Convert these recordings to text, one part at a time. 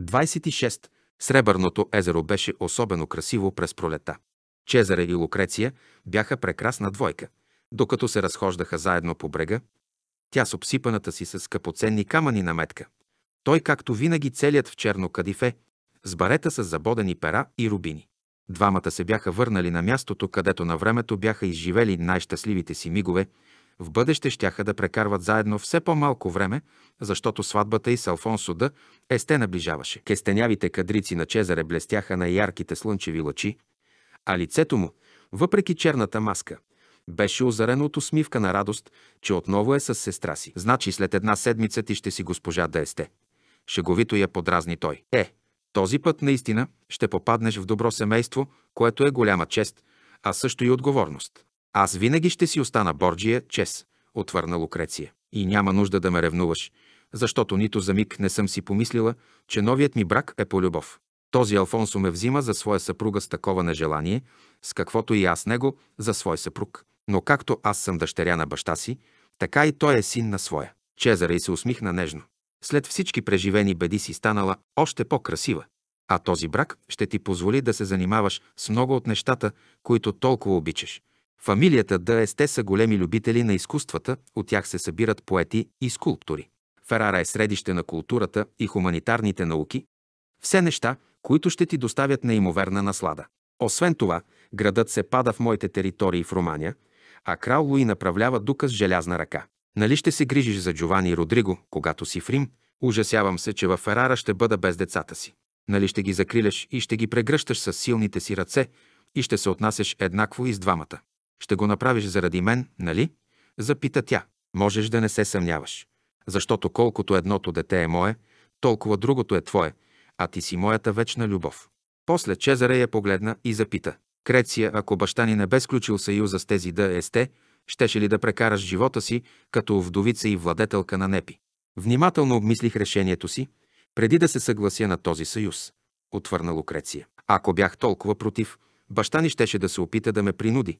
26. Сребърното езеро беше особено красиво през пролета. Чезаре и Лукреция бяха прекрасна двойка, докато се разхождаха заедно по брега, тя с обсипаната си с скъпоценни камъни наметка. Той, както винаги, целият в черно кадифе, с барета с забодени пера и рубини. Двамата се бяха върнали на мястото, където на времето бяха изживели най-щастливите си мигове в бъдеще щяха да прекарват заедно все по-малко време, защото сватбата и с Алфонсо Д. Есте наближаваше. Кестенявите кадрици на Чезаре блестяха на ярките слънчеви лъчи, а лицето му, въпреки черната маска, беше озарено от усмивка на радост, че отново е с сестра си. Значи след една седмица ти ще си госпожа да есте. Шеговито я подразни той. Е, този път наистина ще попаднеш в добро семейство, което е голяма чест, а също и отговорност. Аз винаги ще си остана Борджия чес, отвърна Лукреция. И няма нужда да ме ревнуваш, защото нито за миг не съм си помислила, че новият ми брак е по любов. Този Алфонсо ме взима за своя съпруга с такова нежелание, с каквото и аз него за свой съпруг. Но както аз съм дъщеря на баща си, така и той е син на своя. Чезара и се усмихна нежно. След всички преживени беди си станала още по-красива. А този брак ще ти позволи да се занимаваш с много от нещата, които толкова обичаш. Фамилията Даесте са големи любители на изкуствата, от тях се събират поети и скулптори. Ферара е средище на културата и хуманитарните науки. Все неща, които ще ти доставят неимоверна наслада. Освен това, градът се пада в моите територии в Румания, а крал Луи направлява дука с желязна ръка. Нали ще се грижиш за Джовани Родриго, когато си в Рим? Ужасявам се, че във Ферара ще бъда без децата си. Нали ще ги закриляш и ще ги прегръщаш с силните си ръце и ще се отнасяш еднакво и с двамата. Ще го направиш заради мен, нали? Запита тя. Можеш да не се съмняваш. Защото колкото едното дете е мое, толкова другото е твое, а ти си моята вечна любов. После Чезаре я погледна и запита. Креция, ако баща ни не бе сключил съюза с тези да есте, щеше ли да прекараш живота си като вдовица и владетелка на Непи? Внимателно обмислих решението си, преди да се съглася на този съюз, отвърна Лукреция. Ако бях толкова против, баща ни щеше да се опита да ме принуди,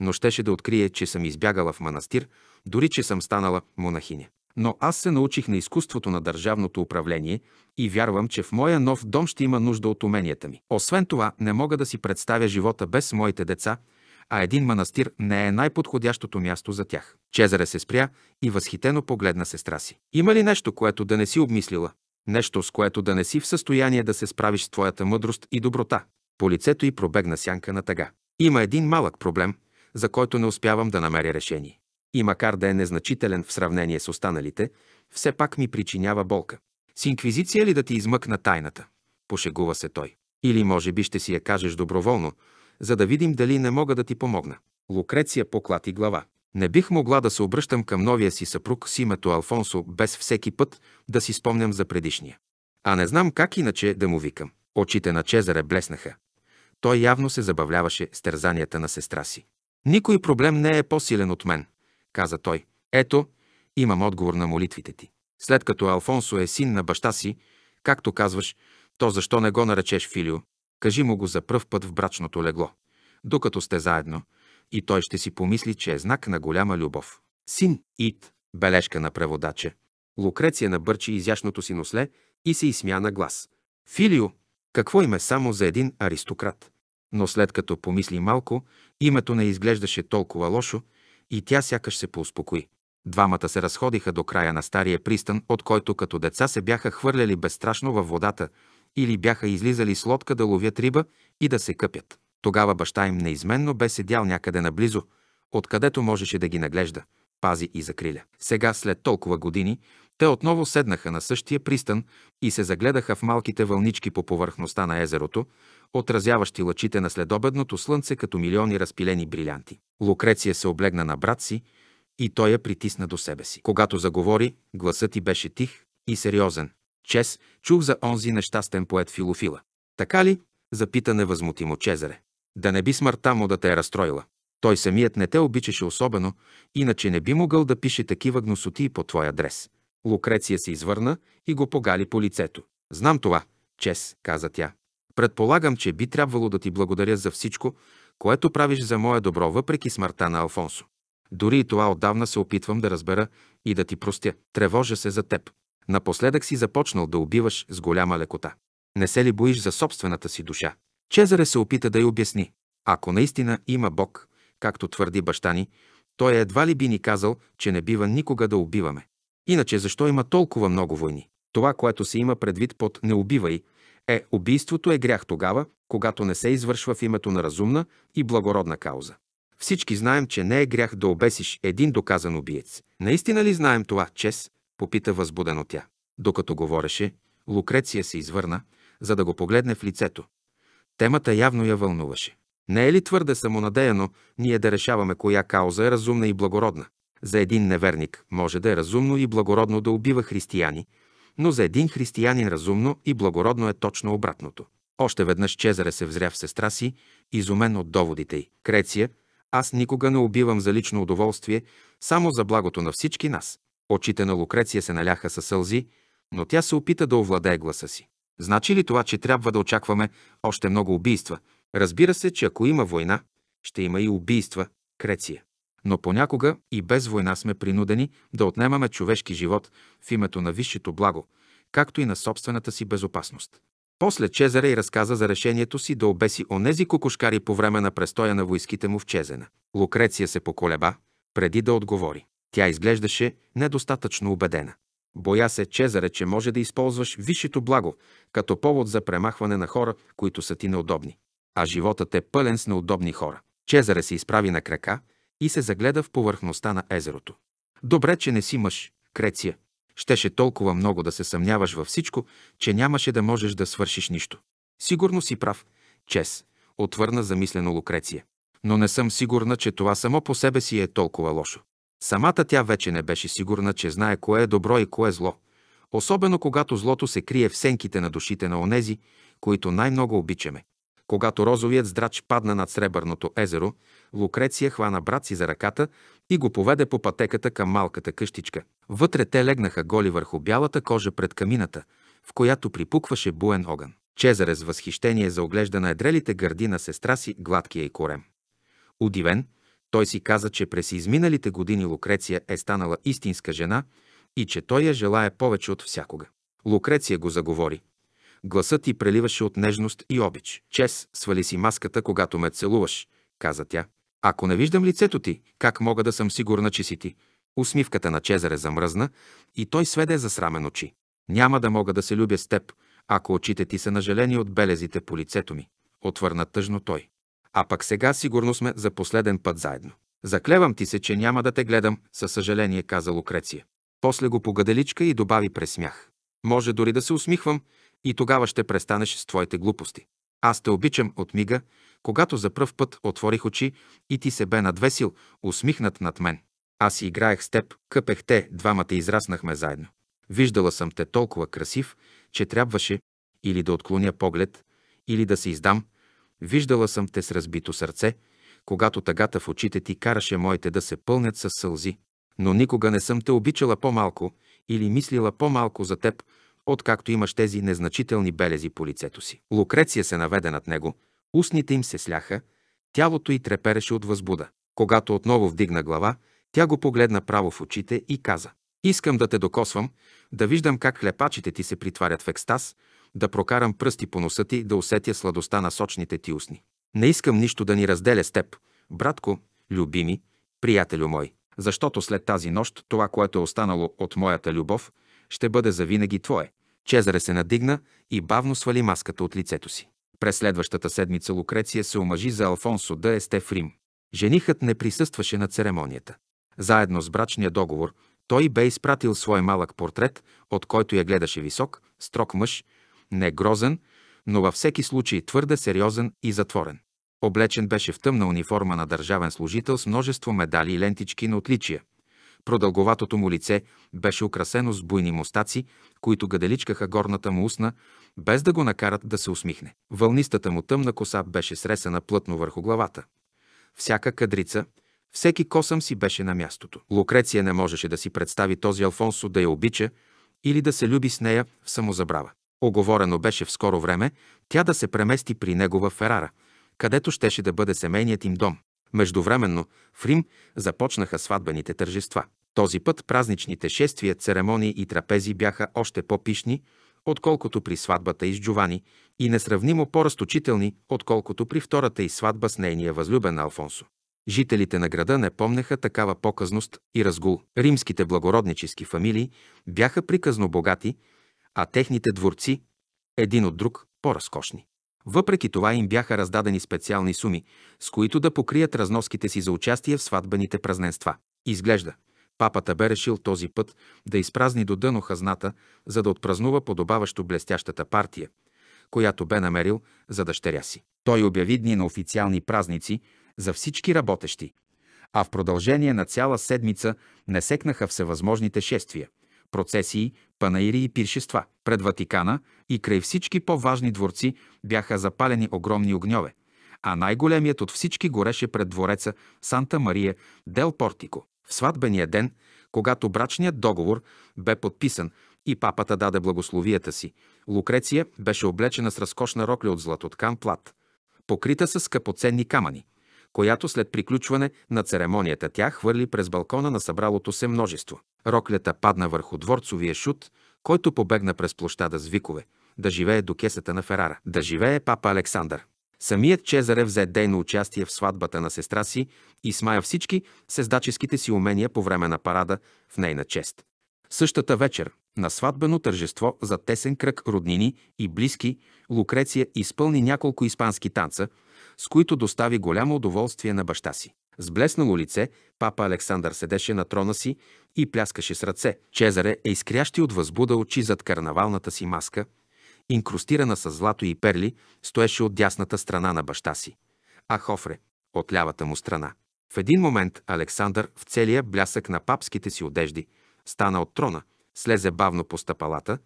но щеше да открие, че съм избягала в манастир, дори че съм станала монахиня. Но аз се научих на изкуството на държавното управление и вярвам, че в моя нов дом ще има нужда от уменията ми. Освен това, не мога да си представя живота без моите деца, а един манастир не е най-подходящото място за тях. Чезаре се спря и възхитено погледна сестра си. Има ли нещо, което да не си обмислила? Нещо, с което да не си в състояние да се справиш с твоята мъдрост и доброта? По лицето й пробегна сянка на тъга. Има един малък проблем, за който не успявам да намеря решение. И макар да е незначителен в сравнение с останалите, все пак ми причинява болка. С инквизиция ли да ти измъкна тайната? Пошегува се той. Или може би ще си я кажеш доброволно, за да видим дали не мога да ти помогна. Лукреция поклати глава. Не бих могла да се обръщам към новия си съпруг с името Алфонсо без всеки път да си спомням за предишния. А не знам как иначе да му викам. Очите на Чезаре блеснаха. Той явно се забавляваше с тързанията на сестра си. Никой проблем не е по-силен от мен, каза той. Ето, имам отговор на молитвите ти. След като Алфонсо е син на баща си, както казваш, то защо не го наречеш Филио? Кажи му го за пръв път в брачното легло, докато сте заедно, и той ще си помисли, че е знак на голяма любов. Син Ит, бележка на преводача. Лукреция набърчи изящното си носле и се изсмя на глас. Филио, какво име само за един аристократ? Но след като помисли малко, името не изглеждаше толкова лошо и тя сякаш се поуспокои. Двамата се разходиха до края на стария пристан, от който като деца се бяха хвърляли безстрашно във водата или бяха излизали с лодка да ловят риба и да се къпят. Тогава баща им неизменно бе седял някъде наблизо, откъдето можеше да ги наглежда, пази и закриля. Сега, след толкова години, те отново седнаха на същия пристан и се загледаха в малките вълнички по повърхността на езерото, отразяващи лъчите на следобедното слънце като милиони разпилени брилянти. Лукреция се облегна на брат си и той я притисна до себе си. Когато заговори, гласът ти беше тих и сериозен. Чес чух за онзи нещастен поет Филофила. Така ли? запита невъзмутимо Чезаре. Да не би смъртта му да те е разстроила. Той самият не те обичаше особено, иначе не би могъл да пише такива гносоти по твой адрес. Лукреция се извърна и го погали по лицето. Знам това, Чес, каза тя. Предполагам, че би трябвало да ти благодаря за всичко, което правиш за мое добро, въпреки смъртта на Алфонсо. Дори и това отдавна се опитвам да разбера и да ти простя. Тревожа се за теб. Напоследък си започнал да убиваш с голяма лекота. Не се ли боиш за собствената си душа? Чезаре се опита да й обясни. Ако наистина има Бог, както твърди баща ни, той едва ли би ни казал, че не бива никога да убиваме. Иначе защо има толкова много войни? Това, което се има предвид под «не убивай», е, убийството е грях тогава, когато не се извършва в името на разумна и благородна кауза. Всички знаем, че не е грях да обесиш един доказан убиец. Наистина ли знаем това, чес? Попита възбудено тя. Докато говореше, Лукреция се извърна, за да го погледне в лицето. Темата явно я вълнуваше. Не е ли твърде самонадеяно ние да решаваме коя кауза е разумна и благородна? За един неверник може да е разумно и благородно да убива християни, но за един християнин разумно и благородно е точно обратното. Още веднъж Чезаре се взря в сестра си, изумен от доводите й. Креция, аз никога не убивам за лично удоволствие, само за благото на всички нас. Очите на Лукреция се наляха със сълзи, но тя се опита да овладее гласа си. Значи ли това, че трябва да очакваме още много убийства? Разбира се, че ако има война, ще има и убийства. Креция но понякога и без война сме принудени да отнемаме човешки живот в името на висшето благо, както и на собствената си безопасност. После Чезаре и разказа за решението си да обеси онези кокошкари по време на престоя на войските му в Чезена. Лукреция се поколеба, преди да отговори. Тя изглеждаше недостатъчно убедена. Боя се, Чезаре, че може да използваш висшето благо като повод за премахване на хора, които са ти неудобни. А животът е пълен с неудобни хора. Чезаре се изправи на крака и се загледа в повърхността на езерото. Добре, че не си мъж, Креция. Щеше толкова много да се съмняваш във всичко, че нямаше да можеш да свършиш нищо. Сигурно си прав, чес, отвърна замислено Лукреция. Но не съм сигурна, че това само по себе си е толкова лошо. Самата тя вече не беше сигурна, че знае кое е добро и кое е зло. Особено когато злото се крие в сенките на душите на онези, които най-много обичаме. Когато розовият здрач падна над Сребърното езеро, Лукреция хвана брат си за ръката и го поведе по пътеката към малката къщичка. Вътре те легнаха голи върху бялата кожа пред камината, в която припукваше буен огън. Чезаре с възхищение заоглежда на едрелите гърди на сестра си гладкия и корем. Удивен, той си каза, че през изминалите години Лукреция е станала истинска жена и че той я желая повече от всякога. Лукреция го заговори. Гласът ти преливаше от нежност и обич. Чес, свали си маската, когато ме целуваш, каза тя. Ако не виждам лицето ти, как мога да съм сигурна, че си ти? Усмивката на е замръзна и той сведе за срамен очи. Няма да мога да се любя с теб, ако очите ти са нажалени от белезите по лицето ми, отвърна тъжно той. А пък сега сигурно сме за последен път заедно. Заклевам ти се, че няма да те гледам, със съжаление каза Лукреция. После го погаделичка и добави пресмях. Може дори да се усмихвам и тогава ще престанеш с твоите глупости. Аз те обичам от мига, когато за пръв път отворих очи и ти се бе надвесил, усмихнат над мен. Аз играех с теб, къпех те, двамата израснахме заедно. Виждала съм те толкова красив, че трябваше или да отклоня поглед, или да се издам. Виждала съм те с разбито сърце, когато тъгата в очите ти караше моите да се пълнят с сълзи. Но никога не съм те обичала по-малко или мислила по-малко за теб, откакто имаш тези незначителни белези по лицето си. Лукреция се наведе над него – Устните им се сляха, тялото й трепереше от възбуда. Когато отново вдигна глава, тя го погледна право в очите и каза «Искам да те докосвам, да виждам как хлепачите ти се притварят в екстаз, да прокарам пръсти по носа ти, да усетя сладостта на сочните ти устни. Не искам нищо да ни разделя с теб, братко, любими, приятелю мой, защото след тази нощ това, което е останало от моята любов, ще бъде завинаги твое». Чезаре се надигна и бавно свали маската от лицето си. През следващата седмица Лукреция се омъжи за Алфонсо да Есте в Рим. Женихът не присъстваше на церемонията. Заедно с брачния договор той бе изпратил свой малък портрет, от който я гледаше висок, строг мъж, не грозен, но във всеки случай твърде сериозен и затворен. Облечен беше в тъмна униформа на държавен служител с множество медали и лентички на отличия. Продълговатото му лице беше украсено с буйни мустаци, които гаделичкаха горната му устна, без да го накарат да се усмихне. Вълнистата му тъмна коса беше сресена плътно върху главата. Всяка кадрица, всеки косъм си беше на мястото. Лукреция не можеше да си представи този Алфонсо да я обича или да се люби с нея в самозабрава. Оговорено беше в скоро време тя да се премести при него в Ферара, където щеше да бъде семейният им дом. Междувременно в Рим започнаха сватбените тържества. Този път празничните шествия, церемонии и трапези бяха още по-пишни, отколкото при сватбата из Джовани и несравнимо по-разточителни, отколкото при втората и сватба с нейния възлюбен Алфонсо. Жителите на града не помнеха такава показност и разгул. Римските благороднически фамилии бяха приказно богати, а техните дворци, един от друг, по-разкошни. Въпреки това им бяха раздадени специални суми, с които да покрият разноските си за участие в сватбените празненства. Изглежда, Папата бе решил този път да изпразни до дъно хазната, за да отпразнува подобаващо блестящата партия, която бе намерил за дъщеря си. Той обяви дни на официални празници за всички работещи, а в продължение на цяла седмица не секнаха всевъзможните шествия, процесии, панаири и пиршества. Пред Ватикана и край всички по-важни дворци бяха запалени огромни огньове, а най-големият от всички гореше пред двореца Санта Мария Дел Портико. В сватбения ден, когато брачният договор бе подписан и папата даде благословията си, Лукреция беше облечена с разкошна рокля от златоткан плат, покрита с скъпоценни камъни, която след приключване на церемонията тя хвърли през балкона на събралото се множество. Роклята падна върху дворцовия шут, който побегна през площада с викове – да живее до кесата на Ферара, да живее папа Александър. Самият Чезаре взе дейно участие в сватбата на сестра си и смая всички сездаческите си умения по време на парада в нейна чест. Същата вечер, на сватбено тържество за тесен кръг роднини и близки, Лукреция изпълни няколко испански танца, с които достави голямо удоволствие на баща си. С блеснало лице папа Александър седеше на трона си и пляскаше с ръце. Чезаре е изкрящи от възбуда очи зад карнавалната си маска – инкрустирана с злато и перли, стоеше от дясната страна на баща си, а Хофре – от лявата му страна. В един момент Александър в целия блясък на папските си одежди стана от трона, слезе бавно по стъпалата,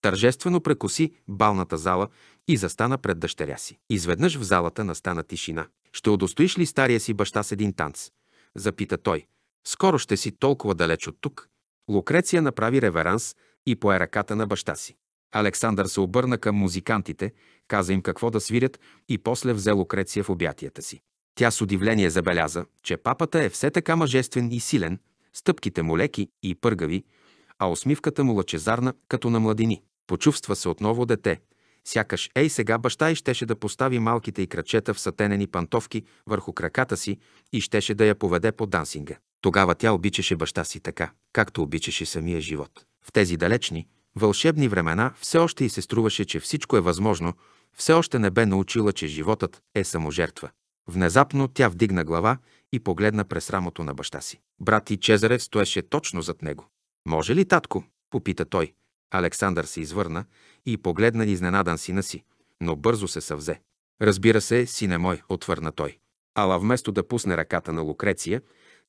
тържествено прекоси балната зала и застана пред дъщеря си. Изведнъж в залата настана тишина. «Ще удостоиш ли стария си баща с един танц?» запита той. «Скоро ще си толкова далеч от тук». Лукреция направи реверанс и пое ръката на баща си. Александър се обърна към музикантите, каза им какво да свирят и после взе Лукреция в обятията си. Тя с удивление забеляза, че папата е все така мъжествен и силен, стъпките му леки и пъргави, а усмивката му лъчезарна, като на младини. Почувства се отново дете. Сякаш ей сега баща и щеше да постави малките и крачета в сатенени пантовки върху краката си и щеше да я поведе по дансинга. Тогава тя обичаше баща си така, както обичаше самия живот. В тези далечни, вълшебни времена все още и се струваше, че всичко е възможно, все още не бе научила, че животът е саможертва. Внезапно тя вдигна глава и погледна през рамото на баща си. Брат и Чезаре стоеше точно зад него. «Може ли, татко?» – попита той. Александър се извърна и погледна изненадан сина си, но бързо се съвзе. «Разбира се, сине мой», отвърна той. Ала вместо да пусне ръката на Лукреция,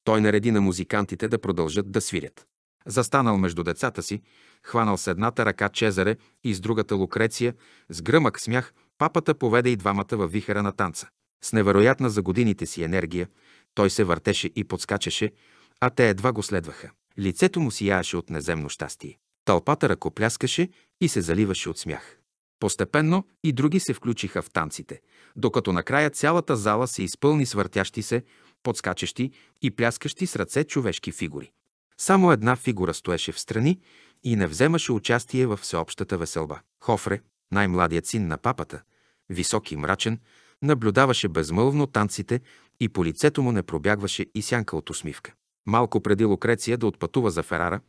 той нареди на музикантите да продължат да свирят. Застанал между децата си, хванал с едната ръка Чезаре и с другата Лукреция, с гръмък смях, папата поведе и двамата във вихъра на танца. С невероятна за годините си енергия, той се въртеше и подскачаше, а те едва го следваха. Лицето му сияеше от неземно щастие. Тълпата ръкопляскаше и се заливаше от смях. Постепенно и други се включиха в танците, докато накрая цялата зала се изпълни с въртящи се, подскачащи и пляскащи с ръце човешки фигури. Само една фигура стоеше в страни и не вземаше участие във всеобщата веселба. Хофре, най-младият син на папата, висок и мрачен, наблюдаваше безмълвно танците и по лицето му не пробягваше и сянка от усмивка. Малко преди Лукреция да отпътува за Ферара,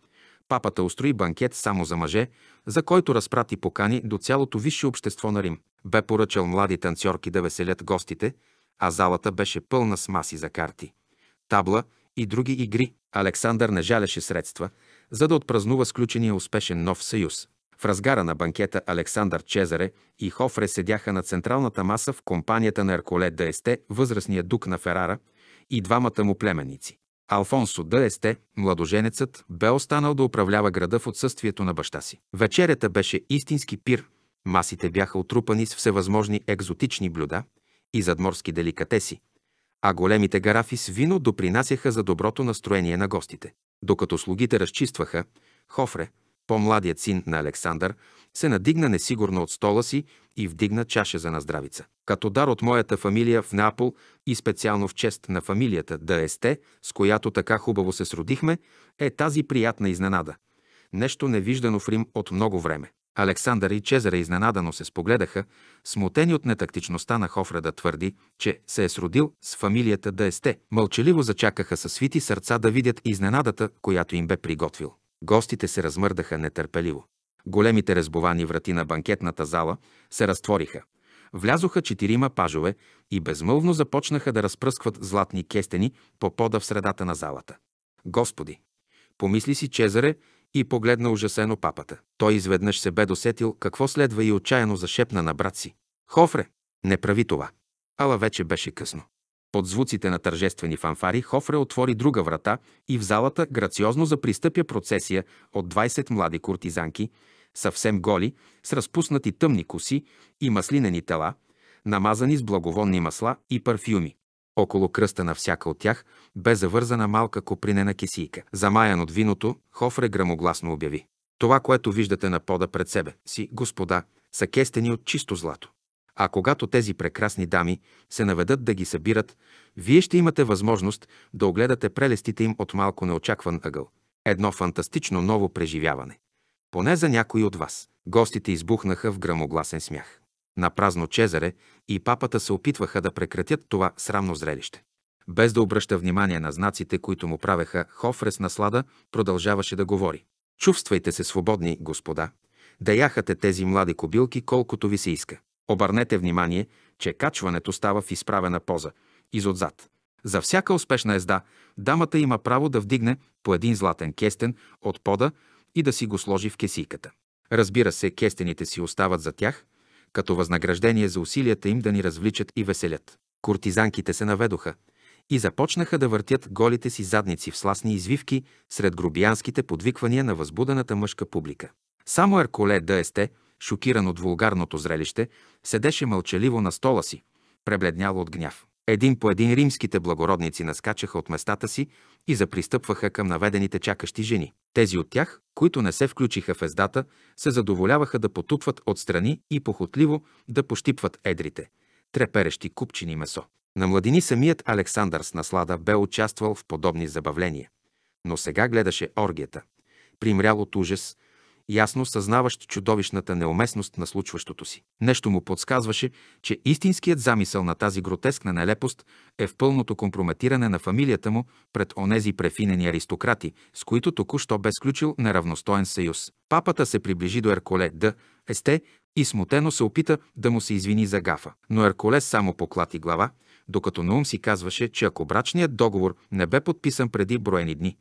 папата устрои банкет само за мъже, за който разпрати покани до цялото висше общество на Рим. Бе поръчал млади танцорки да веселят гостите, а залата беше пълна с маси за карти, табла и други игри, Александър не жалеше средства, за да отпразнува сключения успешен нов съюз. В разгара на банкета Александър Чезаре и Хофре седяха на централната маса в компанията на Ерколе Дъесте, възрастния дук на Ферара, и двамата му племеници. Алфонсо Дъесте, младоженецът, бе останал да управлява града в отсъствието на баща си. Вечерята беше истински пир, масите бяха отрупани с всевъзможни екзотични блюда и задморски деликатеси, а големите гарафи с вино допринасяха за доброто настроение на гостите. Докато слугите разчистваха, Хофре, по-младият син на Александър, се надигна несигурно от стола си и вдигна чаша за наздравица. Като дар от моята фамилия в Неапол и специално в чест на фамилията Даесте, с която така хубаво се сродихме, е тази приятна изненада. Нещо невиждано в Рим от много време. Александър и Чезаре изненадано се спогледаха, смутени от нетактичността на Хофра да твърди, че се е сродил с фамилията да есте. Мълчаливо зачакаха със свити сърца да видят изненадата, която им бе приготвил. Гостите се размърдаха нетърпеливо. Големите резбовани врати на банкетната зала се разтвориха. Влязоха четирима пажове и безмълвно започнаха да разпръскват златни кестени по пода в средата на залата. Господи! Помисли си Чезаре и погледна ужасено папата. Той изведнъж се бе досетил какво следва и отчаяно зашепна на брат си. Хофре, не прави това. Ала вече беше късно. Под звуците на тържествени фанфари Хофре отвори друга врата и в залата грациозно запристъпя процесия от 20 млади куртизанки, съвсем голи, с разпуснати тъмни коси и маслинени тела, намазани с благовонни масла и парфюми. Около кръста на всяка от тях бе завързана малка копринена кисийка. Замаян от виното, Хофре грамогласно обяви. Това, което виждате на пода пред себе си, господа, са кестени от чисто злато. А когато тези прекрасни дами се наведат да ги събират, вие ще имате възможност да огледате прелестите им от малко неочакван ъгъл. Едно фантастично ново преживяване. Поне за някои от вас. Гостите избухнаха в грамогласен смях на празно Чезаре и папата се опитваха да прекратят това срамно зрелище. Без да обръща внимание на знаците, които му правеха, Хофрес наслада продължаваше да говори. Чувствайте се свободни, господа, да яхате тези млади кобилки колкото ви се иска. Обърнете внимание, че качването става в изправена поза, изотзад. За всяка успешна езда дамата има право да вдигне по един златен кестен от пода и да си го сложи в кесийката. Разбира се, кестените си остават за тях, като възнаграждение за усилията им да ни развличат и веселят. Куртизанките се наведоха и започнаха да въртят голите си задници в сласни извивки сред грубиянските подвиквания на възбудената мъжка публика. Само Ерколе есте, шокиран от вулгарното зрелище, седеше мълчаливо на стола си, пребледнял от гняв. Един по един римските благородници наскачаха от местата си и запристъпваха към наведените чакащи жени. Тези от тях, които не се включиха в ездата, се задоволяваха да потупват отстрани и похотливо да пощипват едрите, треперещи купчини месо. На младини самият Александър с наслада бе участвал в подобни забавления. Но сега гледаше оргията. Примрял от ужас – ясно съзнаващ чудовищната неуместност на случващото си. Нещо му подсказваше, че истинският замисъл на тази гротескна нелепост е в пълното компрометиране на фамилията му пред онези префинени аристократи, с които току-що бе сключил неравностоен съюз. Папата се приближи до Ерколе Д. Есте и смутено се опита да му се извини за гафа. Но Ерколе само поклати глава, докато на ум си казваше, че ако брачният договор не бе подписан преди броени дни,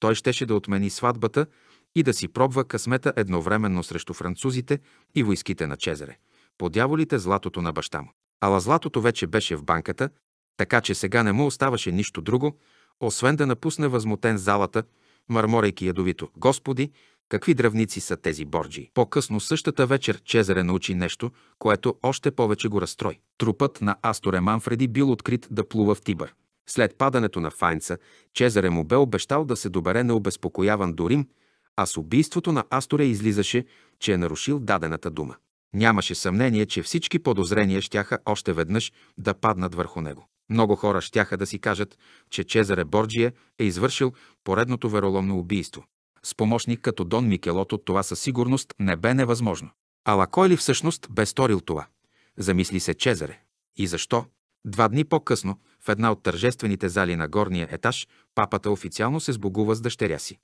той щеше да отмени сватбата и да си пробва късмета едновременно срещу французите и войските на Чезаре. Подяволите златото на баща му. Ала златото вече беше в банката, така че сега не му оставаше нищо друго, освен да напусне възмутен залата, мърморейки ядовито «Господи, какви дръвници са тези борджи?» По-късно същата вечер Чезаре научи нещо, което още повече го разстрой. Трупът на Асторе Манфреди бил открит да плува в Тибър. След падането на Файнца, Чезаре му бе обещал да се добере необезпокояван до Рим – а с убийството на Асторе излизаше, че е нарушил дадената дума. Нямаше съмнение, че всички подозрения щяха още веднъж да паднат върху него. Много хора щяха да си кажат, че Чезаре Борджия е извършил поредното вероломно убийство. С помощник като Дон Микелото това със сигурност не бе невъзможно. Ала кой ли всъщност бе сторил това? Замисли се Чезаре. И защо? Два дни по-късно, в една от тържествените зали на горния етаж, папата официално се сбогува с дъщеря си.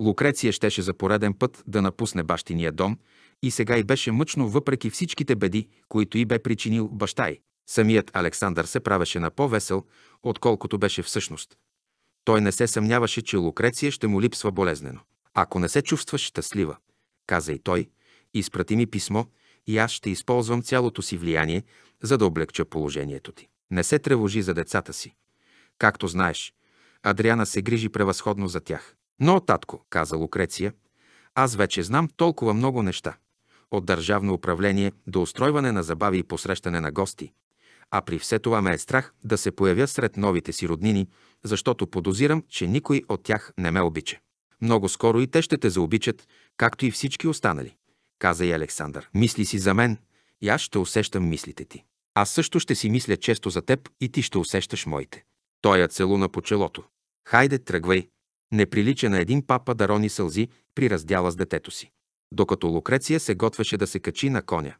Лукреция щеше за пореден път да напусне бащиния дом и сега и беше мъчно въпреки всичките беди, които и бе причинил баща й. Самият Александър се правеше на по-весел, отколкото беше всъщност. Той не се съмняваше, че Лукреция ще му липсва болезнено. Ако не се чувстваш щастлива, каза и той, изпрати ми писмо и аз ще използвам цялото си влияние, за да облегча положението ти. Не се тревожи за децата си. Както знаеш, Адриана се грижи превъзходно за тях. Но, татко, каза Лукреция, аз вече знам толкова много неща. От държавно управление до устройване на забави и посрещане на гости. А при все това ме е страх да се появя сред новите си роднини, защото подозирам, че никой от тях не ме обича. Много скоро и те ще те заобичат, както и всички останали, каза и Александър. Мисли си за мен и аз ще усещам мислите ти. Аз също ще си мисля често за теб и ти ще усещаш моите. Той я е целуна по челото. Хайде, тръгвай, не прилича на един папа да рони сълзи при раздяла с детето си. Докато Лукреция се готвеше да се качи на коня,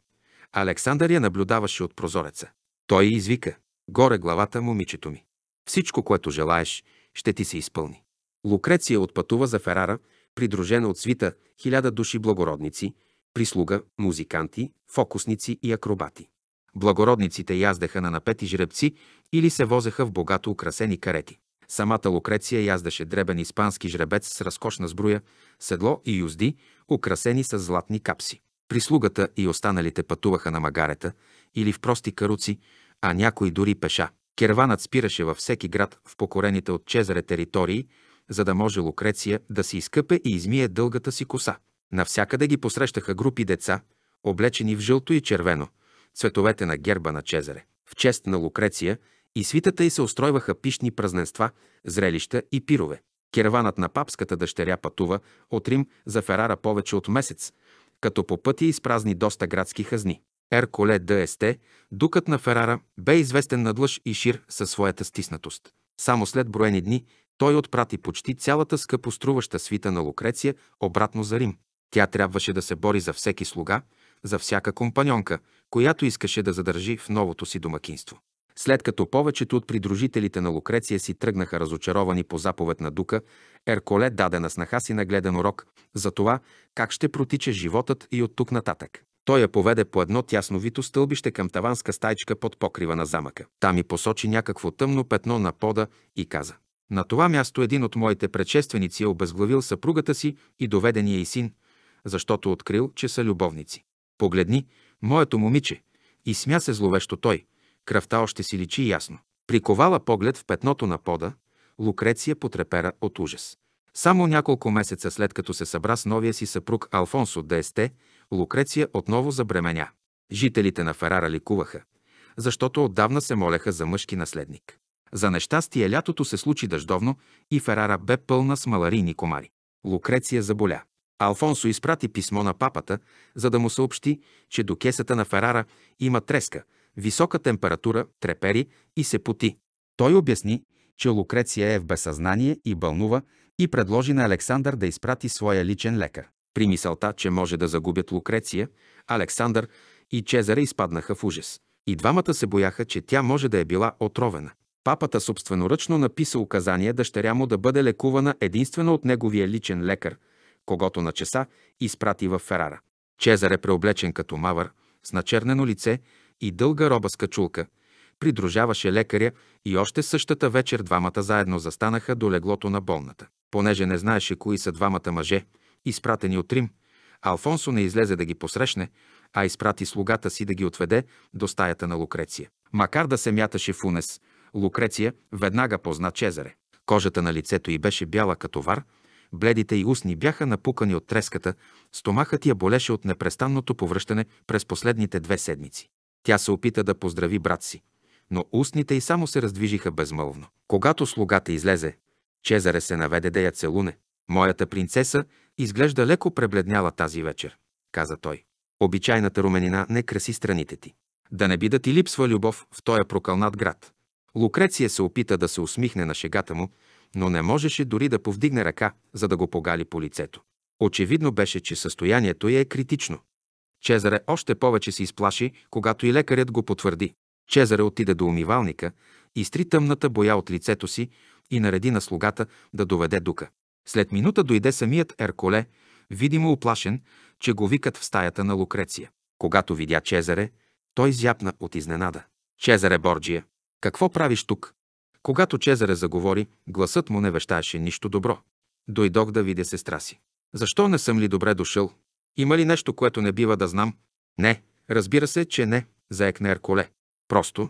Александър я наблюдаваше от прозореца. Той извика. Горе главата, момичето ми. Всичко, което желаеш, ще ти се изпълни. Лукреция отпътува за Ферара, придружена от свита хиляда души благородници, прислуга, музиканти, фокусници и акробати. Благородниците яздаха на напети жребци или се возеха в богато украсени карети. Самата Лукреция яздаше дребен испански жребец с разкошна сбруя, седло и юзди, украсени с златни капси. Прислугата и останалите пътуваха на магарета или в прости каруци, а някои дори пеша. Керванът спираше във всеки град в покорените от Чезаре територии, за да може Лукреция да си изкъпе и измие дългата си коса. Навсякъде ги посрещаха групи деца, облечени в жълто и червено, цветовете на герба на Чезаре. В чест на Лукреция – и свитата й се устройваха пишни празненства, зрелища и пирове. Керванът на папската дъщеря пътува от Рим за Ферара повече от месец, като по пътя изпразни доста градски хазни. Ерколе Д.С.Т., дукът на Ферара, бе известен надлъж и шир със своята стиснатост. Само след броени дни той отпрати почти цялата скъпоструваща свита на Лукреция обратно за Рим. Тя трябваше да се бори за всеки слуга, за всяка компаньонка, която искаше да задържи в новото си домакинство. След като повечето от придружителите на Лукреция си тръгнаха разочаровани по заповед на Дука, Ерколе даде на снаха си нагледан урок за това как ще протича животът и от тук нататък. Той я поведе по едно тясно вито стълбище към таванска стайчка под покрива на замъка. Там и посочи някакво тъмно петно на пода и каза. На това място един от моите предшественици е обезглавил съпругата си и доведения и син, защото открил, че са любовници. Погледни, моето момиче, и смя се зловещо той – кръвта още си личи ясно. Приковала поглед в петното на пода, Лукреция потрепера от ужас. Само няколко месеца след като се събра с новия си съпруг Алфонсо Десте, Лукреция отново забременя. Жителите на Ферара ликуваха, защото отдавна се молеха за мъжки наследник. За нещастие лятото се случи дъждовно и Ферара бе пълна с маларийни комари. Лукреция заболя. Алфонсо изпрати писмо на папата, за да му съобщи, че до кесата на Ферара има треска, висока температура, трепери и се поти. Той обясни, че Лукреция е в безсъзнание и бълнува и предложи на Александър да изпрати своя личен лекар. При мисълта, че може да загубят Лукреция, Александър и Чезаре изпаднаха в ужас. И двамата се бояха, че тя може да е била отровена. Папата собственоръчно написа указание дъщеря му да бъде лекувана единствено от неговия личен лекар, когато на часа изпрати в Ферара. Чезар е преоблечен като мавър, с начернено лице, и дълга роба с качулка. Придружаваше лекаря и още същата вечер двамата заедно застанаха до леглото на болната. Понеже не знаеше кои са двамата мъже, изпратени от Рим, Алфонсо не излезе да ги посрещне, а изпрати слугата си да ги отведе до стаята на Лукреция. Макар да се мяташе в унес, Лукреция веднага позна Чезаре. Кожата на лицето й беше бяла като вар, бледите й устни бяха напукани от треската, стомахът я болеше от непрестанното повръщане през последните две седмици. Тя се опита да поздрави брат си, но устните й само се раздвижиха безмълвно. Когато слугата излезе, Чезаре се наведе да я целуне. Моята принцеса изглежда леко пребледняла тази вечер, каза той. Обичайната руменина не краси страните ти. Да не би да ти липсва любов в този прокълнат град. Лукреция се опита да се усмихне на шегата му, но не можеше дори да повдигне ръка, за да го погали по лицето. Очевидно беше, че състоянието й е критично. Чезаре още повече се изплаши, когато и лекарят го потвърди. Чезаре отиде до умивалника, изтри тъмната боя от лицето си и нареди на слугата да доведе дука. След минута дойде самият Ерколе, видимо оплашен, че го викат в стаята на Лукреция. Когато видя Чезаре, той зяпна от изненада. Чезаре Борджия, какво правиш тук? Когато Чезаре заговори, гласът му не вещаеше нищо добро. Дойдох да видя сестра си. Защо не съм ли добре дошъл? Има ли нещо, което не бива да знам? Не, разбира се, че не, заекна Ерколе. Просто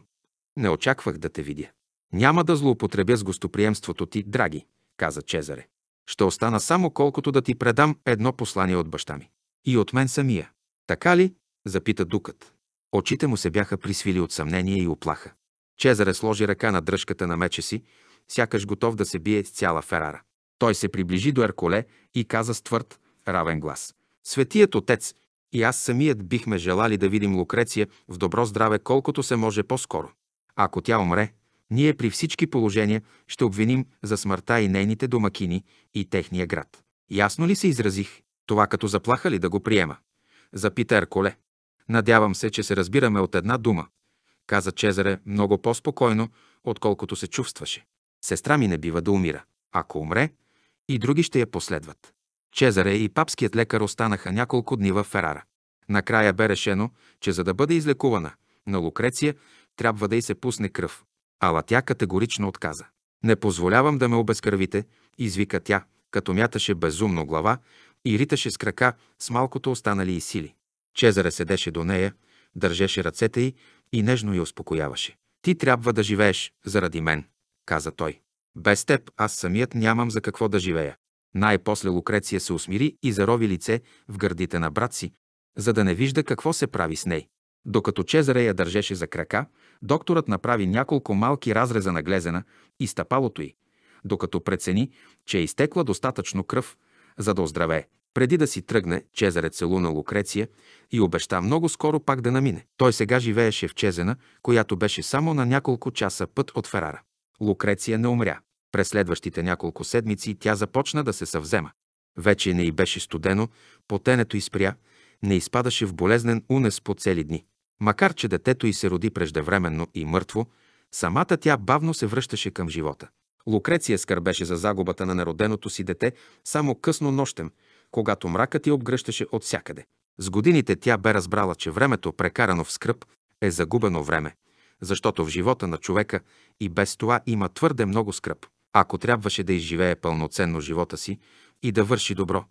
не очаквах да те видя. Няма да злоупотребя с гостоприемството ти, драги, каза Чезаре. Ще остана само колкото да ти предам едно послание от баща ми. И от мен самия. Така ли? запита дукът. Очите му се бяха присвили от съмнение и оплаха. Чезаре сложи ръка на дръжката на меча си, сякаш готов да се бие с цяла Ферара. Той се приближи до Ерколе и каза с твърд, равен глас. Светият Отец и аз самият бихме желали да видим Лукреция в добро здраве колкото се може по-скоро. Ако тя умре, ние при всички положения ще обвиним за смъртта и нейните домакини и техния град. Ясно ли се изразих? Това като заплаха ли да го приема? Запита Ерколе. Надявам се, че се разбираме от една дума. Каза Чезаре много по-спокойно, отколкото се чувстваше. Сестра ми не бива да умира. Ако умре, и други ще я последват. Чезаре и папският лекар останаха няколко дни в Ферара. Накрая бе решено, че за да бъде излекувана на Лукреция, трябва да й се пусне кръв. Ала тя категорично отказа. Не позволявам да ме обезкървите, извика тя, като мяташе безумно глава и риташе с крака с малкото останали и сили. Чезаре седеше до нея, държеше ръцете й и нежно я успокояваше. Ти трябва да живееш заради мен, каза той. Без теб аз самият нямам за какво да живея. Най-после Лукреция се усмири и зарови лице в гърдите на брат си, за да не вижда какво се прави с ней. Докато Чезаре я държеше за крака, докторът направи няколко малки разреза на глезена и стъпалото й, докато прецени, че е изтекла достатъчно кръв, за да оздравее. Преди да си тръгне, Чезаре целуна Лукреция и обеща много скоро пак да намине. Той сега живееше в Чезена, която беше само на няколко часа път от Ферара. Лукреция не умря. През следващите няколко седмици тя започна да се съвзема. Вече не й беше студено, потенето изпря, не изпадаше в болезнен унес по цели дни. Макар, че детето й се роди преждевременно и мъртво, самата тя бавно се връщаше към живота. Лукреция скърбеше за загубата на народеното си дете само късно нощем, когато мракът я обгръщаше от всякъде. С годините тя бе разбрала, че времето, прекарано в скръп, е загубено време, защото в живота на човека и без това има твърде много скръп. Ако трябваше да изживее пълноценно живота си и да върши добро,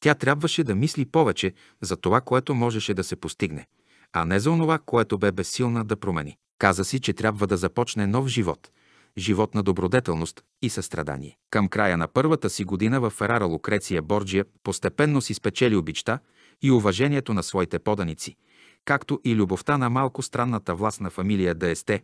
тя трябваше да мисли повече за това, което можеше да се постигне, а не за онова, което бе безсилна да промени. Каза си, че трябва да започне нов живот – живот на добродетелност и състрадание. Към края на първата си година в Ферара Лукреция Борджия постепенно си спечели обичта и уважението на своите поданици, както и любовта на малко странната власт на фамилия Даесте,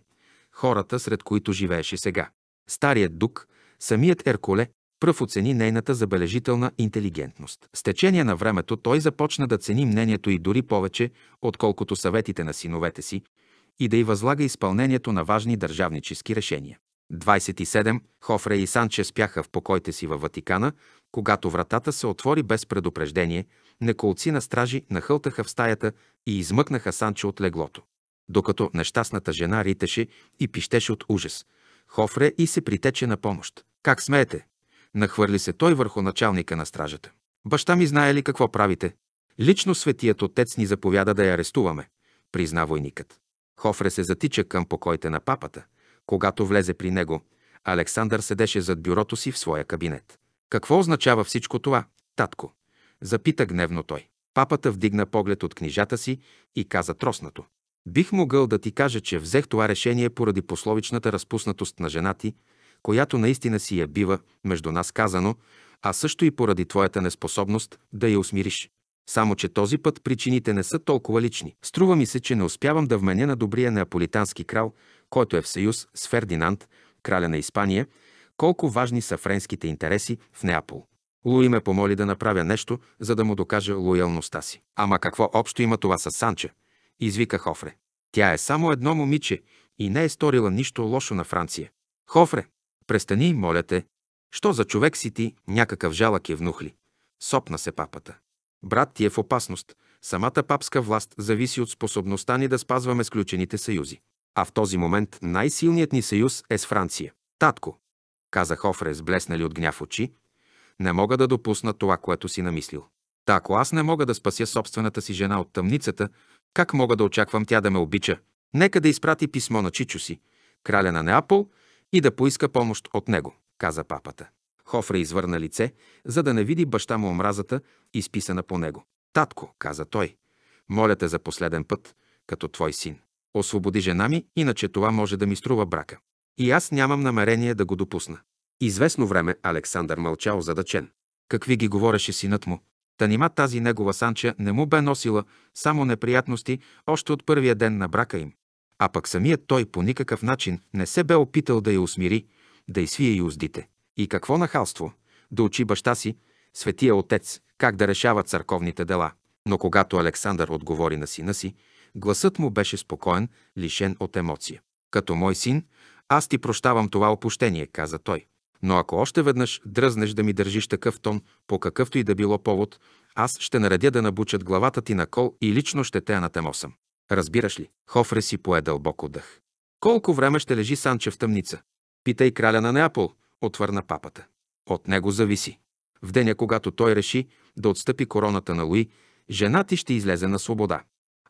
хората, сред които живееше сега. Старият дук, Самият Ерколе пръв оцени нейната забележителна интелигентност. С течение на времето той започна да цени мнението и дори повече, отколкото съветите на синовете си, и да й възлага изпълнението на важни държавнически решения. 27. Хофре и Санче спяха в покоите си във Ватикана, когато вратата се отвори без предупреждение, неколци на стражи нахълтаха в стаята и измъкнаха Санче от леглото. Докато нещастната жена ритеше и пищеше от ужас, Хофре и се притече на помощ. Как смеете? Нахвърли се той върху началника на стражата. Баща ми знае ли какво правите? Лично светият отец ни заповяда да я арестуваме, призна войникът. Хофре се затича към покоите на папата. Когато влезе при него, Александър седеше зад бюрото си в своя кабинет. Какво означава всичко това, татко? Запита гневно той. Папата вдигна поглед от книжата си и каза троснато. Бих могъл да ти кажа, че взех това решение поради пословичната разпуснатост на жена ти, която наистина си я бива, между нас казано, а също и поради твоята неспособност да я усмириш. Само, че този път причините не са толкова лични. Струва ми се, че не успявам да вменя на добрия неаполитански крал, който е в съюз с Фердинанд, краля на Испания, колко важни са френските интереси в Неапол. Луи ме помоли да направя нещо, за да му докажа лоялността си. Ама какво общо има това с Санче? Извика Хофре. Тя е само едно момиче и не е сторила нищо лошо на Франция. Хофре, Престани, моля те. Що за човек си ти, някакъв жалък е внухли. Сопна се папата. Брат ти е в опасност. Самата папска власт зависи от способността ни да спазваме сключените съюзи. А в този момент най-силният ни съюз е с Франция. Татко, каза Хофре, с блеснали от гняв очи, не мога да допусна това, което си намислил. Та ако аз не мога да спася собствената си жена от тъмницата, как мога да очаквам тя да ме обича? Нека да изпрати писмо на Чичо си, краля на Неапол, и да поиска помощ от него, каза папата. Хофре извърна лице, за да не види баща му омразата, изписана по него. Татко, каза той, моля те за последен път, като твой син. Освободи жена ми, иначе това може да ми струва брака. И аз нямам намерение да го допусна. Известно време Александър мълчал задачен. Какви ги говореше синът му? Та нима тази негова санча не му бе носила само неприятности още от първия ден на брака им. А пък самият той по никакъв начин не се бе опитал да я усмири, да изсвие и уздите. И какво нахалство! Да учи баща си, светия отец, как да решава църковните дела. Но когато Александър отговори на сина си, гласът му беше спокоен, лишен от емоция. Като мой син, аз ти прощавам това опущение, каза той. Но ако още веднъж дръзнеш да ми държиш такъв тон, по какъвто и да било повод, аз ще наредя да набучат главата ти на кол и лично ще те анатемосам. Разбираш ли? Хофре си пое дълбоко дъх. Колко време ще лежи Санче в тъмница? Питай краля на Неапол, отвърна папата. От него зависи. В деня, когато той реши да отстъпи короната на Луи, жена ти ще излезе на свобода.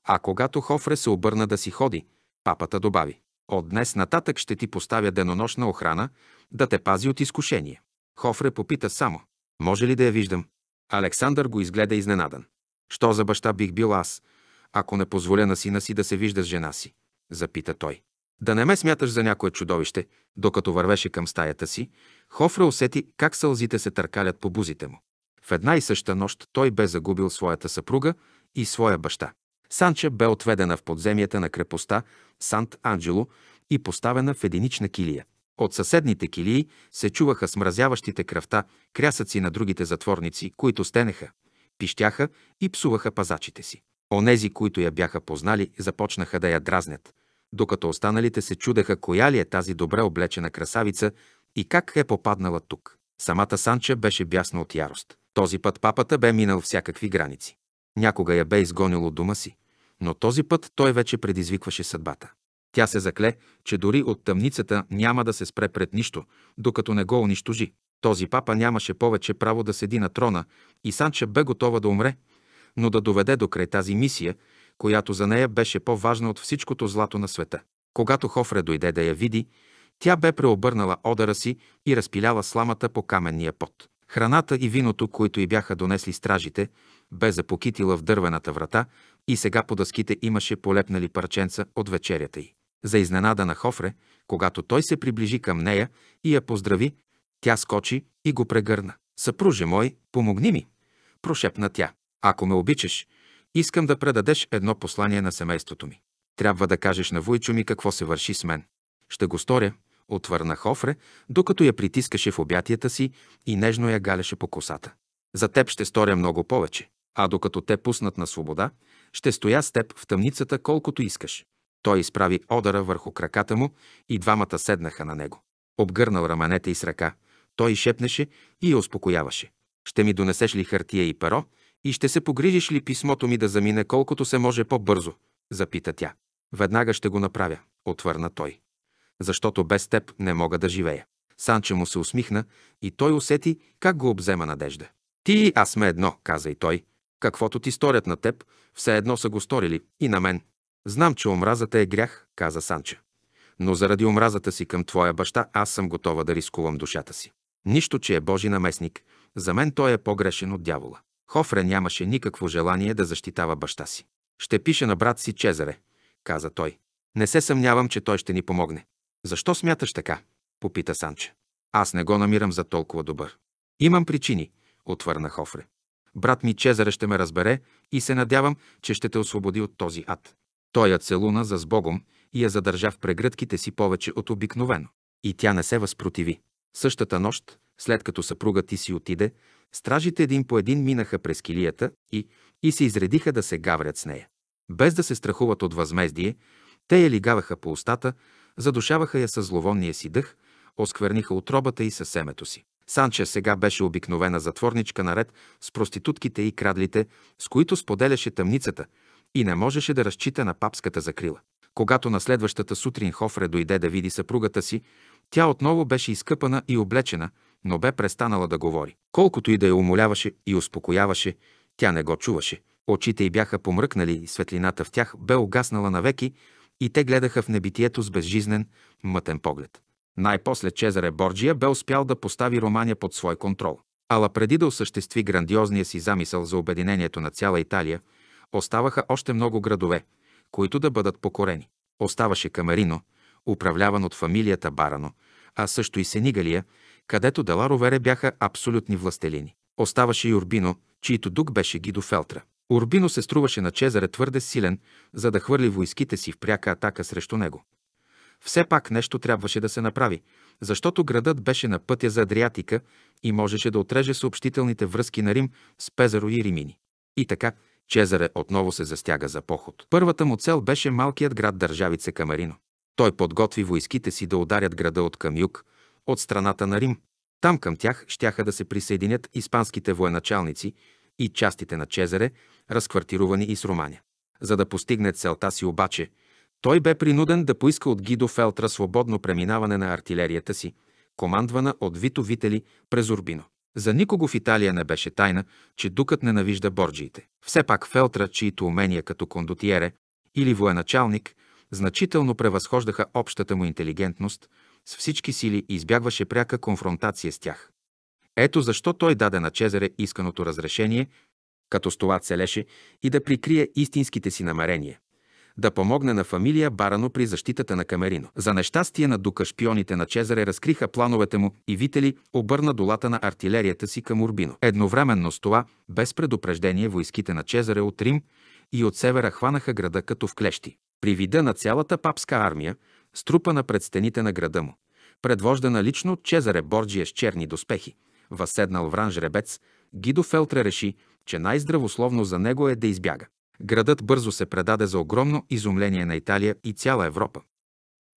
А когато Хофре се обърна да си ходи, папата добави. От днес нататък ще ти поставя денонощна охрана да те пази от изкушение. Хофре попита само. Може ли да я виждам? Александър го изгледа изненадан. Що за баща бих бил аз, ако не позволя на сина си да се вижда с жена си? Запита той. Да не ме смяташ за някое чудовище, докато вървеше към стаята си, Хофра усети как сълзите се търкалят по бузите му. В една и съща нощ той бе загубил своята съпруга и своя баща. Санча бе отведена в подземията на крепостта Сант-Анджело и поставена в единична килия. От съседните килии се чуваха смразяващите кръвта крясъци на другите затворници, които стенеха, пищяха и псуваха пазачите си. Онези, които я бяха познали, започнаха да я дразнят, докато останалите се чудеха коя ли е тази добре облечена красавица и как е попаднала тук. Самата Санча беше бясна от ярост. Този път папата бе минал всякакви граници. Някога я бе изгонил от дома си, но този път той вече предизвикваше съдбата. Тя се закле, че дори от тъмницата няма да се спре пред нищо, докато не го унищожи. Този папа нямаше повече право да седи на трона и Санча бе готова да умре, но да доведе до край тази мисия, която за нея беше по-важна от всичкото злато на света. Когато Хофре дойде да я види, тя бе преобърнала одъра си и разпиляла сламата по каменния пот. Храната и виното, които й бяха донесли стражите, бе запокитила в дървената врата и сега по дъските имаше полепнали парченца от вечерята й. За изненада на Хофре, когато той се приближи към нея и я поздрави, тя скочи и го прегърна. Съпруже мой, помогни ми! Прошепна тя. Ако ме обичаш, искам да предадеш едно послание на семейството ми. Трябва да кажеш на Войчо ми какво се върши с мен. Ще го сторя, отвърна Хофре, докато я притискаше в обятията си и нежно я галеше по косата. За теб ще сторя много повече, а докато те пуснат на свобода, ще стоя с теб в тъмницата колкото искаш. Той изправи одъра върху краката му и двамата седнаха на него. Обгърнал раменете и с ръка, той шепнеше и я успокояваше. Ще ми донесеш ли хартия и перо, и ще се погрижиш ли писмото ми да замине колкото се може по-бързо? Запита тя. Веднага ще го направя, отвърна той. Защото без теб не мога да живея. Санче му се усмихна и той усети как го обзема надежда. Ти и аз сме едно, каза и той. Каквото ти сторят на теб, все едно са го сторили и на мен. Знам, че омразата е грях, каза Санче. Но заради омразата си към твоя баща аз съм готова да рискувам душата си. Нищо, че е Божи наместник, за мен той е погрешен от дявола. Хофре нямаше никакво желание да защитава баща си. «Ще пише на брат си Чезаре», каза той. «Не се съмнявам, че той ще ни помогне». «Защо смяташ така?» попита Санче. «Аз не го намирам за толкова добър». «Имам причини», отвърна Хофре. «Брат ми Чезаре ще ме разбере и се надявам, че ще те освободи от този ад». Той я целуна за с Богом и я задържа в прегръдките си повече от обикновено. И тя не се възпротиви. Същата нощ, след като съпругът ти си отиде, Стражите един по един минаха през килията и, и се изредиха да се гаврят с нея. Без да се страхуват от възмездие, те я лигаваха по устата, задушаваха я със зловонния си дъх, оскверниха отробата и със семето си. Санче сега беше обикновена затворничка наред с проститутките и крадлите, с които споделяше тъмницата и не можеше да разчита на папската закрила. Когато на следващата сутрин Хофре дойде да види съпругата си, тя отново беше изкъпана и облечена – но бе престанала да говори. Колкото и да я умоляваше и успокояваше, тя не го чуваше. Очите й бяха помръкнали и светлината в тях бе угаснала навеки и те гледаха в небитието с безжизнен, мътен поглед. Най-после Чезаре Борджия бе успял да постави Романия под свой контрол. Ала преди да осъществи грандиозния си замисъл за обединението на цяла Италия, оставаха още много градове, които да бъдат покорени. Оставаше Камарино, управляван от фамилията Барано, а също и Сенигалия, където Деларовере бяха абсолютни властелини. Оставаше и Урбино, чийто дух беше Гидо Фелтра. Урбино се струваше на Чезаре твърде силен, за да хвърли войските си в пряка атака срещу него. Все пак нещо трябваше да се направи, защото градът беше на пътя за Адриатика и можеше да отреже съобщителните връзки на Рим с Пезаро и Римини. И така, Чезаре отново се застяга за поход. Първата му цел беше малкият град държавице Камарино. Той подготви войските си да ударят града от към юг – от страната на Рим. Там към тях щяха да се присъединят испанските военачалници и частите на Чезаре, разквартировани из Романя. За да постигне целта си обаче, той бе принуден да поиска от Гидо Фелтра свободно преминаване на артилерията си, командвана от Вито Вители през Урбино. За никого в Италия не беше тайна, че дукът ненавижда борджиите. Все пак Фелтра, чието умения като кондотиере или военачалник значително превъзхождаха общата му интелигентност – с всички сили и избягваше пряка конфронтация с тях. Ето защо той даде на Чезаре исканото разрешение, като с това целеше и да прикрие истинските си намерения да помогне на фамилия Барано при защитата на Камерино. За нещастие на Дука шпионите на Чезаре разкриха плановете му и Вители обърна долата на артилерията си към Урбино. Едновременно с това, без предупреждение, войските на Чезаре от Рим и от севера хванаха града като в клещи. При вида на цялата папска армия, струпана пред стените на града му, предвождана лично от Чезаре Борджия с черни доспехи, възседнал вран жребец, Гидо Фелтре реши, че най-здравословно за него е да избяга. Градът бързо се предаде за огромно изумление на Италия и цяла Европа.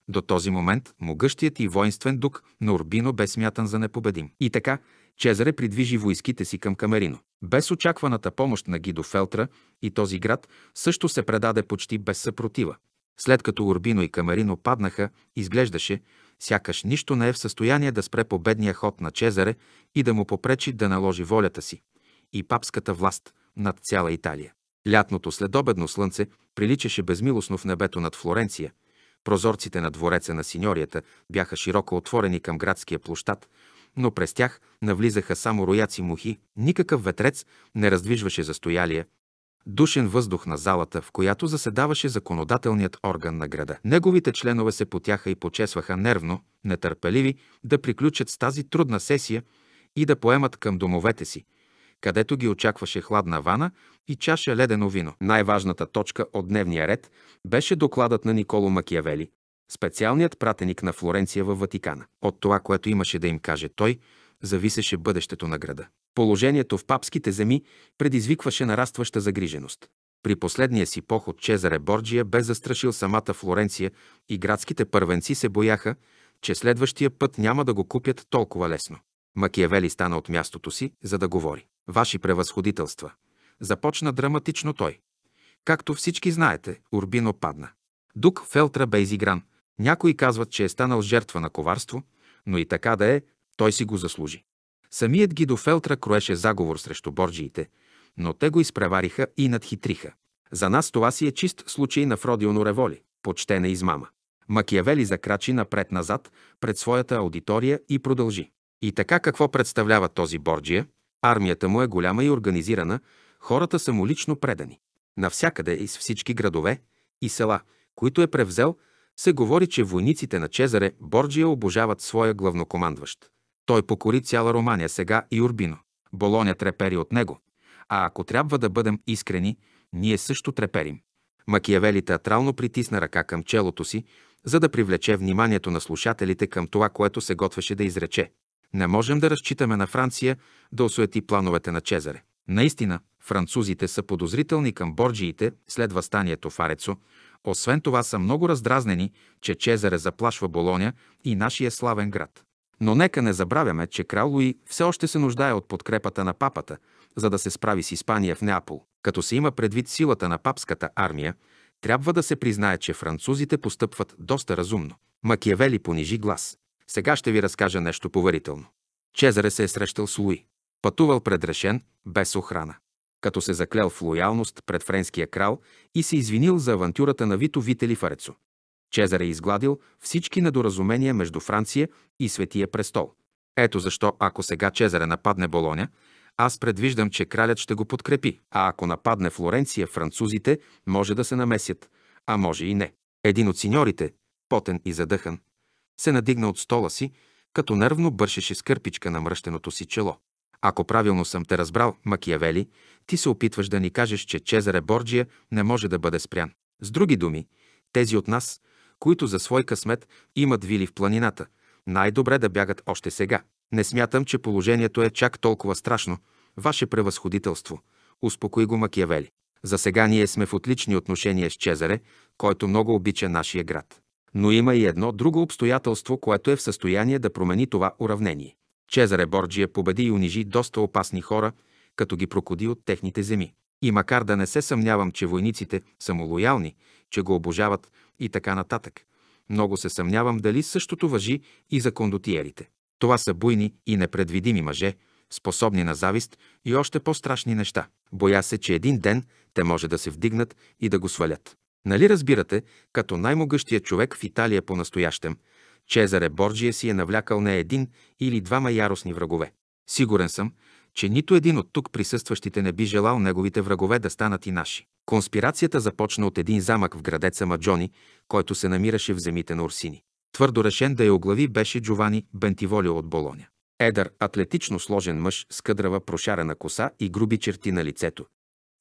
До този момент могъщият и воинствен дух на Урбино бе смятан за непобедим. И така, Чезаре придвижи войските си към Камерино. Без очакваната помощ на Гидо Фелтра и този град също се предаде почти без съпротива. След като Урбино и Камарино паднаха, изглеждаше, сякаш нищо не е в състояние да спре победния ход на Чезаре и да му попречи да наложи волята си и папската власт над цяла Италия. Лятното следобедно слънце приличаше безмилостно в небето над Флоренция. Прозорците на двореца на синьорията бяха широко отворени към градския площад, но през тях навлизаха само рояци мухи, никакъв ветрец не раздвижваше застоялия, душен въздух на залата, в която заседаваше законодателният орган на града. Неговите членове се потяха и почесваха нервно, нетърпеливи да приключат с тази трудна сесия и да поемат към домовете си, където ги очакваше хладна вана и чаша ледено вино. Най-важната точка от дневния ред беше докладът на Николо Макиявели, специалният пратеник на Флоренция във Ватикана. От това, което имаше да им каже той, зависеше бъдещето на града. Положението в папските земи предизвикваше нарастваща загриженост. При последния си поход Чезаре Борджия бе застрашил самата Флоренция и градските първенци се бояха, че следващия път няма да го купят толкова лесно. Макиявели стана от мястото си, за да говори. Ваши превъзходителства. Започна драматично той. Както всички знаете, Урбино падна. Дук Фелтра бе изигран. Някои казват, че е станал жертва на коварство, но и така да е, той си го заслужи. Самият Гидо Фелтра кроеше заговор срещу борджиите, но те го изпревариха и надхитриха. За нас това си е чист случай на Фродилно револи, почтена измама. Макиявели закрачи напред-назад пред своята аудитория и продължи. И така какво представлява този Борджия? Армията му е голяма и организирана, хората са му лично предани. Навсякъде из всички градове и села, които е превзел, се говори, че войниците на Чезаре Борджия обожават своя главнокомандващ. Той покори цяла Романия сега и Урбино. Болоня трепери от него. А ако трябва да бъдем искрени, ние също треперим. Макиявели театрално притисна ръка към челото си, за да привлече вниманието на слушателите към това, което се готвеше да изрече. Не можем да разчитаме на Франция да осуети плановете на Чезаре. Наистина, французите са подозрителни към борджиите след възстанието в Арецо. Освен това са много раздразнени, че Чезаре заплашва Болоня и нашия славен град. Но нека не забравяме, че крал Луи все още се нуждае от подкрепата на папата, за да се справи с Испания в Неапол. Като се има предвид силата на папската армия, трябва да се признае, че французите постъпват доста разумно. Макиявели понижи глас. Сега ще ви разкажа нещо поверително. Чезаре се е срещал с Луи. Пътувал предрешен, без охрана. Като се заклел в лоялност пред френския крал и се извинил за авантюрата на Вито Вители Фарецо. Чезар е изгладил всички недоразумения между Франция и Светия престол. Ето защо, ако сега Чезаре нападне Болоня, аз предвиждам, че кралят ще го подкрепи, а ако нападне Флоренция, французите може да се намесят, а може и не. Един от синьорите, потен и задъхан, се надигна от стола си, като нервно бършеше с кърпичка на мръщеното си чело. Ако правилно съм те разбрал, Макиявели, ти се опитваш да ни кажеш, че Чезаре Борджия не може да бъде спрян. С други думи, тези от нас, които за свой късмет имат вили в планината, най-добре да бягат още сега. Не смятам, че положението е чак толкова страшно, ваше превъзходителство, успокои го Макиявели. За сега ние сме в отлични отношения с Чезаре, който много обича нашия град. Но има и едно друго обстоятелство, което е в състояние да промени това уравнение. Чезаре Борджия победи и унижи доста опасни хора, като ги прокоди от техните земи. И макар да не се съмнявам, че войниците са му лоялни, че го обожават, и така нататък. Много се съмнявам дали същото въжи и за кондотиерите. Това са буйни и непредвидими мъже, способни на завист и още по-страшни неща. Боя се, че един ден те може да се вдигнат и да го свалят. Нали разбирате, като най-могъщия човек в Италия по-настоящем, Чезаре Борджия си е навлякал не един или двама яростни врагове. Сигурен съм, че нито един от тук присъстващите не би желал неговите врагове да станат и наши. Конспирацията започна от един замък в градеца Маджони, който се намираше в земите на Урсини. Твърдо решен да я оглави беше Джовани Бентиволио от Болоня. Едър, атлетично сложен мъж с къдрава прошарена коса и груби черти на лицето.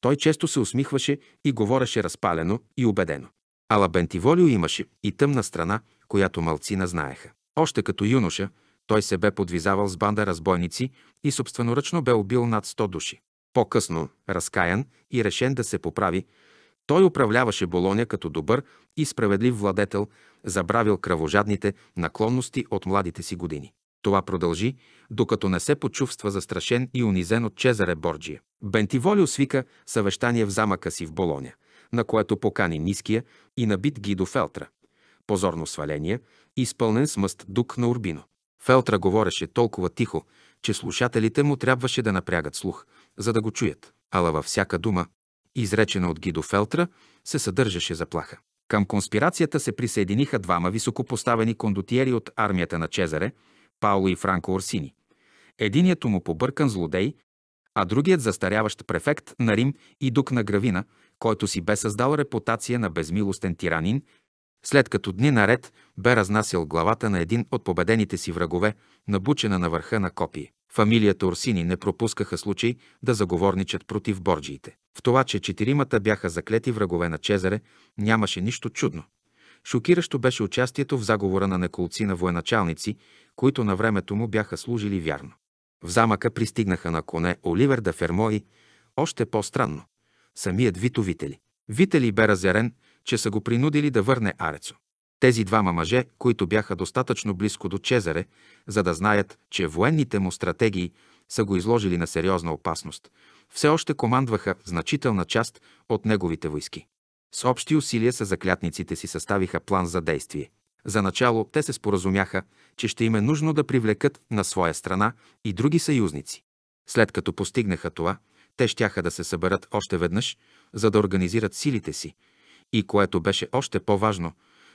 Той често се усмихваше и говореше разпалено и убедено. Ала Бентиволио имаше и тъмна страна, която малцина знаеха. Още като юноша, той се бе подвизавал с банда разбойници и собственоръчно бе убил над 100 души. По-късно, разкаян и решен да се поправи, той управляваше Болоня като добър и справедлив владетел, забравил кръвожадните наклонности от младите си години. Това продължи, докато не се почувства застрашен и унизен от Чезаре Борджия. Бентиволио свика съвещание в замъка си в Болоня, на което покани ниския и набит Гидо Фелтра, позорно сваление, изпълнен с мъст дук на Урбино. Фелтра говореше толкова тихо, че слушателите му трябваше да напрягат слух, за да го чуят. Ала във всяка дума, изречена от Гидо Фелтра, се съдържаше заплаха. Към конспирацията се присъединиха двама високопоставени кондотиери от армията на Чезаре, Пауло и Франко Орсини. Единият му побъркан злодей, а другият застаряващ префект на Рим и дук на Гравина, който си бе създал репутация на безмилостен тиранин след като дни наред бе разнасял главата на един от победените си врагове, набучена на върха на копие. Фамилията Орсини не пропускаха случай да заговорничат против борджиите. В това, че четиримата бяха заклети врагове на Чезаре, нямаше нищо чудно. Шокиращо беше участието в заговора на неколци на военачалници, които на времето му бяха служили вярно. В замъка пристигнаха на коне Оливер да Фермои, и, още по-странно, самият Вито Вители. Вители бе разярен, че са го принудили да върне Арецо. Тези двама мъже, които бяха достатъчно близко до Чезаре, за да знаят, че военните му стратегии са го изложили на сериозна опасност, все още командваха значителна част от неговите войски. С общи усилия са заклятниците си съставиха план за действие. За начало те се споразумяха, че ще им е нужно да привлекат на своя страна и други съюзници. След като постигнаха това, те щяха да се съберат още веднъж, за да организират силите си, и което беше още по-важно,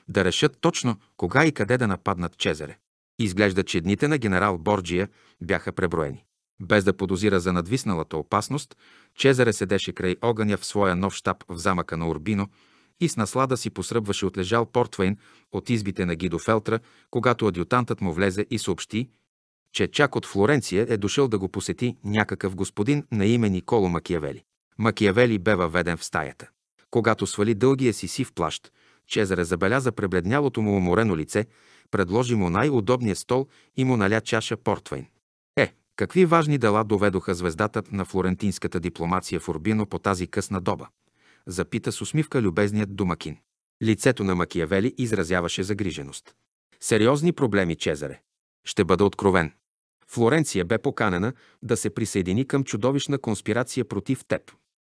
да решат точно кога и къде да нападнат Чезаре. Изглежда, че дните на генерал Борджия бяха преброени. Без да подозира за надвисналата опасност, Чезаре седеше край огъня в своя нов щаб в замъка на Урбино и с наслада си посръбваше отлежал портвейн от избите на Гидо Фелтра, когато адютантът му влезе и съобщи, че чак от Флоренция е дошъл да го посети някакъв господин на име Николо Макиявели. Макиявели бе въведен в стаята. Когато свали дългия си сив плащ, Чезаре забеляза пребледнялото му уморено лице, предложи му най-удобния стол и му наля чаша портвейн. Е, какви важни дела доведоха звездата на флорентинската дипломация в Урбино по тази късна доба? Запита с усмивка любезният домакин. Лицето на Макиявели изразяваше загриженост. Сериозни проблеми, Чезаре. Ще бъда откровен. Флоренция бе поканена да се присъедини към чудовищна конспирация против теб.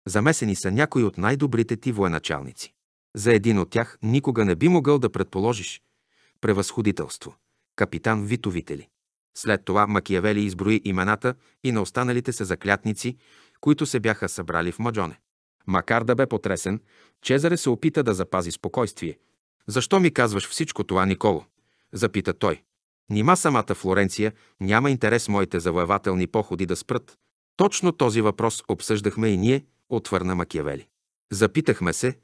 Замесени са някои от най-добрите ти военачалници. За един от тях никога не би могъл да предположиш превъзходителство, капитан Витовители. След това Макиявели изброи имената и на останалите се заклятници, които се бяха събрали в Маджоне. Макар да бе потресен, Чезаре се опита да запази спокойствие. «Защо ми казваш всичко това, Николо?» запита той. Нима самата Флоренция няма интерес моите завоевателни походи да спрат. Точно този въпрос обсъждахме и ние – отвърна Макиявели. Запитахме се,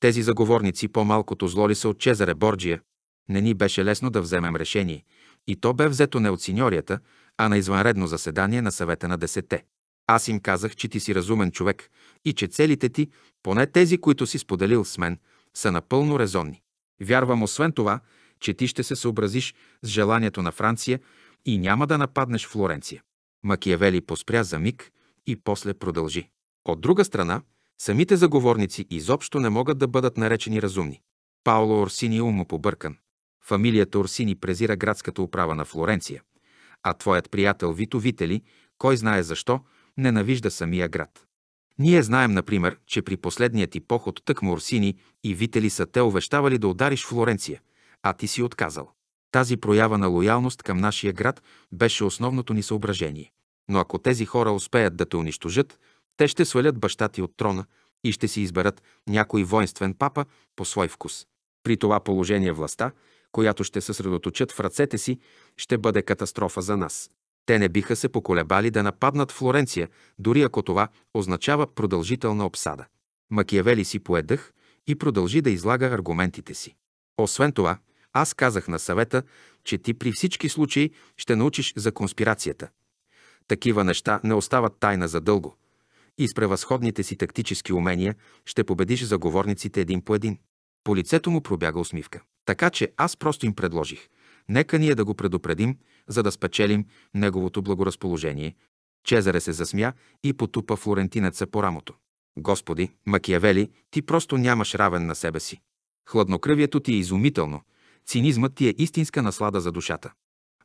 тези заговорници по-малкото зло ли са от Чезаре Борджия? Не ни беше лесно да вземем решение, и то бе взето не от синьорията, а на извънредно заседание на съвета на десете. Аз им казах, че ти си разумен човек и че целите ти, поне тези, които си споделил с мен, са напълно резонни. Вярвам освен това, че ти ще се съобразиш с желанието на Франция и няма да нападнеш Флоренция. Макиявели поспря за миг и после продължи. От друга страна, самите заговорници изобщо не могат да бъдат наречени разумни. Пауло Орсини е умно побъркан. Фамилията Орсини презира градската управа на Флоренция, а твоят приятел Вито Вители, кой знае защо, ненавижда самия град. Ние знаем, например, че при последният ти поход тъкмо Орсини и Вители са те увещавали да удариш Флоренция, а ти си отказал. Тази проява на лоялност към нашия град беше основното ни съображение. Но ако тези хора успеят да те унищожат, те ще свалят баща ти от трона и ще си изберат някой воинствен папа по свой вкус. При това положение властта, която ще съсредоточат в ръцете си, ще бъде катастрофа за нас. Те не биха се поколебали да нападнат Флоренция, дори ако това означава продължителна обсада. Макиявели си поедъх и продължи да излага аргументите си. Освен това, аз казах на съвета, че ти при всички случаи ще научиш за конспирацията. Такива неща не остават тайна за дълго – и с превъзходните си тактически умения ще победиш заговорниците един по един. По лицето му пробяга усмивка. Така че аз просто им предложих. Нека ние да го предупредим, за да спечелим неговото благоразположение. Чезаре се засмя и потупа флорентинеца по рамото. Господи, Макиявели, ти просто нямаш равен на себе си. Хладнокръвието ти е изумително. Цинизмът ти е истинска наслада за душата.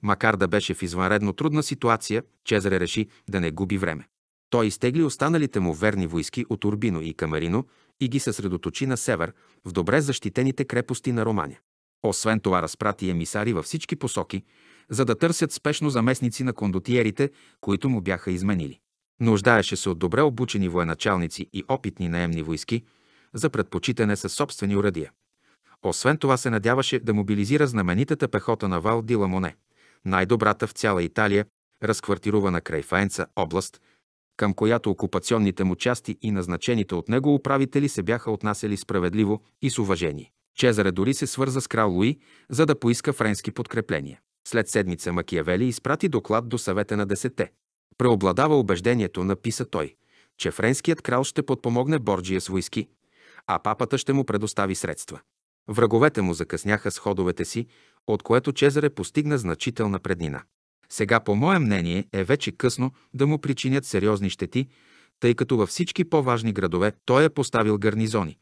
Макар да беше в извънредно трудна ситуация, Чезаре реши да не губи време. Той изтегли останалите му верни войски от Урбино и Камарино и ги съсредоточи на север, в добре защитените крепости на Романя. Освен това разпрати емисари във всички посоки, за да търсят спешно заместници на кондотиерите, които му бяха изменили. Нуждаеше се от добре обучени военачалници и опитни наемни войски за предпочитане със собствени урадия. Освен това се надяваше да мобилизира знаменитата пехота на Вал Диламоне, най-добрата в цяла Италия, разквартирувана край Фаенца област – към която окупационните му части и назначените от него управители се бяха отнасяли справедливо и с уважение. Чезаре дори се свърза с крал Луи, за да поиска френски подкрепления. След седмица Макиявели изпрати доклад до съвета на десете. Преобладава убеждението, написа той, че френският крал ще подпомогне Борджия с войски, а папата ще му предостави средства. Враговете му закъсняха с ходовете си, от което Чезаре постигна значителна преднина. Сега, по мое мнение, е вече късно да му причинят сериозни щети, тъй като във всички по-важни градове той е поставил гарнизони,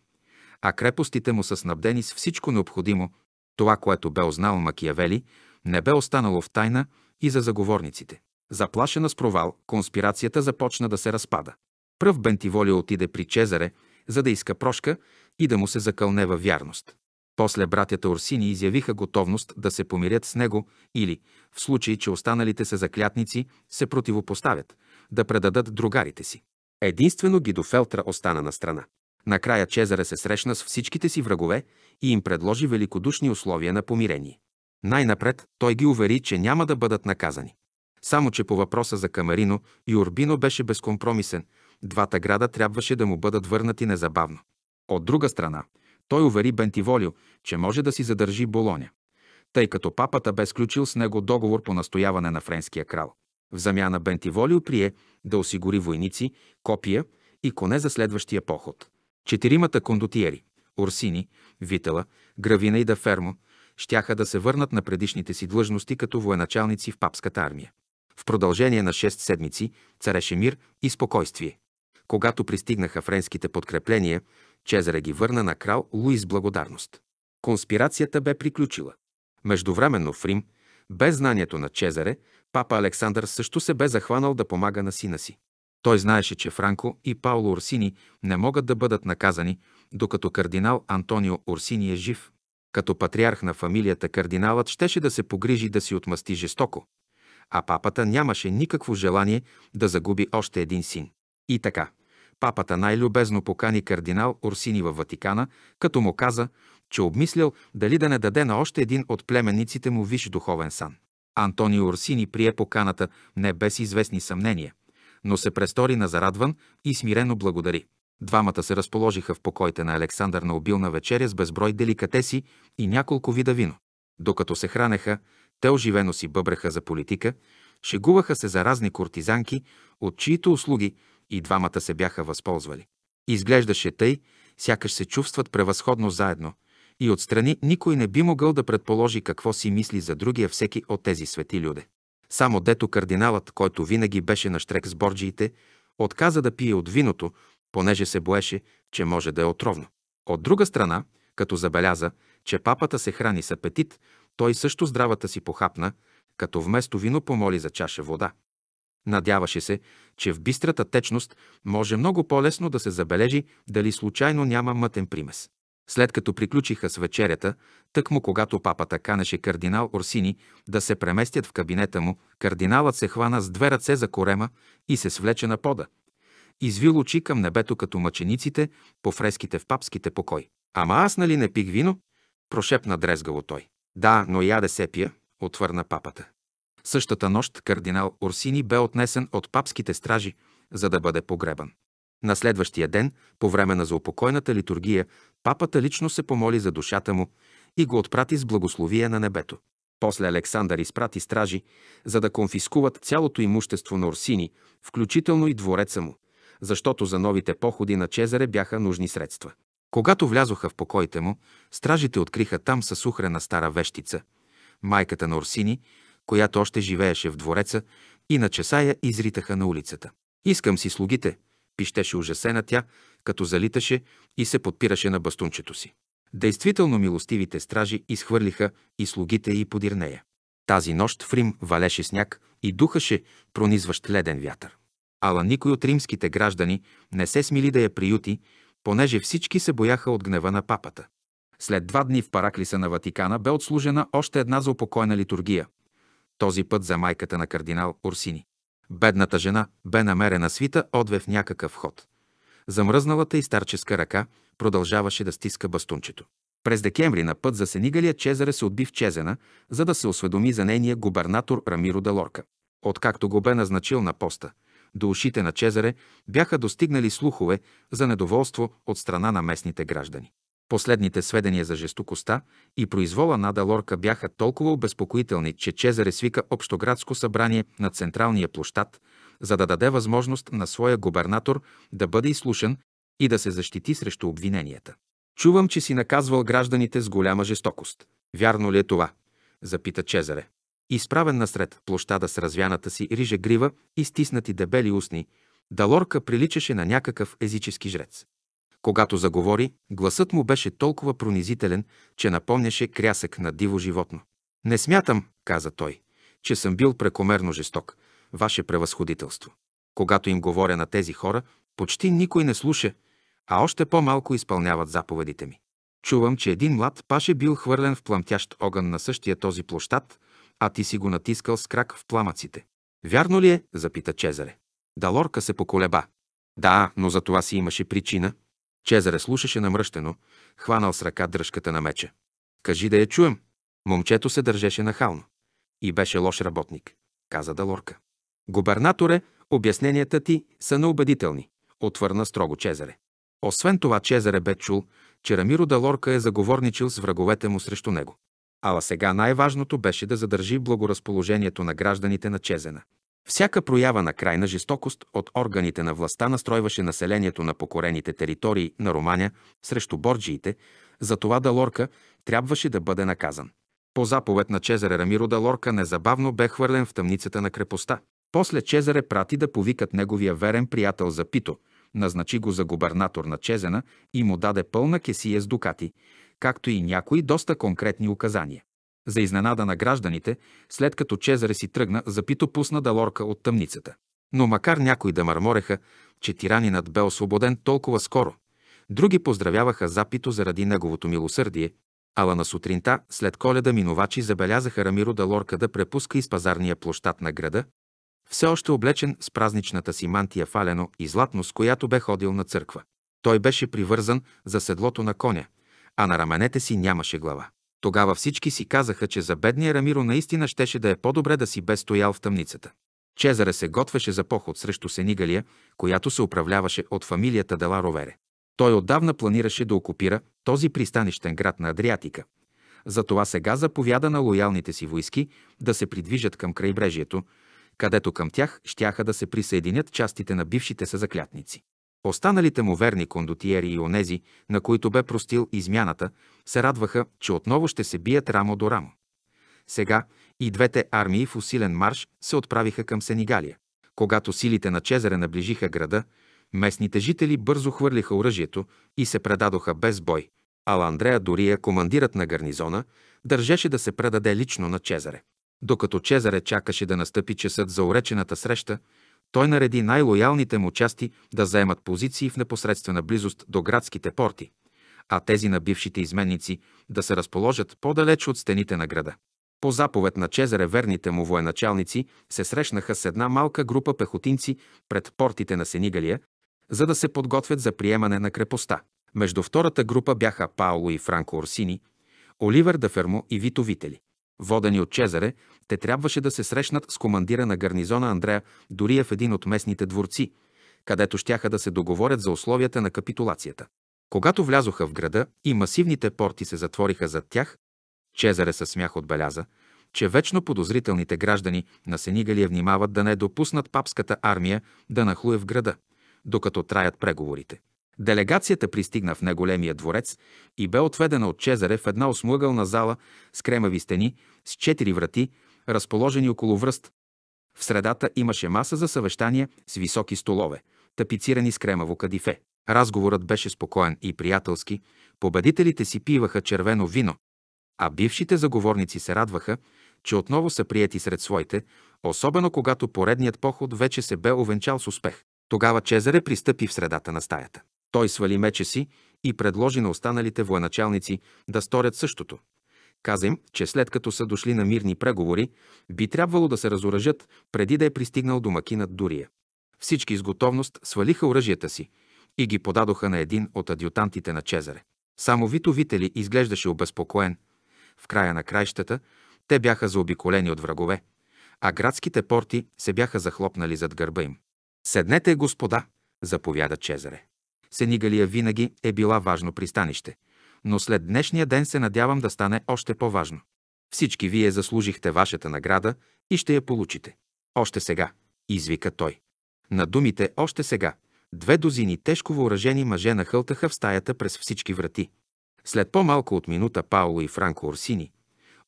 а крепостите му са снабдени с всичко необходимо. Това, което бе узнал Макиявели, не бе останало в тайна и за заговорниците. Заплашена с провал, конспирацията започна да се разпада. Пръв Бентиволио отиде при Чезаре, за да иска прошка и да му се закълне във вярност. После братята Орсини изявиха готовност да се помирят с него или, в случай, че останалите са заклятници, се противопоставят, да предадат другарите си. Единствено Гидофелтра остана на страна. Накрая Чезаре се срещна с всичките си врагове и им предложи великодушни условия на помирение. Най-напред той ги увери, че няма да бъдат наказани. Само, че по въпроса за Камарино и Урбино беше безкомпромисен, двата града трябваше да му бъдат върнати незабавно. От друга страна, той увери Бентиволио, че може да си задържи Болоня, тъй като папата бе сключил с него договор по настояване на френския крал. В замяна Бентиволио прие да осигури войници, копия и коне за следващия поход. Четиримата кондотиери – Орсини, Витела, Гравина и Дафермо – щяха да се върнат на предишните си длъжности като военачалници в папската армия. В продължение на 6 седмици цареше мир и спокойствие. Когато пристигнаха френските подкрепления, Чезаре ги върна на крал Луис благодарност. Конспирацията бе приключила. Междувременно в Рим, без знанието на Чезаре, папа Александър също се бе захванал да помага на сина си. Той знаеше, че Франко и Пауло Орсини не могат да бъдат наказани, докато кардинал Антонио Орсини е жив. Като патриарх на фамилията кардиналът щеше да се погрижи да си отмъсти жестоко, а папата нямаше никакво желание да загуби още един син. И така, Папата най-любезно покани кардинал Орсини във Ватикана, като му каза, че обмислял дали да не даде на още един от племенниците му виш духовен сан. Антонио Орсини прие поканата не без известни съмнения, но се престори на зарадван и смирено благодари. Двамата се разположиха в покоите на Александър на обилна вечеря с безброй деликатеси и няколко вида вино. Докато се хранеха, те оживено си бъбреха за политика, шегуваха се за разни кортизанки, от чието услуги и двамата се бяха възползвали. Изглеждаше тъй, сякаш се чувстват превъзходно заедно, и отстрани никой не би могъл да предположи какво си мисли за другия всеки от тези свети люде. Само дето кардиналът, който винаги беше на штрек с борджиите, отказа да пие от виното, понеже се боеше, че може да е отровно. От друга страна, като забеляза, че папата се храни с апетит, той също здравата си похапна, като вместо вино помоли за чаша вода. Надяваше се, че в бистрата течност може много по-лесно да се забележи дали случайно няма мътен примес. След като приключиха с вечерята, тъкмо когато папата канеше кардинал Орсини да се преместят в кабинета му, кардиналът се хвана с две ръце за корема и се свлече на пода. Извил очи към небето като мъчениците по фреските в папските покой. «Ама аз нали не пих вино?» прошепна дрезгаво той. «Да, но яде сепия», отвърна папата. Същата нощ кардинал Орсини бе отнесен от папските стражи, за да бъде погребан. На следващия ден, по време на заупокойната литургия, папата лично се помоли за душата му и го отпрати с благословие на небето. После Александър изпрати стражи, за да конфискуват цялото имущество на Орсини, включително и двореца му, защото за новите походи на Чезаре бяха нужни средства. Когато влязоха в покоите му, стражите откриха там със сухрена стара вещица, майката на Орсини, която още живееше в двореца, и на я изритаха на улицата. Искам си слугите, пищеше ужасена тя, като залиташе и се подпираше на бастунчето си. Действително милостивите стражи изхвърлиха и слугите и подир нея. Тази нощ в Рим валеше сняг и духаше пронизващ леден вятър. Ала никой от римските граждани не се смили да я приюти, понеже всички се бояха от гнева на папата. След два дни в Параклиса на Ватикана бе отслужена още една заупокойна литургия този път за майката на кардинал Орсини. Бедната жена бе намерена свита отве в някакъв ход. Замръзналата и старческа ръка продължаваше да стиска бастунчето. През декември на път за Сенигалия Чезаре се отби в Чезена, за да се осведоми за нейния губернатор Рамиро Делорка. Откакто го бе назначил на поста, до ушите на Чезаре бяха достигнали слухове за недоволство от страна на местните граждани. Последните сведения за жестокостта и произвола на Далорка бяха толкова обезпокоителни, че Чезаре свика Общоградско събрание на Централния площад, за да даде възможност на своя губернатор да бъде изслушан и да се защити срещу обвиненията. Чувам, че си наказвал гражданите с голяма жестокост. Вярно ли е това? Запита Чезаре. Изправен насред площада с развяната си рижа грива и стиснати дебели устни, Далорка приличаше на някакъв езически жрец. Когато заговори, гласът му беше толкова пронизителен, че напомняше крясък на диво животно. Не смятам, каза той, че съм бил прекомерно жесток, ваше превъзходителство. Когато им говоря на тези хора, почти никой не слуша, а още по-малко изпълняват заповедите ми. Чувам, че един млад паш е бил хвърлен в пламтящ огън на същия този площад, а ти си го натискал с крак в пламъците. Вярно ли е? запита Чезаре. Далорка се поколеба. Да, но за това си имаше причина, Чезаре слушаше намръщено, хванал с ръка дръжката на меча. Кажи да я чуем. Момчето се държеше нахално. И беше лош работник, каза Далорка. Губернаторе, обясненията ти са неубедителни, отвърна строго Чезаре. Освен това, Чезаре бе чул, че Рамиро Далорка е заговорничил с враговете му срещу него. Ала сега най-важното беше да задържи благоразположението на гражданите на Чезена. Всяка проява на крайна жестокост от органите на властта настройваше населението на покорените територии на Романя срещу борджиите, За това Далорка трябваше да бъде наказан. По заповед на Чезаре Рамиро Далорка незабавно бе хвърлен в тъмницата на крепостта. После Чезаре прати да повикат неговия верен приятел за Пито, назначи го за губернатор на Чезена и му даде пълна кесия с дукати, както и някои доста конкретни указания. За изненада на гражданите, след като Чезаре си тръгна, запито пусна да лорка от тъмницата. Но макар някои да мърмореха, че тиранинът бе освободен толкова скоро, други поздравяваха запито заради неговото милосърдие, ала на сутринта, след коледа минувачи забелязаха Рамиро да лорка да препуска из пазарния площад на града, все още облечен с празничната си мантия фалено и златно, с която бе ходил на църква. Той беше привързан за седлото на коня, а на раменете си нямаше глава. Тогава всички си казаха, че за бедния Рамиро наистина щеше да е по-добре да си бе стоял в тъмницата. Чезаре се готвеше за поход срещу Сенигалия, която се управляваше от фамилията Дела Ровере. Той отдавна планираше да окупира този пристанищен град на Адриатика. Затова сега заповяда на лоялните си войски да се придвижат към крайбрежието, където към тях щяха да се присъединят частите на бившите са заклятници. Останалите му верни кондотиери и онези, на които бе простил измяната, се радваха, че отново ще се бият рамо до рамо. Сега и двете армии в усилен марш се отправиха към Сенигалия. Когато силите на Чезаре наближиха града, местните жители бързо хвърлиха оръжието и се предадоха без бой, ала Андрея Дория, командирът на гарнизона, държеше да се предаде лично на Чезаре. Докато Чезаре чакаше да настъпи часът за уречената среща, той нареди най-лоялните му части да заемат позиции в непосредствена близост до градските порти, а тези на бившите изменници да се разположат по-далеч от стените на града. По заповед на Чезаре верните му военачалници се срещнаха с една малка група пехотинци пред портите на Сенигалия, за да се подготвят за приемане на крепостта. Между втората група бяха Пауло и Франко Орсини, Оливер да Фермо и Вито Вители. Водени от Чезаре, те трябваше да се срещнат с командира на гарнизона Андрея дори в един от местните дворци, където щяха да се договорят за условията на капитулацията. Когато влязоха в града и масивните порти се затвориха зад тях, Чезаре със смях отбеляза, че вечно подозрителните граждани на Сенигалия внимават да не допуснат папската армия да нахлуе в града, докато траят преговорите. Делегацията пристигна в неголемия дворец и бе отведена от Чезаре в една осмъгълна зала с кремави стени, с четири врати, разположени около връст. В средата имаше маса за съвещания с високи столове, тапицирани с кремаво кадифе. Разговорът беше спокоен и приятелски, победителите си пиваха червено вино, а бившите заговорници се радваха, че отново са приети сред своите, особено когато поредният поход вече се бе овенчал с успех. Тогава Чезаре пристъпи в средата на стаята. Той свали мече си и предложи на останалите военачалници да сторят същото. Каза им, че след като са дошли на мирни преговори, би трябвало да се разоръжат преди да е пристигнал домакинът Дурия. Всички с готовност свалиха оръжията си и ги подадоха на един от адютантите на Чезаре. Само Вито Вители изглеждаше обезпокоен. В края на краищата те бяха заобиколени от врагове, а градските порти се бяха захлопнали зад гърба им. Седнете, господа, заповяда Чезаре. Сенигалия винаги е била важно пристанище, но след днешния ден се надявам да стане още по-важно. Всички вие заслужихте вашата награда и ще я получите. Още сега, извика той. На думите още сега, Две дозини тежко въоръжени мъже нахълтаха в стаята през всички врати. След по-малко от минута Пауло и Франко Орсини,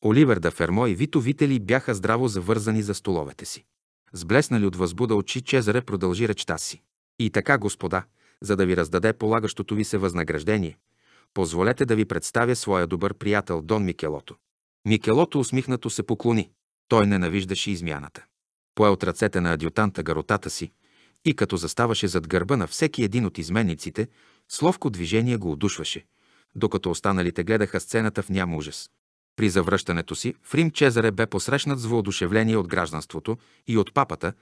Оливер да Фермо и Вито Вители бяха здраво завързани за столовете си. Сблеснали от възбуда очи, Чезаре продължи речта си. И така, господа, за да ви раздаде полагащото ви се възнаграждение, позволете да ви представя своя добър приятел Дон Микелото. Микелото усмихнато се поклони. Той ненавиждаше измяната. Пое от ръцете на адютанта гаротата си, и като заставаше зад гърба на всеки един от изменниците, с ловко движение го одушваше, докато останалите гледаха сцената в ням ужас. При завръщането си в Рим Чезаре бе посрещнат с воодушевление от гражданството и от папата,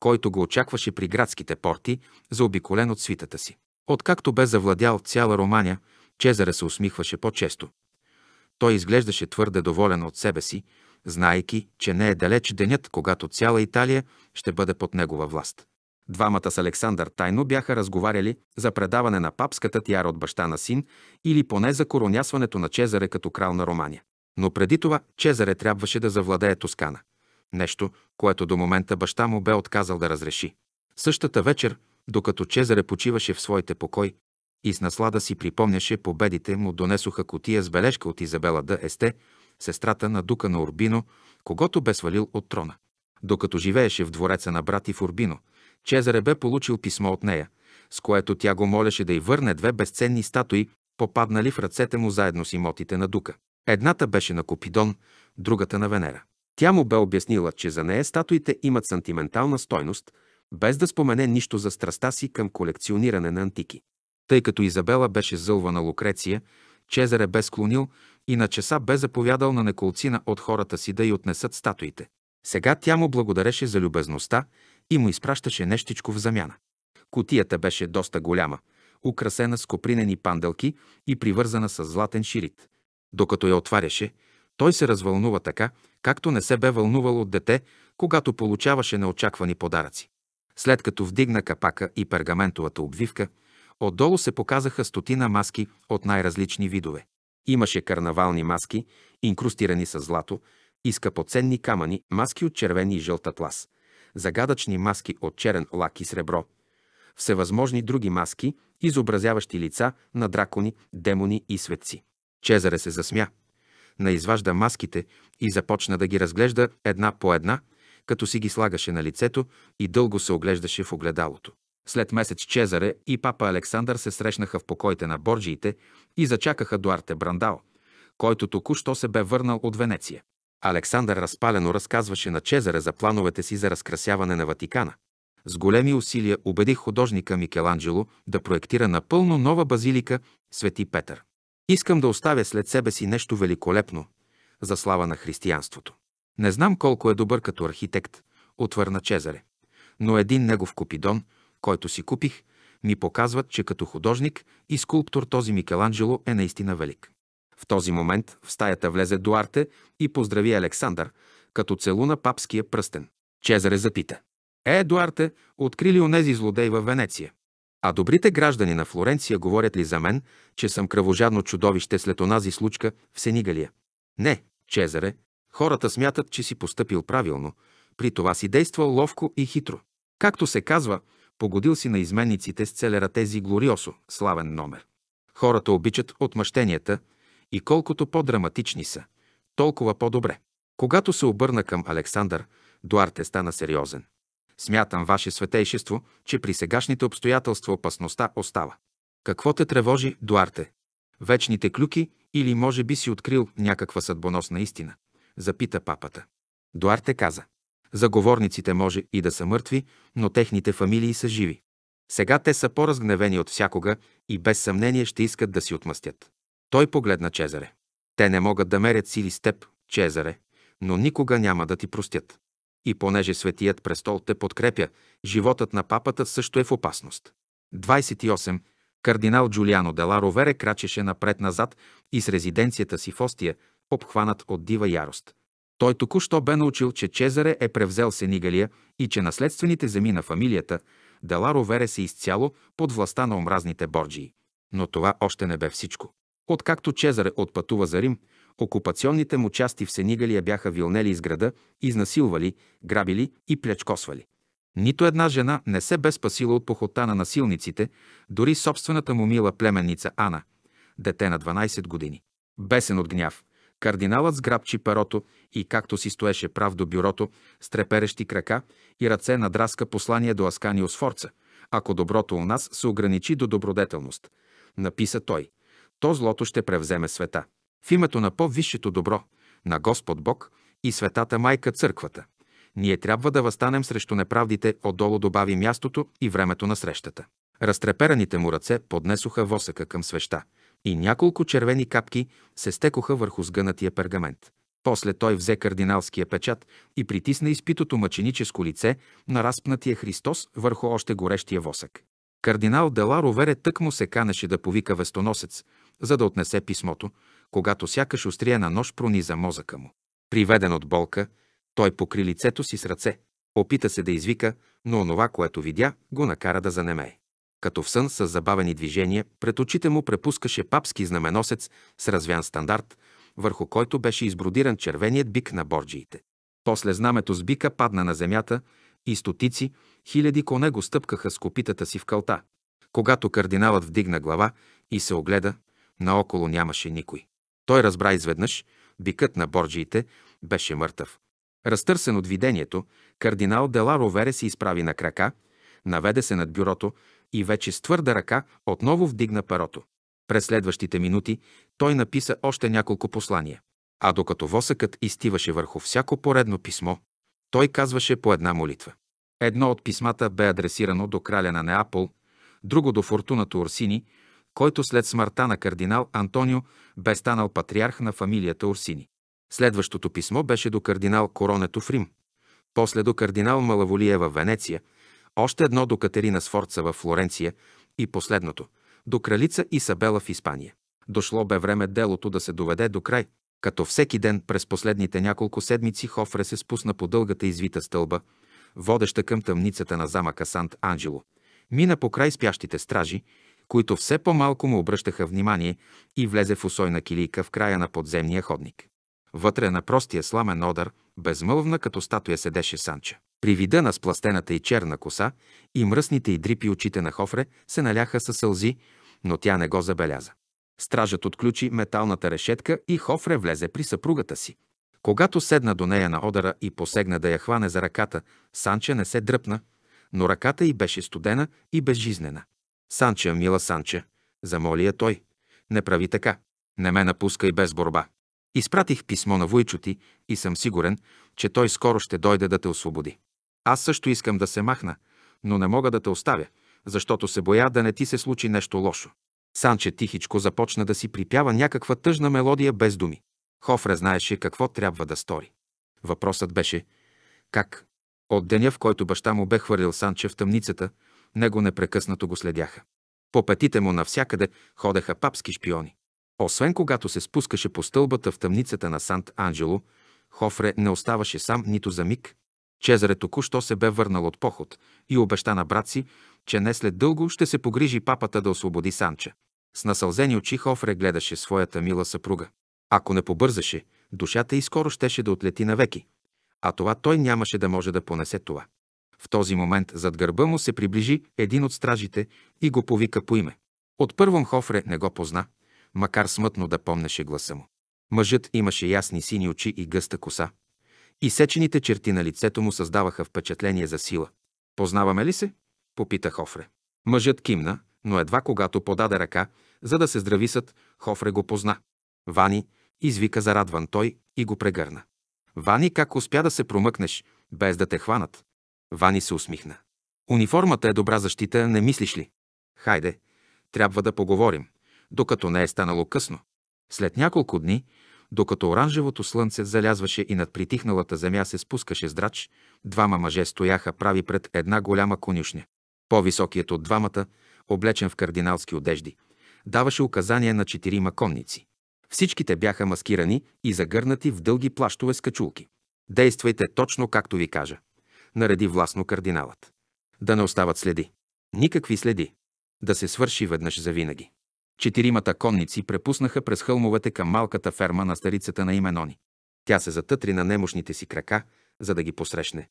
който го очакваше при градските порти, заобиколен от свитата си. Откакто бе завладял цяла Романия, Чезаре се усмихваше по-често. Той изглеждаше твърде доволен от себе си, знаейки, че не е далеч денят, когато цяла Италия ще бъде под негова власт. Двамата с Александър тайно бяха разговаряли за предаване на папската тяра от баща на син или поне за коронясването на Чезаре като крал на Романия. Но преди това Чезаре трябваше да завладее Тоскана. Нещо, което до момента баща му бе отказал да разреши. Същата вечер, докато Чезаре почиваше в своите покой и с наслада си припомняше победите му донесоха котия с бележка от Изабела да Есте, сестрата на дука на Урбино, когато бе свалил от трона. Докато живееше в двореца на брат и в Урбино, Чезаре бе получил писмо от нея, с което тя го молеше да й върне две безценни статуи, попаднали в ръцете му заедно с имотите на Дука. Едната беше на Копидон, другата на Венера. Тя му бе обяснила, че за нея статуите имат сантиментална стойност, без да спомене нищо за страста си към колекциониране на антики. Тъй като Изабела беше зълвана Лукреция, Чезаре бе склонил и на часа бе заповядал на неколцина от хората си да й отнесат статуите. Сега тя му благодареше за любезността и му изпращаше нещичко в замяна. Котията беше доста голяма, украсена с копринени панделки и привързана с златен ширит. Докато я отваряше, той се развълнува така, както не се бе вълнувал от дете, когато получаваше неочаквани подаръци. След като вдигна капака и пергаментовата обвивка, отдолу се показаха стотина маски от най-различни видове. Имаше карнавални маски, инкрустирани с злато, и скъпоценни камъни, маски от червени и жълт атлас, загадъчни маски от черен лак и сребро, всевъзможни други маски, изобразяващи лица на дракони, демони и светци. Чезаре се засмя, наизважда маските и започна да ги разглежда една по една, като си ги слагаше на лицето и дълго се оглеждаше в огледалото. След месец Чезаре и папа Александър се срещнаха в покоите на Борджиите и зачакаха Дуарте Брандао, който току-що се бе върнал от Венеция. Александър разпалено разказваше на Чезаре за плановете си за разкрасяване на Ватикана. С големи усилия убеди художника Микеланджело да проектира напълно нова базилика Свети Петър. Искам да оставя след себе си нещо великолепно за слава на християнството. Не знам колко е добър като архитект, отвърна Чезаре, но един негов копидон, който си купих, ми показват, че като художник и скулптор този Микеланджело е наистина велик. В този момент в стаята влезе Дуарте и поздрави Александър, като целуна папския пръстен. Чезаре запита. Е, Дуарте, открили онези злодей във Венеция. А добрите граждани на Флоренция говорят ли за мен, че съм кръвожадно чудовище след онази случка в Сенигалия? Не, Чезаре. Хората смятат, че си поступил правилно. При това си действал ловко и хитро. Както се казва, погодил си на изменниците с целера тези глориосо, славен номер. Хората обичат отмъщенията, и колкото по-драматични са, толкова по-добре. Когато се обърна към Александър, Дуарте стана сериозен. Смятам, Ваше Светейшество, че при сегашните обстоятелства опасността остава. Какво те тревожи, Дуарте? Вечните клюки или може би си открил някаква съдбоносна истина? Запита папата. Дуарте каза. Заговорниците може и да са мъртви, но техните фамилии са живи. Сега те са по-разгневени от всякога и без съмнение ще искат да си отмъстят. Той погледна Чезаре. Те не могат да мерят сили с теб, Чезаре, но никога няма да ти простят. И понеже Светият престол те подкрепя, животът на папата също е в опасност. 28. Кардинал Джулиано Дела Ровере крачеше напред-назад и с резиденцията си в Остия, обхванат от дива ярост. Той току-що бе научил, че Чезаре е превзел Сенигалия и че наследствените земи на фамилията Дела Ровере се изцяло под властта на омразните борджии. Но това още не бе всичко. Откакто Чезаре отпътува за Рим, окупационните му части в Сенигалия бяха вилнели из града, изнасилвали, грабили и плячкосвали. Нито една жена не се бе спасила от похота на насилниците, дори собствената му мила племенница Ана, дете на 12 години. Бесен от гняв, кардиналът сграбчи перото и както си стоеше прав до бюрото, с треперещи крака и ръце надраска послание до Асканио Сфорца. Ако доброто у нас се ограничи до добродетелност, написа той то злото ще превземе света. В името на по-висшето добро, на Господ Бог и Светата Майка Църквата, ние трябва да възстанем срещу неправдите, отдолу добави мястото и времето на срещата. Разтрепераните му ръце поднесоха восъка към свеща и няколко червени капки се стекоха върху сгънатия пергамент. После той взе кардиналския печат и притисна изпитото мъченическо лице на разпнатия Христос върху още горещия восък. Кардинал Деларовере тък му се канеше да повика вестоносец, за да отнесе писмото, когато сякаш острие на нож прониза мозъка му. Приведен от болка, той покри лицето си с ръце. Опита се да извика, но онова, което видя, го накара да занемее. Като в сън с забавени движения, пред очите му препускаше папски знаменосец с развян стандарт, върху който беше избродиран червеният бик на борджиите. После знамето с бика падна на земята и стотици, хиляди коне го стъпкаха с копитата си в кълта. Когато кардиналът вдигна глава и се огледа, Наоколо нямаше никой. Той разбра изведнъж, бикът на борджиите беше мъртъв. Разтърсен от видението, кардинал Дела Ровере се изправи на крака, наведе се над бюрото и вече с твърда ръка отново вдигна перото. През следващите минути той написа още няколко послания. А докато восъкът изтиваше върху всяко поредно писмо, той казваше по една молитва. Едно от писмата бе адресирано до краля на Неапол, друго до Фортуната Орсини, който след смъртта на кардинал Антонио бе станал патриарх на фамилията Орсини. Следващото писмо беше до кардинал Коронето в Рим, после до кардинал Малаволия в Венеция, още едно до Катерина Сфорца в Флоренция и последното – до кралица Исабела в Испания. Дошло бе време делото да се доведе до край, като всеки ден през последните няколко седмици Хофре се спусна по дългата извита стълба, водеща към тъмницата на замъка Сант-Анджело. Мина по край спящите стражи, които все по-малко му обръщаха внимание и влезе в усойна килийка в края на подземния ходник. Вътре на простия сламен одър, безмълвна като статуя седеше Санча. При вида на спластената и черна коса и мръсните и дрипи очите на Хофре се наляха със сълзи, но тя не го забеляза. Стражът отключи металната решетка и Хофре влезе при съпругата си. Когато седна до нея на одъра и посегна да я хване за ръката, Санча не се дръпна, но ръката й беше студена и безжизнена. Санче, мила Санче, замоли я той. Не прави така. Не ме напускай без борба. Изпратих писмо на войчо ти и съм сигурен, че той скоро ще дойде да те освободи. Аз също искам да се махна, но не мога да те оставя, защото се боя да не ти се случи нещо лошо. Санче тихичко започна да си припява някаква тъжна мелодия без думи. Хофре знаеше какво трябва да стори. Въпросът беше как? От деня, в който баща му бе хвърлил Санче в тъмницата, него непрекъснато го следяха. По петите му навсякъде ходеха папски шпиони. Освен когато се спускаше по стълбата в тъмницата на Сант Анджело, Хофре не оставаше сам нито за миг. Чезаре току-що се бе върнал от поход и обеща на брат си, че не след дълго ще се погрижи папата да освободи Санча. С насълзени очи Хофре гледаше своята мила съпруга. Ако не побързаше, душата и скоро щеше да отлети навеки, а това той нямаше да може да понесе това. В този момент зад гърба му се приближи един от стражите и го повика по име. От първом хофре не го позна, макар смътно да помнеше гласа му. Мъжът имаше ясни сини очи и гъста коса. И сечените черти на лицето му създаваха впечатление за сила. Познаваме ли се? попита Хофре. Мъжът кимна, но едва когато подаде ръка, за да се здрависат, Хофре го позна. Вани, извика зарадван той и го прегърна. Вани, как успя да се промъкнеш, без да те хванат? Вани се усмихна. Униформата е добра защита, не мислиш ли? Хайде, трябва да поговорим, докато не е станало късно. След няколко дни, докато оранжевото слънце залязваше и над притихналата земя се спускаше здрач, двама мъже стояха прави пред една голяма конюшня. По-високият от двамата, облечен в кардиналски одежди, даваше указания на четири маконници. Всичките бяха маскирани и загърнати в дълги плащове с качулки. Действайте точно както ви кажа нареди властно кардиналът. Да не остават следи. Никакви следи. Да се свърши веднъж завинаги. Четиримата конници препуснаха през хълмовете към малката ферма на старицата на именони. Тя се затътри на немощните си крака, за да ги посрещне.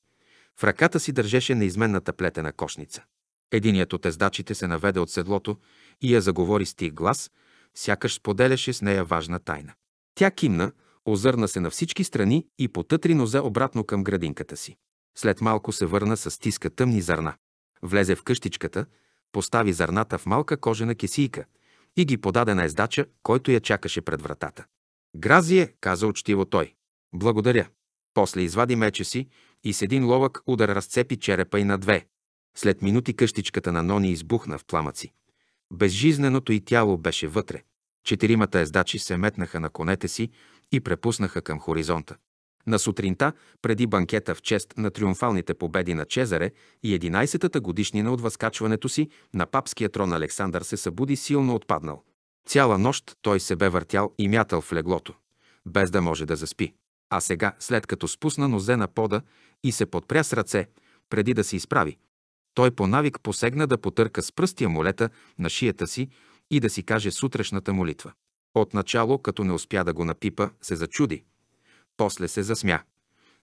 В ръката си държеше неизменната плетена кошница. Единият от ездачите се наведе от седлото и я заговори с тих глас, сякаш споделяше с нея важна тайна. Тя кимна, озърна се на всички страни и потътри нозе обратно към градинката си. След малко се върна с тиска тъмни зърна. Влезе в къщичката, постави зърната в малка кожена кесийка и ги подаде на ездача, който я чакаше пред вратата. Гразие, каза учтиво той. Благодаря. После извади меча си и с един ловък удар разцепи черепа и на две. След минути къщичката на Нони избухна в пламъци. Безжизненото и тяло беше вътре. Четиримата ездачи се метнаха на конете си и препуснаха към хоризонта. На сутринта, преди банкета в чест на триумфалните победи на Чезаре и 11-та годишнина от възкачването си на папския трон Александър се събуди силно отпаднал. Цяла нощ той се бе въртял и мятал в леглото, без да може да заспи. А сега, след като спусна нозе на пода и се подпря с ръце, преди да се изправи, той по навик посегна да потърка с пръсти амулета на шията си и да си каже сутрешната молитва. Отначало, като не успя да го напипа, се зачуди – после се засмя.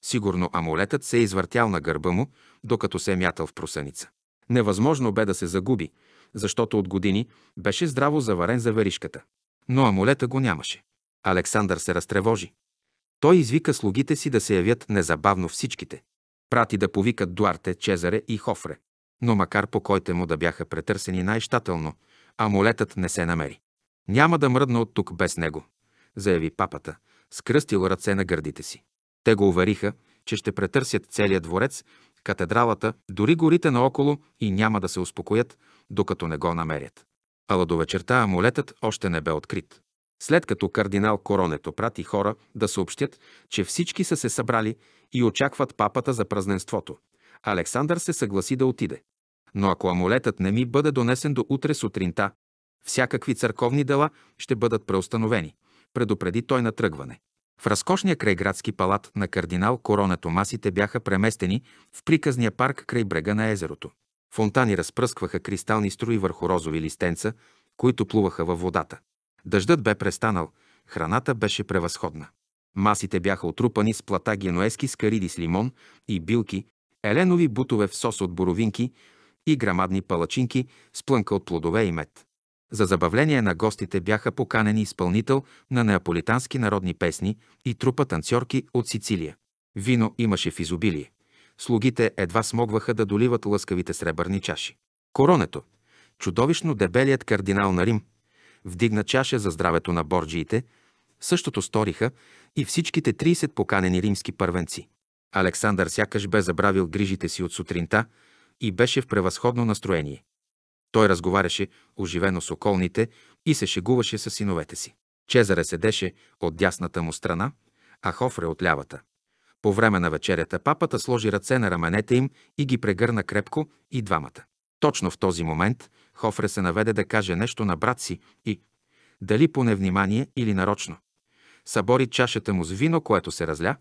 Сигурно амулетът се е извъртял на гърба му, докато се е мятал в просъница. Невъзможно бе да се загуби, защото от години беше здраво заварен за веришката. Но амулета го нямаше. Александър се разтревожи. Той извика слугите си да се явят незабавно всичките. Прати да повикат Дуарте, Чезаре и Хофре. Но макар покойте му да бяха претърсени най-щателно, амулетът не се намери. Няма да мръдна от тук без него, заяви папата, скръстил ръце на гърдите си. Те го увериха, че ще претърсят целия дворец, катедралата, дори горите наоколо и няма да се успокоят, докато не го намерят. Ала до вечерта амулетът още не бе открит. След като кардинал Коронето прати хора да съобщят, че всички са се събрали и очакват папата за празненството, Александър се съгласи да отиде. Но ако амулетът не ми бъде донесен до утре сутринта, всякакви църковни дела ще бъдат преустановени предупреди той на тръгване. В разкошния крайградски палат на кардинал Корона Томасите бяха преместени в приказния парк край брега на езерото. Фонтани разпръскваха кристални струи върху розови листенца, които плуваха във водата. Дъждът бе престанал, храната беше превъзходна. Масите бяха отрупани с плата генуески скариди с лимон и билки, еленови бутове в сос от боровинки и грамадни палачинки с плънка от плодове и мед. За забавление на гостите бяха поканени изпълнител на неаполитански народни песни и трупа танцорки от Сицилия. Вино имаше в изобилие. Слугите едва смогваха да доливат лъскавите сребърни чаши. Коронето, чудовищно дебелият кардинал на Рим, вдигна чаша за здравето на борджиите, същото сториха и всичките 30 поканени римски първенци. Александър сякаш бе забравил грижите си от сутринта и беше в превъзходно настроение. Той разговаряше оживено с околните и се шегуваше с синовете си. Чезаре седеше от дясната му страна, а Хофре от лявата. По време на вечерята папата сложи ръце на раменете им и ги прегърна крепко и двамата. Точно в този момент Хофре се наведе да каже нещо на брат си и, дали по невнимание или нарочно, събори чашата му с вино, което се разля,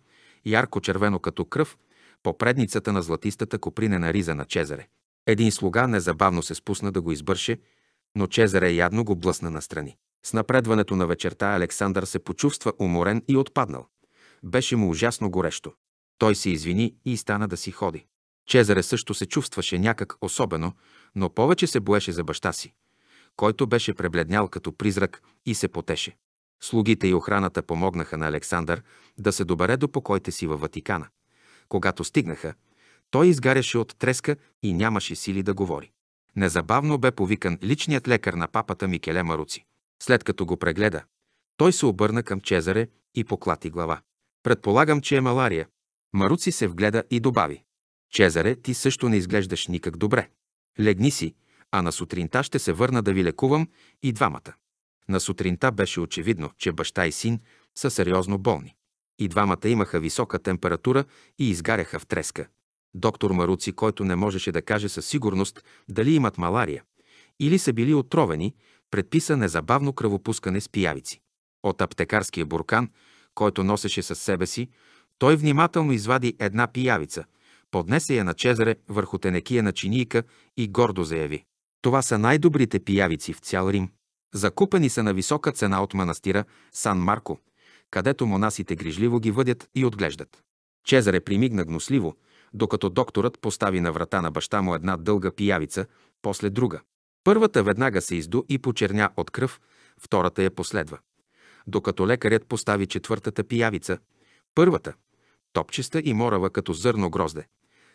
ярко червено като кръв, по предницата на златистата купринена риза на Чезаре. Един слуга незабавно се спусна да го избърше, но Чезаре ядно го блъсна настрани. С напредването на вечерта Александър се почувства уморен и отпаднал. Беше му ужасно горещо. Той се извини и стана да си ходи. Чезаре също се чувстваше някак особено, но повече се боеше за баща си, който беше пребледнял като призрак и се потеше. Слугите и охраната помогнаха на Александър да се добере до покойте си във Ватикана. Когато стигнаха, той изгаряше от треска и нямаше сили да говори. Незабавно бе повикан личният лекар на папата Микеле Маруци. След като го прегледа, той се обърна към Чезаре и поклати глава. Предполагам, че е малария. Маруци се вгледа и добави. Чезаре, ти също не изглеждаш никак добре. Легни си, а на сутринта ще се върна да ви лекувам и двамата. На сутринта беше очевидно, че баща и син са сериозно болни. И двамата имаха висока температура и изгаряха в треска. Доктор Маруци, който не можеше да каже със сигурност дали имат малария или са били отровени, предписа незабавно кръвопускане с пиявици. От аптекарския буркан, който носеше със себе си, той внимателно извади една пиявица, поднесе я на Чезаре върху тенекия на чинийка и гордо заяви. Това са най-добрите пиявици в цял Рим. Закупени са на висока цена от манастира Сан Марко, където монасите грижливо ги въдят и отглеждат. Чезаре примигна гносливо – докато докторът постави на врата на баща му една дълга пиявица, после друга. Първата веднага се изду и почерня от кръв, втората я последва. Докато лекарят постави четвъртата пиявица, първата, топчеста и морава като зърно грозде,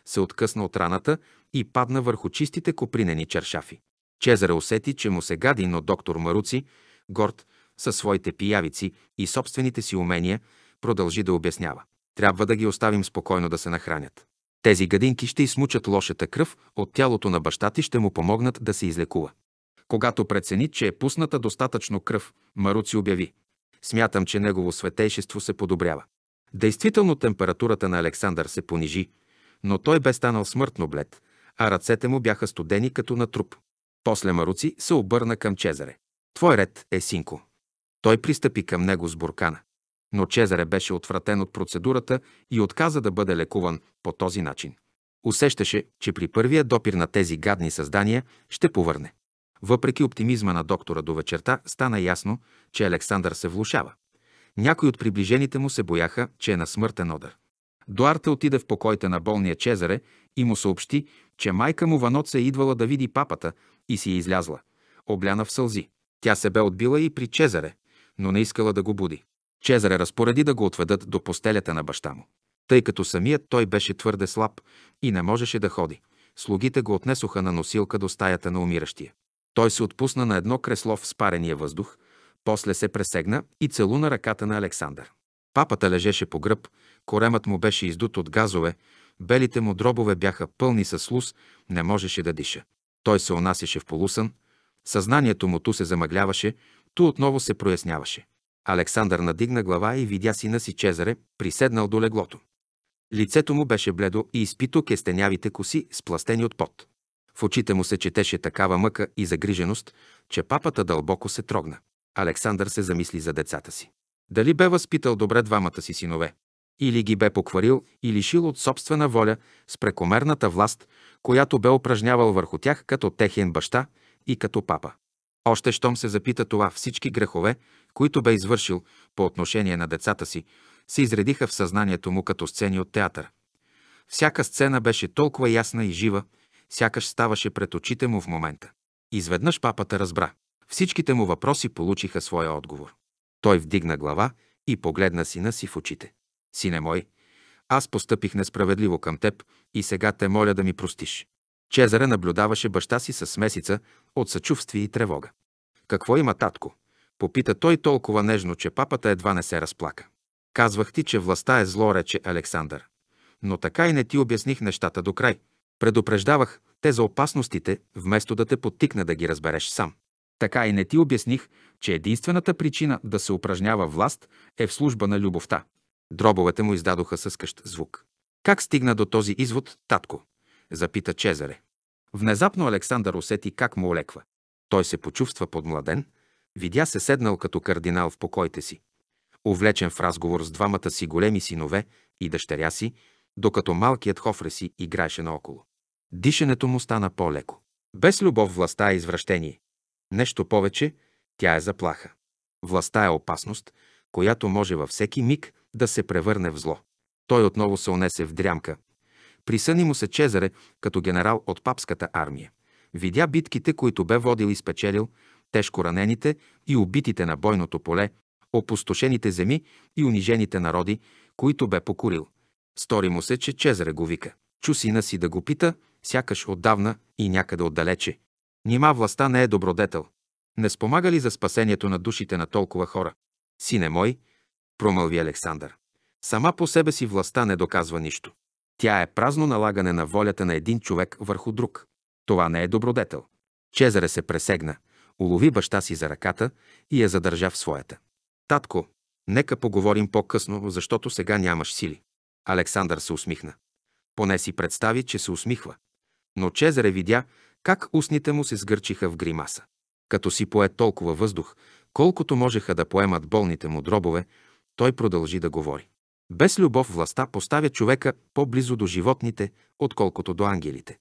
се откъсна от раната и падна върху чистите копринени чершафи. Чезаре усети, че му се гади, но доктор Маруци, горд, със своите пиявици и собствените си умения, продължи да обяснява. Трябва да ги оставим спокойно да се нахранят. Тези гадинки ще измучат лошата кръв от тялото на баща ти, ще му помогнат да се излекува. Когато прецени, че е пусната достатъчно кръв, Маруци обяви. Смятам, че негово светейшество се подобрява. Действително температурата на Александър се понижи, но той бе станал смъртно блед, а ръцете му бяха студени като на труп. После Маруци се обърна към Чезаре. Твой ред е, синко. Той пристъпи към него с буркана. Но Чезаре беше отвратен от процедурата и отказа да бъде лекуван по този начин. Усещаше, че при първия допир на тези гадни създания ще повърне. Въпреки оптимизма на доктора до вечерта, стана ясно, че Александър се влушава. Някои от приближените му се бояха, че е на смъртен одър. Дуарте отиде в покоите на болния Чезаре и му съобщи, че майка му Ваноца е идвала да види папата и си е излязла, обляна в сълзи. Тя се бе отбила и при Чезаре, но не искала да го буди. Чезаре разпореди да го отведат до постелята на баща му. Тъй като самият той беше твърде слаб и не можеше да ходи, слугите го отнесоха на носилка до стаята на умиращия. Той се отпусна на едно кресло в спарения въздух, после се пресегна и целуна ръката на Александър. Папата лежеше по гръб, коремът му беше издут от газове, белите му дробове бяха пълни с слуз, не можеше да диша. Той се унасяше в полусън, съзнанието му ту се замъгляваше, ту отново се проясняваше. Александър надигна глава и видя сина си Чезаре, приседнал до леглото. Лицето му беше бледо и изпито кестенявите коси, спластени от пот. В очите му се четеше такава мъка и загриженост, че папата дълбоко се трогна. Александър се замисли за децата си. Дали бе възпитал добре двамата си синове? Или ги бе покварил и лишил от собствена воля с прекомерната власт, която бе упражнявал върху тях като техен баща и като папа. Още щом се запита това всички грехове, които бе извършил по отношение на децата си, се изредиха в съзнанието му като сцени от театър. Всяка сцена беше толкова ясна и жива, сякаш ставаше пред очите му в момента. Изведнъж папата разбра. Всичките му въпроси получиха своя отговор. Той вдигна глава и погледна сина си в очите. Сине мой, аз постъпих несправедливо към теб и сега те моля да ми простиш. Чезаре наблюдаваше баща си с месица от съчувствие и тревога. Какво има татко? Попита той толкова нежно, че папата едва не се разплака. Казвах ти, че властта е зло, рече Александър. Но така и не ти обясних нещата до край. Предупреждавах те за опасностите, вместо да те подтикна да ги разбереш сам. Така и не ти обясних, че единствената причина да се упражнява власт е в служба на любовта. Дробовете му издадоха съскащ звук. Как стигна до този извод, татко? Запита Чезаре. Внезапно Александър усети как му олеква. Той се почувства подмладен, Видя се седнал като кардинал в покоите си, увлечен в разговор с двамата си големи синове и дъщеря си, докато малкият хофре си играеше наоколо. Дишането му стана по-леко. Без любов властта е извращение. Нещо повече, тя е заплаха. Властта е опасност, която може във всеки миг да се превърне в зло. Той отново се унесе в дрямка. Присъни му се Чезаре като генерал от папската армия. Видя битките, които бе водил и спечелил, тежко ранените и убитите на бойното поле, опустошените земи и унижените народи, които бе покорил. Стори му се, че Чезаре го вика. Чу сина си да го пита, сякаш отдавна и някъде отдалече. Нима властта не е добродетел. Не спомага ли за спасението на душите на толкова хора? Сине мой, промълви Александър. Сама по себе си властта не доказва нищо. Тя е празно налагане на волята на един човек върху друг. Това не е добродетел. Чезаре се пресегна улови баща си за ръката и я задържа в своята. Татко, нека поговорим по-късно, защото сега нямаш сили. Александър се усмихна. Поне си представи, че се усмихва. Но Чезаре видя как устните му се сгърчиха в гримаса. Като си пое толкова въздух, колкото можеха да поемат болните му дробове, той продължи да говори. Без любов властта поставя човека по-близо до животните, отколкото до ангелите.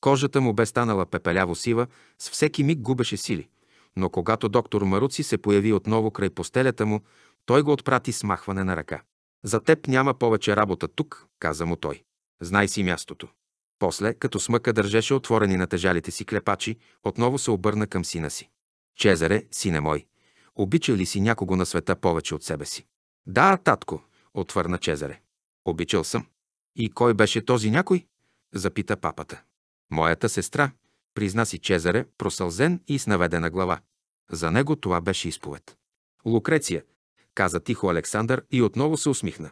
Кожата му бе станала пепеляво сива, с всеки миг губеше сили но когато доктор Маруци се появи отново край постелята му, той го отпрати с махване на ръка. За теб няма повече работа тук, каза му той. Знай си мястото. После, като смъка държеше отворени на тежалите си клепачи, отново се обърна към сина си. Чезаре, сине мой, обича ли си някого на света повече от себе си? Да, татко, отвърна Чезаре. Обичал съм. И кой беше този някой? Запита папата. Моята сестра, призна си Чезаре, просълзен и с наведена глава. За него това беше изповед. Лукреция, каза тихо Александър и отново се усмихна.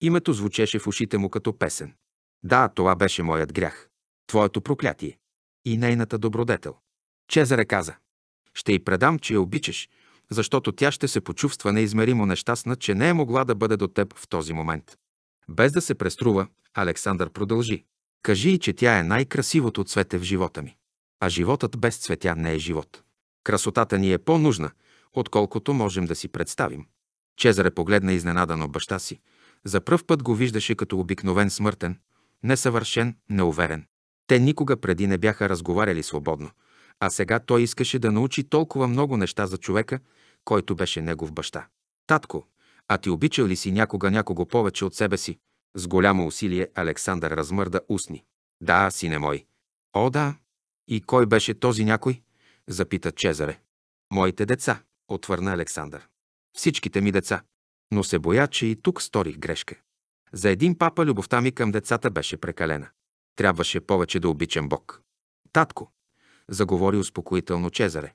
Името звучеше в ушите му като песен. Да, това беше моят грях. Твоето проклятие. И нейната добродетел. Чезаре каза. Ще й предам, че я обичаш, защото тя ще се почувства неизмеримо нещастна, че не е могла да бъде до теб в този момент. Без да се преструва, Александър продължи. Кажи и, че тя е най-красивото цвете в живота ми. А животът без цветя не е живот. Красотата ни е по-нужна, отколкото можем да си представим. е погледна изненадано баща си. За пръв път го виждаше като обикновен смъртен, несъвършен, неуверен. Те никога преди не бяха разговаряли свободно, а сега той искаше да научи толкова много неща за човека, който беше негов баща. Татко, а ти обичал ли си някога някого повече от себе си? С голямо усилие Александър размърда устни. Да, сине мой. О, да. И кой беше този някой? Запита Чезаре. Моите деца, отвърна Александър. Всичките ми деца. Но се боя, че и тук сторих грешка. За един папа любовта ми към децата беше прекалена. Трябваше повече да обичам Бог. Татко, заговори успокоително Чезаре.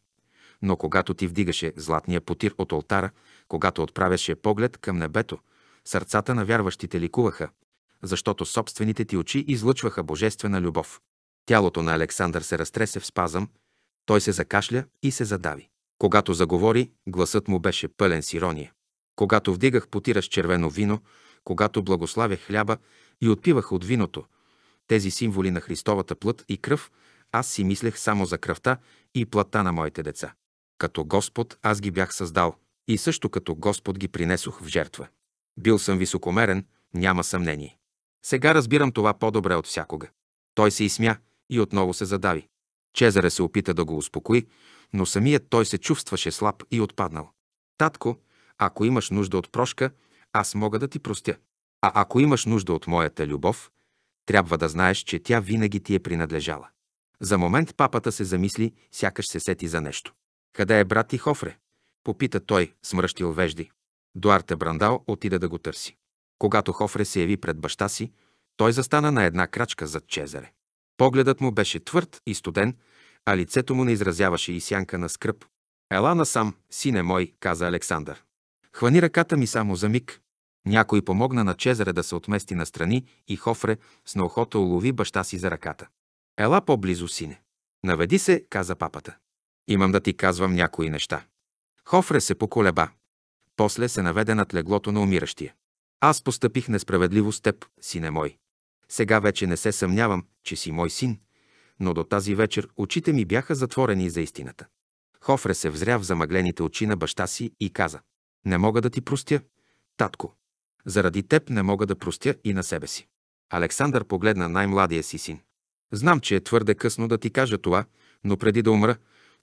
Но когато ти вдигаше златния потир от олтара, когато отправяше поглед към небето, сърцата на вярващите ликуваха, защото собствените ти очи излъчваха божествена любов. Тялото на Александър се разтресе в спазъм, той се закашля и се задави. Когато заговори, гласът му беше пълен с ирония. Когато вдигах потира с червено вино, когато благославях хляба и отпивах от виното, тези символи на Христовата плът и кръв, аз си мислех само за кръвта и плътта на моите деца. Като Господ аз ги бях създал и също като Господ ги принесох в жертва. Бил съм високомерен, няма съмнение. Сега разбирам това по-добре от всякога. Той се изсмя и отново се задави. Чезаре се опита да го успокои, но самият той се чувстваше слаб и отпаднал. Татко, ако имаш нужда от прошка, аз мога да ти простя. А ако имаш нужда от моята любов, трябва да знаеш, че тя винаги ти е принадлежала. За момент папата се замисли, сякаш се сети за нещо. Къде е брат ти Хофре? Попита той, смръщил вежди. Дуарте Брандал отида да го търси. Когато Хофре се яви пред баща си, той застана на една крачка зад Чезаре. Погледът му беше твърд и студен, а лицето му не изразяваше и сянка на скръп. «Ела насам, сине мой», каза Александър. «Хвани ръката ми само за миг». Някой помогна на Чезаре да се отмести настрани и Хофре с неохота улови баща си за ръката. «Ела по-близо, сине». «Наведи се», каза папата. «Имам да ти казвам някои неща». Хофре се поколеба. После се наведе над леглото на умиращия. Аз постъпих несправедливо с теб, сине мой. Сега вече не се съмнявам, че си мой син, но до тази вечер очите ми бяха затворени за истината. Хофре се взря в замъглените очи на баща си и каза «Не мога да ти простя, татко. Заради теб не мога да простя и на себе си». Александър погледна най-младия си син. «Знам, че е твърде късно да ти кажа това, но преди да умра,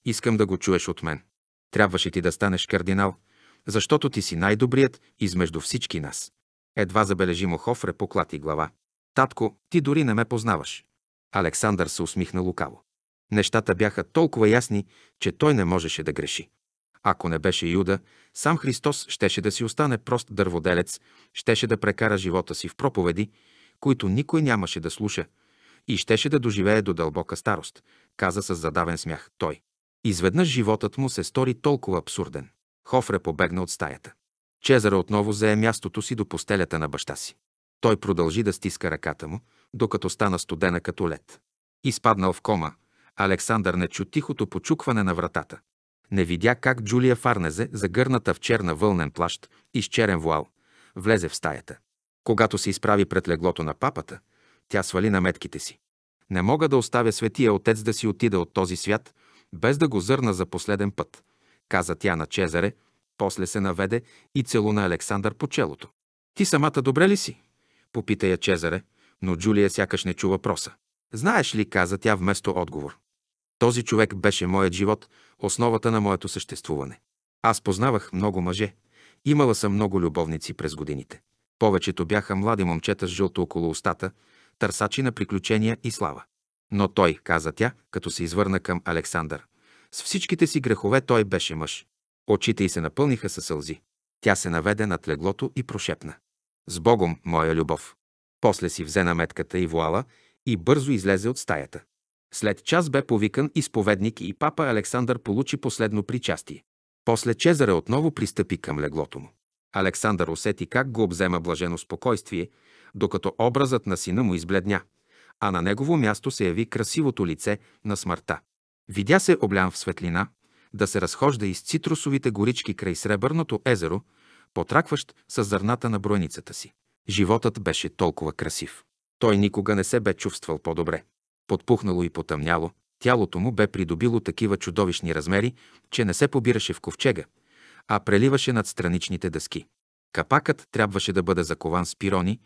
искам да го чуеш от мен. Трябваше ти да станеш кардинал, защото ти си най-добрият измежду всички нас. Едва забележимо Хофре поклати глава. Татко, ти дори не ме познаваш. Александър се усмихна лукаво. Нещата бяха толкова ясни, че той не можеше да греши. Ако не беше Юда, сам Христос щеше да си остане прост дърводелец, щеше да прекара живота си в проповеди, които никой нямаше да слуша, и щеше да доживее до дълбока старост, каза с задавен смях той. Изведнъж животът му се стори толкова абсурден. Хофре побегна от стаята. Чезара отново зае мястото си до постелята на баща си. Той продължи да стиска ръката му, докато стана студена като лед. Изпаднал в кома, Александър не чу тихото почукване на вратата. Не видя как Джулия Фарнезе, загърната в черна вълнен плащ и с черен вуал, влезе в стаята. Когато се изправи пред леглото на папата, тя свали наметките си. Не мога да оставя светия отец да си отида от този свят, без да го зърна за последен път, каза тя на Чезаре, после се наведе и целуна Александър по челото. Ти самата добре ли си? Попита я Чезаре, но Джулия сякаш не чу въпроса. Знаеш ли, каза тя вместо отговор. Този човек беше моят живот, основата на моето съществуване. Аз познавах много мъже. Имала съм много любовници през годините. Повечето бяха млади момчета с жълто около устата, търсачи на приключения и слава. Но той, каза тя, като се извърна към Александър. С всичките си грехове той беше мъж. Очите й се напълниха със сълзи. Тя се наведе над леглото и прошепна. С Богом, моя любов! После си взе наметката и вуала и бързо излезе от стаята. След час бе повикан изповедник и папа Александър получи последно причастие. После Чезаре отново пристъпи към леглото му. Александър усети как го обзема блажено спокойствие, докато образът на сина му избледня, а на негово място се яви красивото лице на смъртта. Видя се облян в светлина, да се разхожда из цитрусовите горички край Сребърното езеро, потракващ с зърната на бройницата си. Животът беше толкова красив. Той никога не се бе чувствал по-добре. Подпухнало и потъмняло, тялото му бе придобило такива чудовищни размери, че не се побираше в ковчега, а преливаше над страничните дъски. Капакът трябваше да бъде закован с пирони,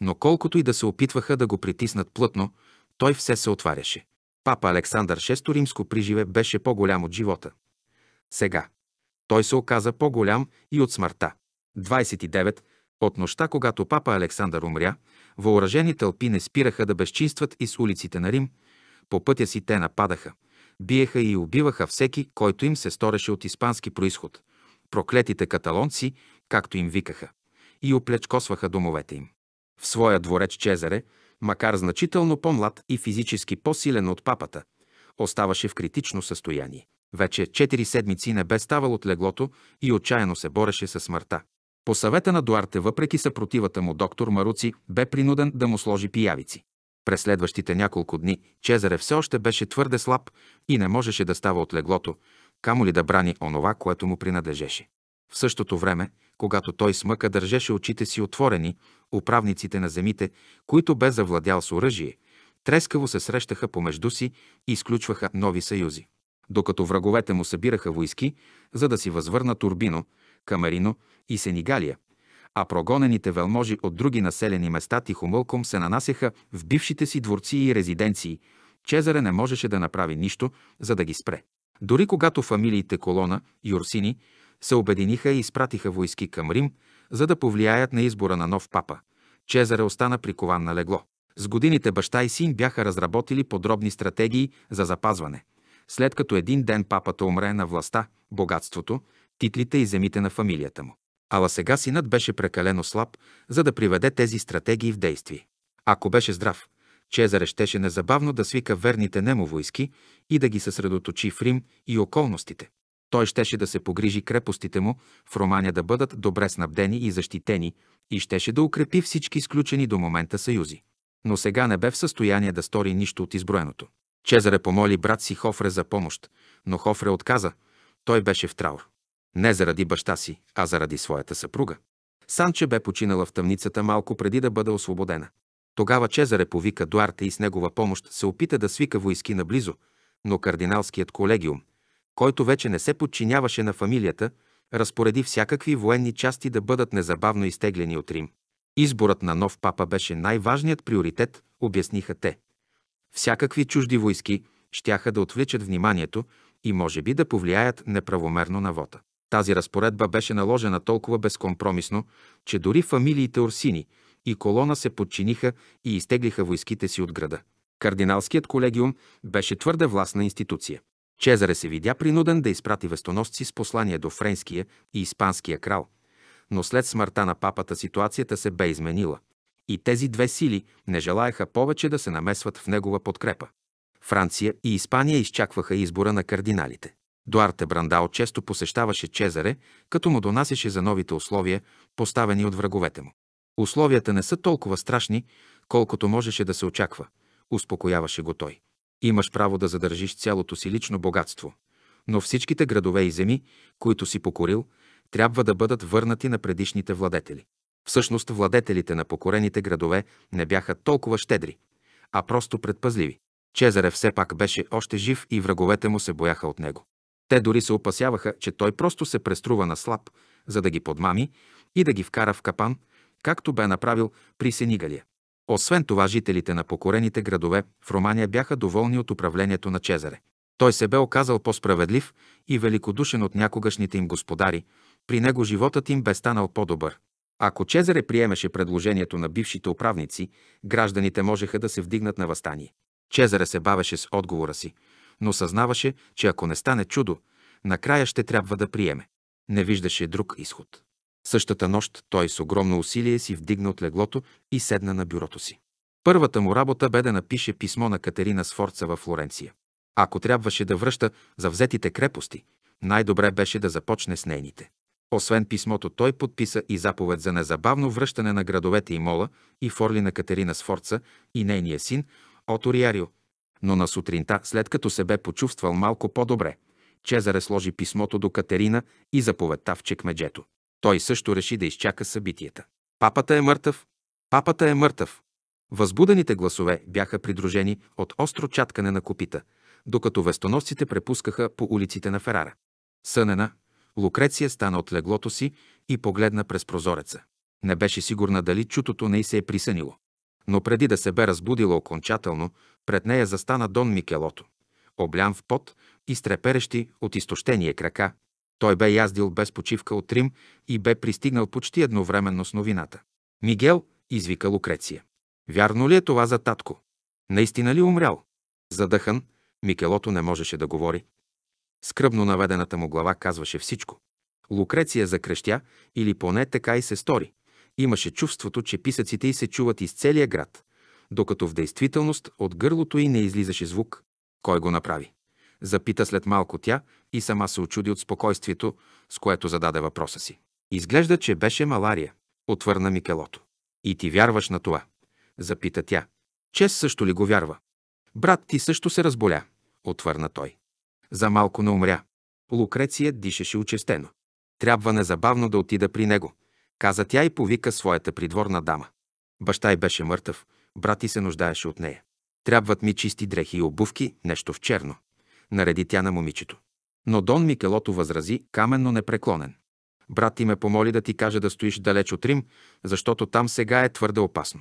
но колкото и да се опитваха да го притиснат плътно, той все се отваряше. Папа Александър VI Римско приживе беше по-голям от живота. Сега. Той се оказа по-голям и от смъртта. 29. От нощта, когато папа Александър умря, въоръжени тълпи не спираха да безчинстват из улиците на Рим. По пътя си те нападаха, биеха и убиваха всеки, който им се стореше от испански происход. Проклетите каталонци, както им викаха, и оплечкосваха домовете им. В своя дворец Чезаре – макар значително по-млад и физически по-силен от папата, оставаше в критично състояние. Вече четири седмици не бе ставал от леглото и отчаяно се бореше със смъртта. По съвета на Дуарте, въпреки съпротивата му, доктор Маруци бе принуден да му сложи пиявици. През следващите няколко дни Чезаре все още беше твърде слаб и не можеше да става от леглото, камо ли да брани онова, което му принадлежеше. В същото време, когато той смъка държеше очите си отворени, управниците на земите, които бе завладял с оръжие, трескаво се срещаха помежду си и изключваха нови съюзи. Докато враговете му събираха войски, за да си възвърнат Турбино, Камарино и Сенигалия, а прогонените велможи от други населени места тихомълком се нанасяха в бившите си дворци и резиденции, Чезаре не можеше да направи нищо, за да ги спре. Дори когато фамилиите Колона и Орсини се обединиха и изпратиха войски към Рим, за да повлияят на избора на нов папа. Чезаре остана прикован на легло. С годините баща и син бяха разработили подробни стратегии за запазване. След като един ден папата умре на властта, богатството, титлите и земите на фамилията му. Ала сега синът беше прекалено слаб, за да приведе тези стратегии в действие. Ако беше здрав, Чезаре щеше незабавно да свика верните нему войски и да ги съсредоточи в Рим и околностите. Той щеше да се погрижи крепостите му в Романия да бъдат добре снабдени и защитени и щеше да укрепи всички изключени до момента съюзи. Но сега не бе в състояние да стори нищо от изброеното. Чезаре помоли брат си Хофре за помощ, но Хофре отказа. Той беше в траур. Не заради баща си, а заради своята съпруга. Санче бе починала в тъмницата малко преди да бъде освободена. Тогава Чезаре повика Дуарте и с негова помощ се опита да свика войски наблизо, но кардиналският колегиум, който вече не се подчиняваше на фамилията, разпореди всякакви военни части да бъдат незабавно изтеглени от Рим. Изборът на нов папа беше най-важният приоритет, обясниха те. Всякакви чужди войски щяха да отвличат вниманието и може би да повлияят неправомерно на вота. Тази разпоредба беше наложена толкова безкомпромисно, че дори фамилиите Орсини и Колона се подчиниха и изтеглиха войските си от града. Кардиналският колегиум беше твърде властна институция. Чезаре се видя принуден да изпрати вестоносци с послание до френския и испанския крал, но след смъртта на папата ситуацията се бе изменила и тези две сили не желаяха повече да се намесват в негова подкрепа. Франция и Испания изчакваха избора на кардиналите. Дуарте Брандао често посещаваше Чезаре, като му донасеше за новите условия, поставени от враговете му. Условията не са толкова страшни, колкото можеше да се очаква, успокояваше го той. Имаш право да задържиш цялото си лично богатство, но всичките градове и земи, които си покорил, трябва да бъдат върнати на предишните владетели. Всъщност владетелите на покорените градове не бяха толкова щедри, а просто предпазливи. Чезаре все пак беше още жив и враговете му се бояха от него. Те дори се опасяваха, че той просто се преструва на слаб, за да ги подмами и да ги вкара в капан, както бе направил при Сенигалия. Освен това, жителите на покорените градове в Романия бяха доволни от управлението на Чезаре. Той се бе оказал по-справедлив и великодушен от някогашните им господари, при него животът им бе станал по-добър. Ако Чезаре приемеше предложението на бившите управници, гражданите можеха да се вдигнат на възстание. Чезаре се бавеше с отговора си, но съзнаваше, че ако не стане чудо, накрая ще трябва да приеме. Не виждаше друг изход. Същата нощ той с огромно усилие си вдигна от леглото и седна на бюрото си. Първата му работа бе да напише писмо на Катерина Сфорца във Флоренция. Ако трябваше да връща за взетите крепости, най-добре беше да започне с нейните. Освен писмото, той подписа и заповед за незабавно връщане на градовете и Мола и Форли на Катерина Сфорца и нейния син от Ориарио. Но на сутринта, след като се бе почувствал малко по-добре, Чезаре сложи писмото до Катерина и заповедта в чекмеджето. Той също реши да изчака събитията. Папата е мъртъв! Папата е мъртъв! Възбудените гласове бяха придружени от остро чаткане на копита, докато вестоносците препускаха по улиците на Ферара. Сънена, Лукреция стана от леглото си и погледна през прозореца. Не беше сигурна дали чутото не й се е присънило. Но преди да се бе разбудила окончателно, пред нея застана Дон Микелото, облян в пот и стреперещи от изтощение крака, той бе яздил без почивка от Рим и бе пристигнал почти едновременно с новината. Мигел извика Лукреция. Вярно ли е това за татко? Наистина ли умрял? Задъхан, Микелото не можеше да говори. Скръбно наведената му глава казваше всичко. Лукреция закрещя, или поне така и се стори. Имаше чувството, че писъците й се чуват из целия град, докато в действителност от гърлото й не излизаше звук. Кой го направи? Запита след малко тя и сама се очуди от спокойствието, с което зададе въпроса си. Изглежда, че беше малария, отвърна Микелото. И ти вярваш на това? Запита тя. Чес също ли го вярва? Брат ти също се разболя, отвърна той. За малко не умря. Лукреция дишаше учестено. Трябва незабавно да отида при него, каза тя и повика своята придворна дама. Баща й беше мъртъв, брат ти се нуждаеше от нея. Трябват ми чисти дрехи и обувки, нещо в черно. Нареди тя на момичето. Но Дон Микелото възрази каменно непреклонен. Брат ти ме помоли да ти каже да стоиш далеч от Рим, защото там сега е твърде опасно.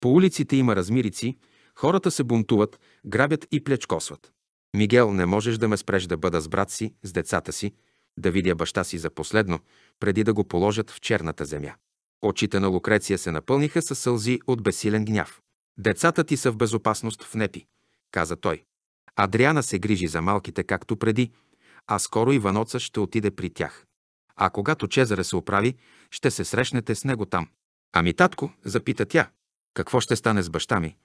По улиците има размирици, хората се бунтуват, грабят и плечкосват. Мигел, не можеш да ме спреш да бъда с брат си, с децата си, да видя баща си за последно, преди да го положат в черната земя. Очите на Лукреция се напълниха със сълзи от бесилен гняв. Децата ти са в безопасност в Непи, каза той. Адриана се грижи за малките както преди, а скоро Иваноца ще отиде при тях. А когато Чезаре се оправи, ще се срещнете с него там. Ами, татко, запита тя, какво ще стане с баща ми?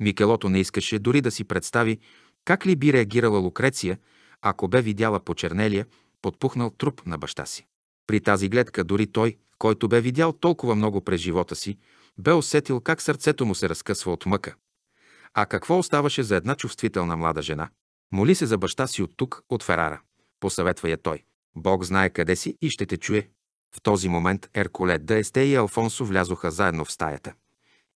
Микелото не искаше дори да си представи как ли би реагирала Лукреция, ако бе видяла почернелия, подпухнал труп на баща си. При тази гледка дори той, който бе видял толкова много през живота си, бе усетил как сърцето му се разкъсва от мъка. А какво оставаше за една чувствителна млада жена? Моли се за баща си от тук, от Ферара посъветва я той. Бог знае къде си и ще те чуе. В този момент Ерколе Даесте и Алфонсо влязоха заедно в стаята.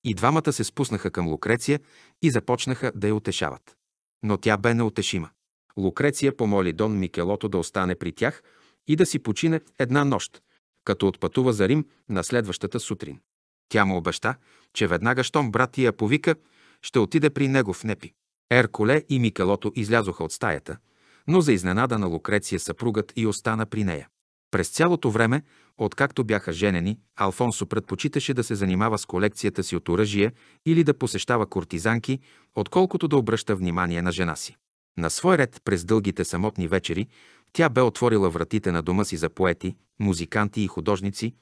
И двамата се спуснаха към Лукреция и започнаха да я утешават. Но тя бе неутешима. Лукреция помоли Дон Микелото да остане при тях и да си почине една нощ, като отпътува за Рим на следващата сутрин. Тя му обеща, че веднага щом брат я повика, ще отиде при него в Непи. Ерколе и Микелото излязоха от стаята – но за изненада на Лукреция съпругът и остана при нея. През цялото време, откакто бяха женени, Алфонсо предпочиташе да се занимава с колекцията си от оръжия или да посещава кортизанки, отколкото да обръща внимание на жена си. На свой ред през дългите самотни вечери тя бе отворила вратите на дома си за поети, музиканти и художници,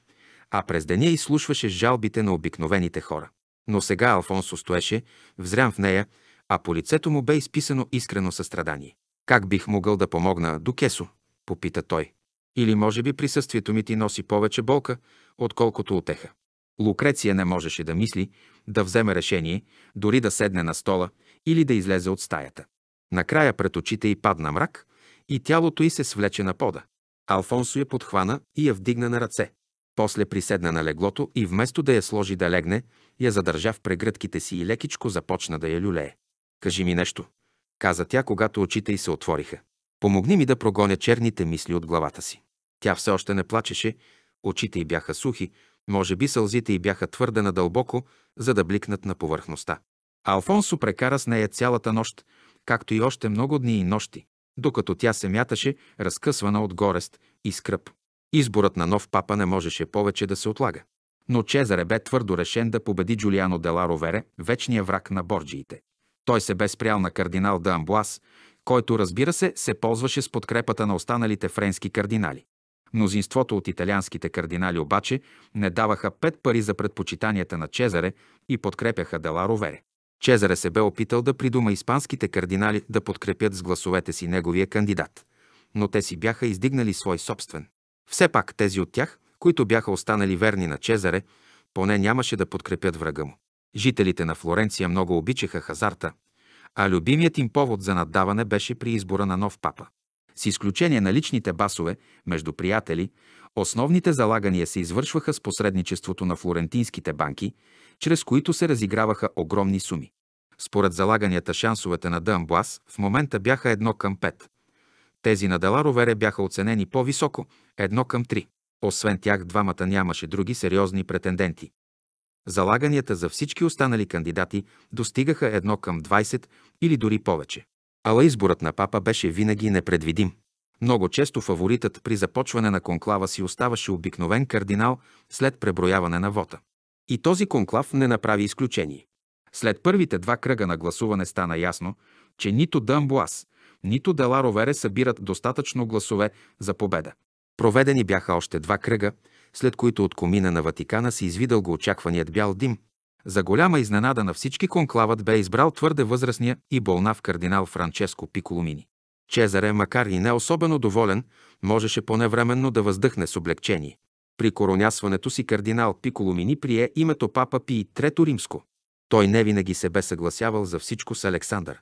а през деня изслушваше жалбите на обикновените хора. Но сега Алфонсо стоеше, взрям в нея, а по лицето му бе изписано искрено състрадание. Как бих могъл да помогна, Дукесо? попита той. Или може би присъствието ми ти носи повече болка, отколкото отеха. Лукреция не можеше да мисли, да вземе решение, дори да седне на стола или да излезе от стаята. Накрая пред очите й падна мрак и тялото й се свлече на пода. Алфонсо я подхвана и я вдигна на ръце. После приседна на леглото и вместо да я сложи да легне, я задържа в прегръдките си и лекичко започна да я люлее. Кажи ми нещо, каза тя, когато очите й се отвориха. Помогни ми да прогоня черните мисли от главата си. Тя все още не плачеше, очите й бяха сухи, може би сълзите й бяха твърде надълбоко, за да бликнат на повърхността. Алфонсо прекара с нея цялата нощ, както и още много дни и нощи, докато тя се мяташе, разкъсвана от горест и скръп. Изборът на нов папа не можеше повече да се отлага. Но Чезаре бе твърдо решен да победи Джулиано Деларо Вере, вечния враг на Борджиите. Той се бе спрял на кардинал Дамблас, който разбира се се ползваше с подкрепата на останалите френски кардинали. Мнозинството от италианските кардинали обаче не даваха пет пари за предпочитанията на Чезаре и подкрепяха дела Ровере. Чезаре се бе опитал да придума испанските кардинали да подкрепят с гласовете си неговия кандидат, но те си бяха издигнали свой собствен. Все пак тези от тях, които бяха останали верни на Чезаре, поне нямаше да подкрепят врага му. Жителите на Флоренция много обичаха хазарта, а любимият им повод за наддаване беше при избора на нов папа. С изключение на личните басове между приятели, основните залагания се извършваха с посредничеството на флорентинските банки, чрез които се разиграваха огромни суми. Според залаганията шансовете на Дъмблас в момента бяха 1 към 5. Тези на Деларовере бяха оценени по-високо – 1 към 3. Освен тях двамата нямаше други сериозни претенденти залаганията за всички останали кандидати достигаха едно към 20 или дори повече. Ала изборът на папа беше винаги непредвидим. Много често фаворитът при започване на конклава си оставаше обикновен кардинал след преброяване на вота. И този конклав не направи изключение. След първите два кръга на гласуване стана ясно, че нито Дъмбуас, нито Деларовере събират достатъчно гласове за победа. Проведени бяха още два кръга – след които от комина на Ватикана се извидал го очакваният бял дим. За голяма изненада на всички конклават бе избрал твърде възрастния и болнав кардинал Франческо Пиколомини. Чезаре, макар и не особено доволен, можеше поневременно да въздъхне с облегчение. При коронясването си кардинал Пиколомини прие името папа Пи Трето Римско. Той не винаги се бе съгласявал за всичко с Александър,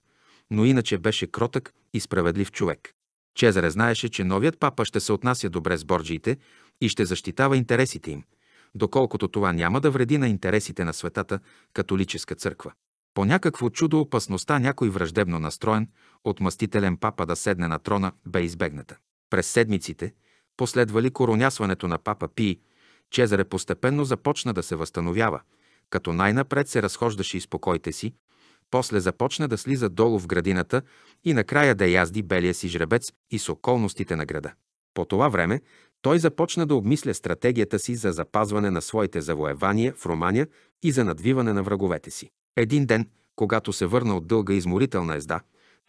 но иначе беше кротък и справедлив човек. Чезаре знаеше, че новият папа ще се отнася добре с борджиите, и ще защитава интересите им, доколкото това няма да вреди на интересите на светата католическа църква. По някакво чудо опасността някой враждебно настроен, от мъстителен папа да седне на трона бе избегната. През седмиците, последвали коронясването на папа Пи, Чезаре постепенно започна да се възстановява, като най-напред се разхождаше из покоите си, после започна да слиза долу в градината и накрая да язди белия си жребец и с околностите на града. По това време той започна да обмисля стратегията си за запазване на своите завоевания в Румания и за надвиване на враговете си. Един ден, когато се върна от дълга изморителна езда,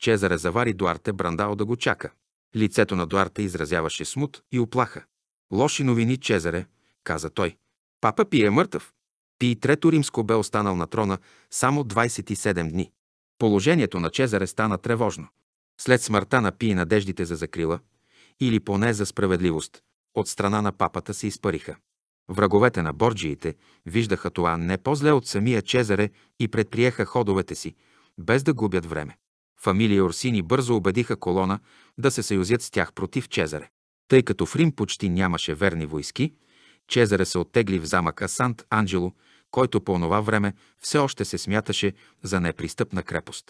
Чезаре завари Дуарте Брандао да го чака. Лицето на Дуарте изразяваше смут и оплаха. «Лоши новини, Чезаре», каза той. «Папа Пи е мъртъв». Пи Трето Римско бе останал на трона само 27 дни. Положението на Чезаре стана тревожно. След смъртта на Пи и надеждите за закрила, или поне за справедливост, от страна на папата се изпариха. Враговете на Борджиите виждаха това не по-зле от самия Чезаре и предприеха ходовете си, без да губят време. Фамилия Орсини бързо убедиха колона да се съюзят с тях против Чезаре. Тъй като в Рим почти нямаше верни войски, Чезаре се оттегли в замъка Сант Анджело, който по онова време все още се смяташе за непристъпна крепост.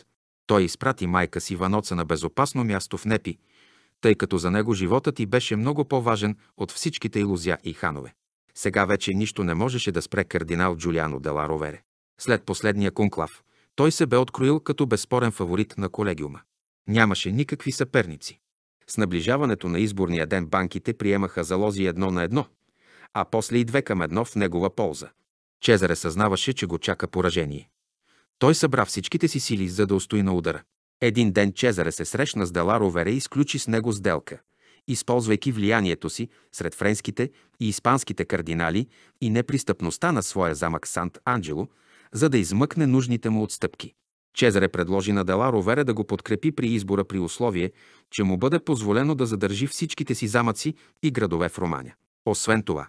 Той изпрати майка си Ваноца на безопасно място в Непи – тъй като за него животът ти беше много по-важен от всичките илузия и ханове. Сега вече нищо не можеше да спре кардинал Джулиано Дела Ровере. След последния конклав, той се бе откроил като безспорен фаворит на колегиума. Нямаше никакви съперници. С наближаването на изборния ден банките приемаха залози едно на едно, а после и две към едно в негова полза. Чезаре съзнаваше, че го чака поражение. Той събра всичките си сили, за да устои на удара. Един ден Чезаре се срещна с Деларо Вере и сключи с него сделка, използвайки влиянието си сред френските и испанските кардинали и непристъпността на своя замък Сант Анджело, за да измъкне нужните му отстъпки. Чезаре предложи на Деларо Вере да го подкрепи при избора при условие, че му бъде позволено да задържи всичките си замъци и градове в Романя. Освен това,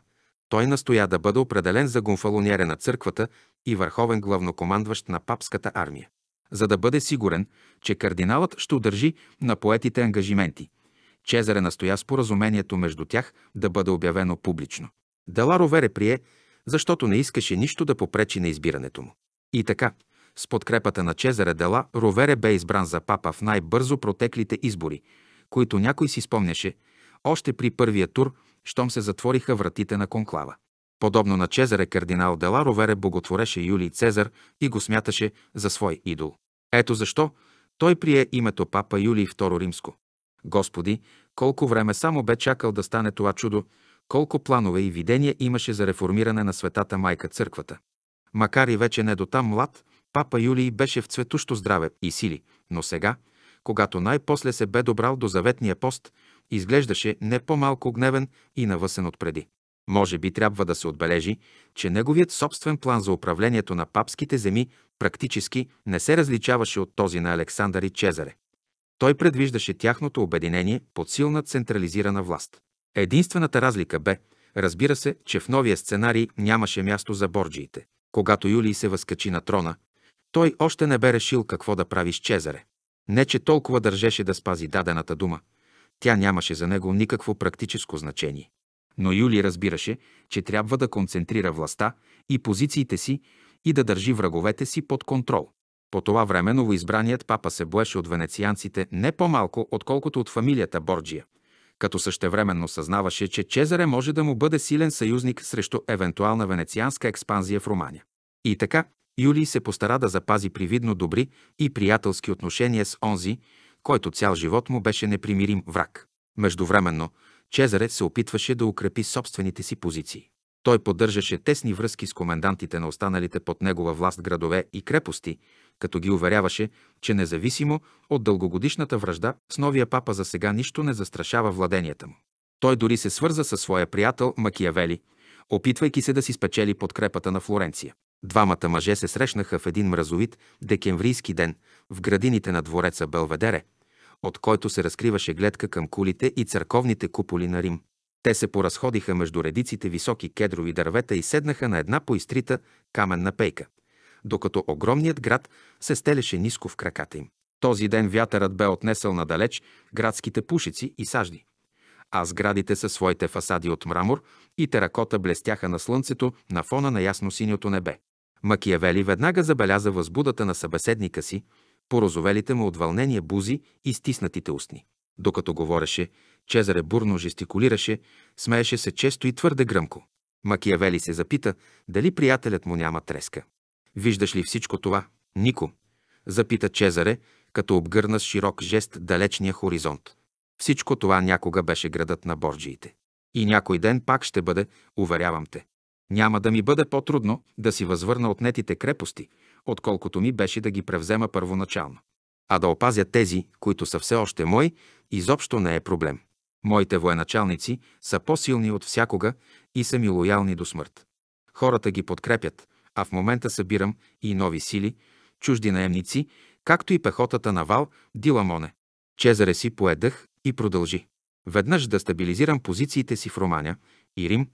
той настоя да бъде определен за гонфалониере на църквата и върховен главнокомандващ на папската армия за да бъде сигурен, че кардиналът ще удържи на поетите ангажименти. Чезаре настоя споразумението между тях да бъде обявено публично. Даларо Вере прие, защото не искаше нищо да попречи на избирането му. И така, с подкрепата на Чезаре Дела, Ровере бе избран за папа в най-бързо протеклите избори, които някой си спомняше, още при първия тур, щом се затвориха вратите на конклава. Подобно на Чезаре кардинал Дела, Ровере боготвореше Юлий Цезар и го смяташе за свой идол. Ето защо той прие името Папа Юлий II Римско. Господи, колко време само бе чакал да стане това чудо, колко планове и видения имаше за реформиране на светата майка църквата. Макар и вече не до там млад, папа Юлий беше в цветущо здраве и сили, но сега, когато най-после се бе добрал до заветния пост, изглеждаше не по-малко гневен и навъсен отпреди. Може би трябва да се отбележи, че неговият собствен план за управлението на папските земи практически не се различаваше от този на Александър и Чезаре. Той предвиждаше тяхното обединение под силна централизирана власт. Единствената разлика бе, разбира се, че в новия сценарий нямаше място за борджиите. Когато Юлий се възкачи на трона, той още не бе решил какво да прави с Чезаре. Не, че толкова държеше да спази дадената дума. Тя нямаше за него никакво практическо значение. Но Юлий разбираше, че трябва да концентрира властта и позициите си и да държи враговете си под контрол. По това време новоизбраният папа се боеше от венецианците не по-малко, отколкото от фамилията Борджия, като същевременно съзнаваше, че Чезаре може да му бъде силен съюзник срещу евентуална венецианска експанзия в Румания. И така, Юлий се постара да запази привидно добри и приятелски отношения с онзи, който цял живот му беше непримирим враг. Междувременно, Чезаре се опитваше да укрепи собствените си позиции. Той поддържаше тесни връзки с комендантите на останалите под негова власт градове и крепости, като ги уверяваше, че независимо от дългогодишната връжда, с новия папа за сега нищо не застрашава владенията му. Той дори се свърза със своя приятел Макиявели, опитвайки се да си спечели подкрепата на Флоренция. Двамата мъже се срещнаха в един мразовит декемврийски ден в градините на двореца Белведере – от който се разкриваше гледка към кулите и църковните куполи на Рим. Те се поразходиха между редиците високи кедрови дървета и седнаха на една поистрита каменна пейка, докато огромният град се стелеше ниско в краката им. Този ден вятърът бе отнесъл надалеч градските пушици и сажди, а сградите със своите фасади от мрамор и теракота блестяха на слънцето на фона на ясно синьото небе. Макиявели веднага забеляза възбудата на събеседника си порозовелите му от вълнение бузи и стиснатите устни. Докато говореше, Чезаре бурно жестикулираше, смееше се често и твърде гръмко. Макиявели се запита дали приятелят му няма треска. Виждаш ли всичко това, Нико? Запита Чезаре, като обгърна с широк жест далечния хоризонт. Всичко това някога беше градът на Борджиите. И някой ден пак ще бъде, уверявам те. Няма да ми бъде по-трудно да си възвърна отнетите крепости, отколкото ми беше да ги превзема първоначално. А да опазя тези, които са все още мои, изобщо не е проблем. Моите военачалници са по-силни от всякога и са ми лоялни до смърт. Хората ги подкрепят, а в момента събирам и нови сили, чужди наемници, както и пехотата на Вал Диламоне. Чезаре си поедах и продължи. Веднъж да стабилизирам позициите си в Романя и Рим,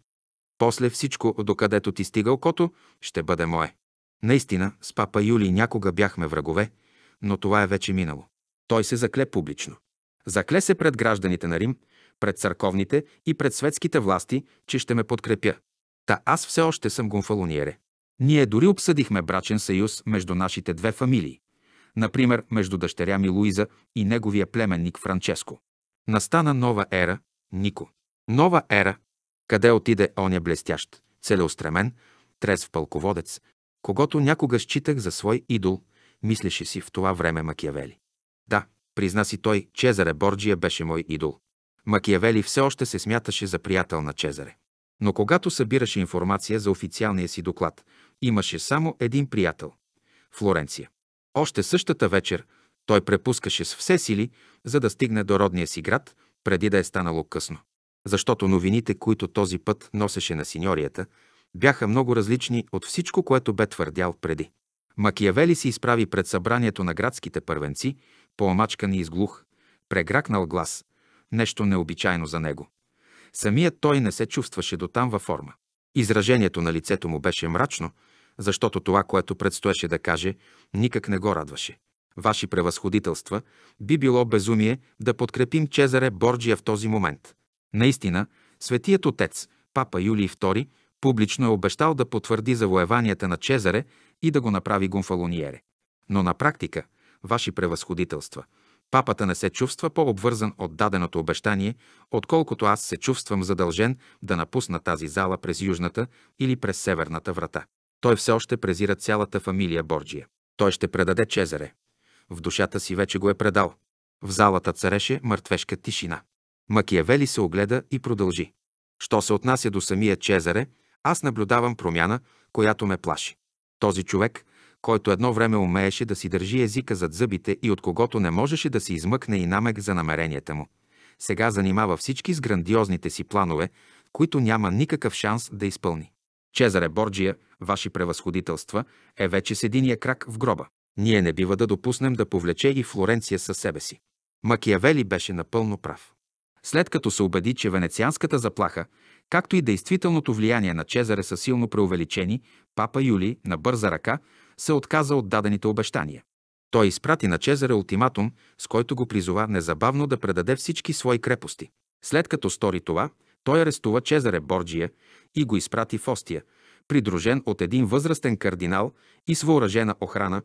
после всичко, докъдето ти стига окото, ще бъде мое. Наистина, с папа Юли някога бяхме врагове, но това е вече минало. Той се закле публично. Закле се пред гражданите на Рим, пред църковните и пред светските власти, че ще ме подкрепя. Та аз все още съм гонфалониере. Ние дори обсъдихме брачен съюз между нашите две фамилии. Например, между дъщеря ми Луиза и неговия племенник Франческо. Настана нова ера, Нико. Нова ера. Къде отиде оня блестящ, целеустремен, трезв пълководец, когато някога считах за свой идол, мислеше си в това време Макиявели. Да, призна си той, Чезаре Борджия беше мой идол. Макиявели все още се смяташе за приятел на Чезаре. Но когато събираше информация за официалния си доклад, имаше само един приятел – Флоренция. Още същата вечер той препускаше с все сили, за да стигне до родния си град, преди да е станало късно. Защото новините, които този път носеше на синьорията – бяха много различни от всичко, което бе твърдял преди. Макиявели се изправи пред събранието на градските първенци, по-омачкан и изглух, прегракнал глас, нещо необичайно за него. Самият той не се чувстваше до там във форма. Изражението на лицето му беше мрачно, защото това, което предстоеше да каже, никак не го радваше. Ваши превъзходителства, би било безумие да подкрепим Чезаре Борджия в този момент. Наистина, Светият Отец, Папа Юлий II, Публично е обещал да потвърди завоеванията на Чезаре и да го направи гумфалониере. Но на практика, ваши превъзходителства, папата не се чувства по-обвързан от даденото обещание, отколкото аз се чувствам задължен да напусна тази зала през южната или през северната врата. Той все още презира цялата фамилия Борджия. Той ще предаде Чезаре. В душата си вече го е предал. В залата цареше мъртвешка тишина. Макиявели се огледа и продължи. Що се отнася до самия Чезаре, аз наблюдавам промяна, която ме плаши. Този човек, който едно време умееше да си държи езика зад зъбите и от когото не можеше да се измъкне и намек за намеренията му, сега занимава всички с грандиозните си планове, които няма никакъв шанс да изпълни. Чезаре Борджия, ваши превъзходителства, е вече с единия крак в гроба. Ние не бива да допуснем да повлече и Флоренция със себе си. Макиявели беше напълно прав. След като се убеди, че венецианската заплаха както и действителното влияние на Чезаре са силно преувеличени, папа Юли на бърза ръка се отказа от дадените обещания. Той изпрати на Чезаре ултиматум, с който го призова незабавно да предаде всички свои крепости. След като стори това, той арестува Чезаре Борджия и го изпрати в Остия, придружен от един възрастен кардинал и с въоръжена охрана,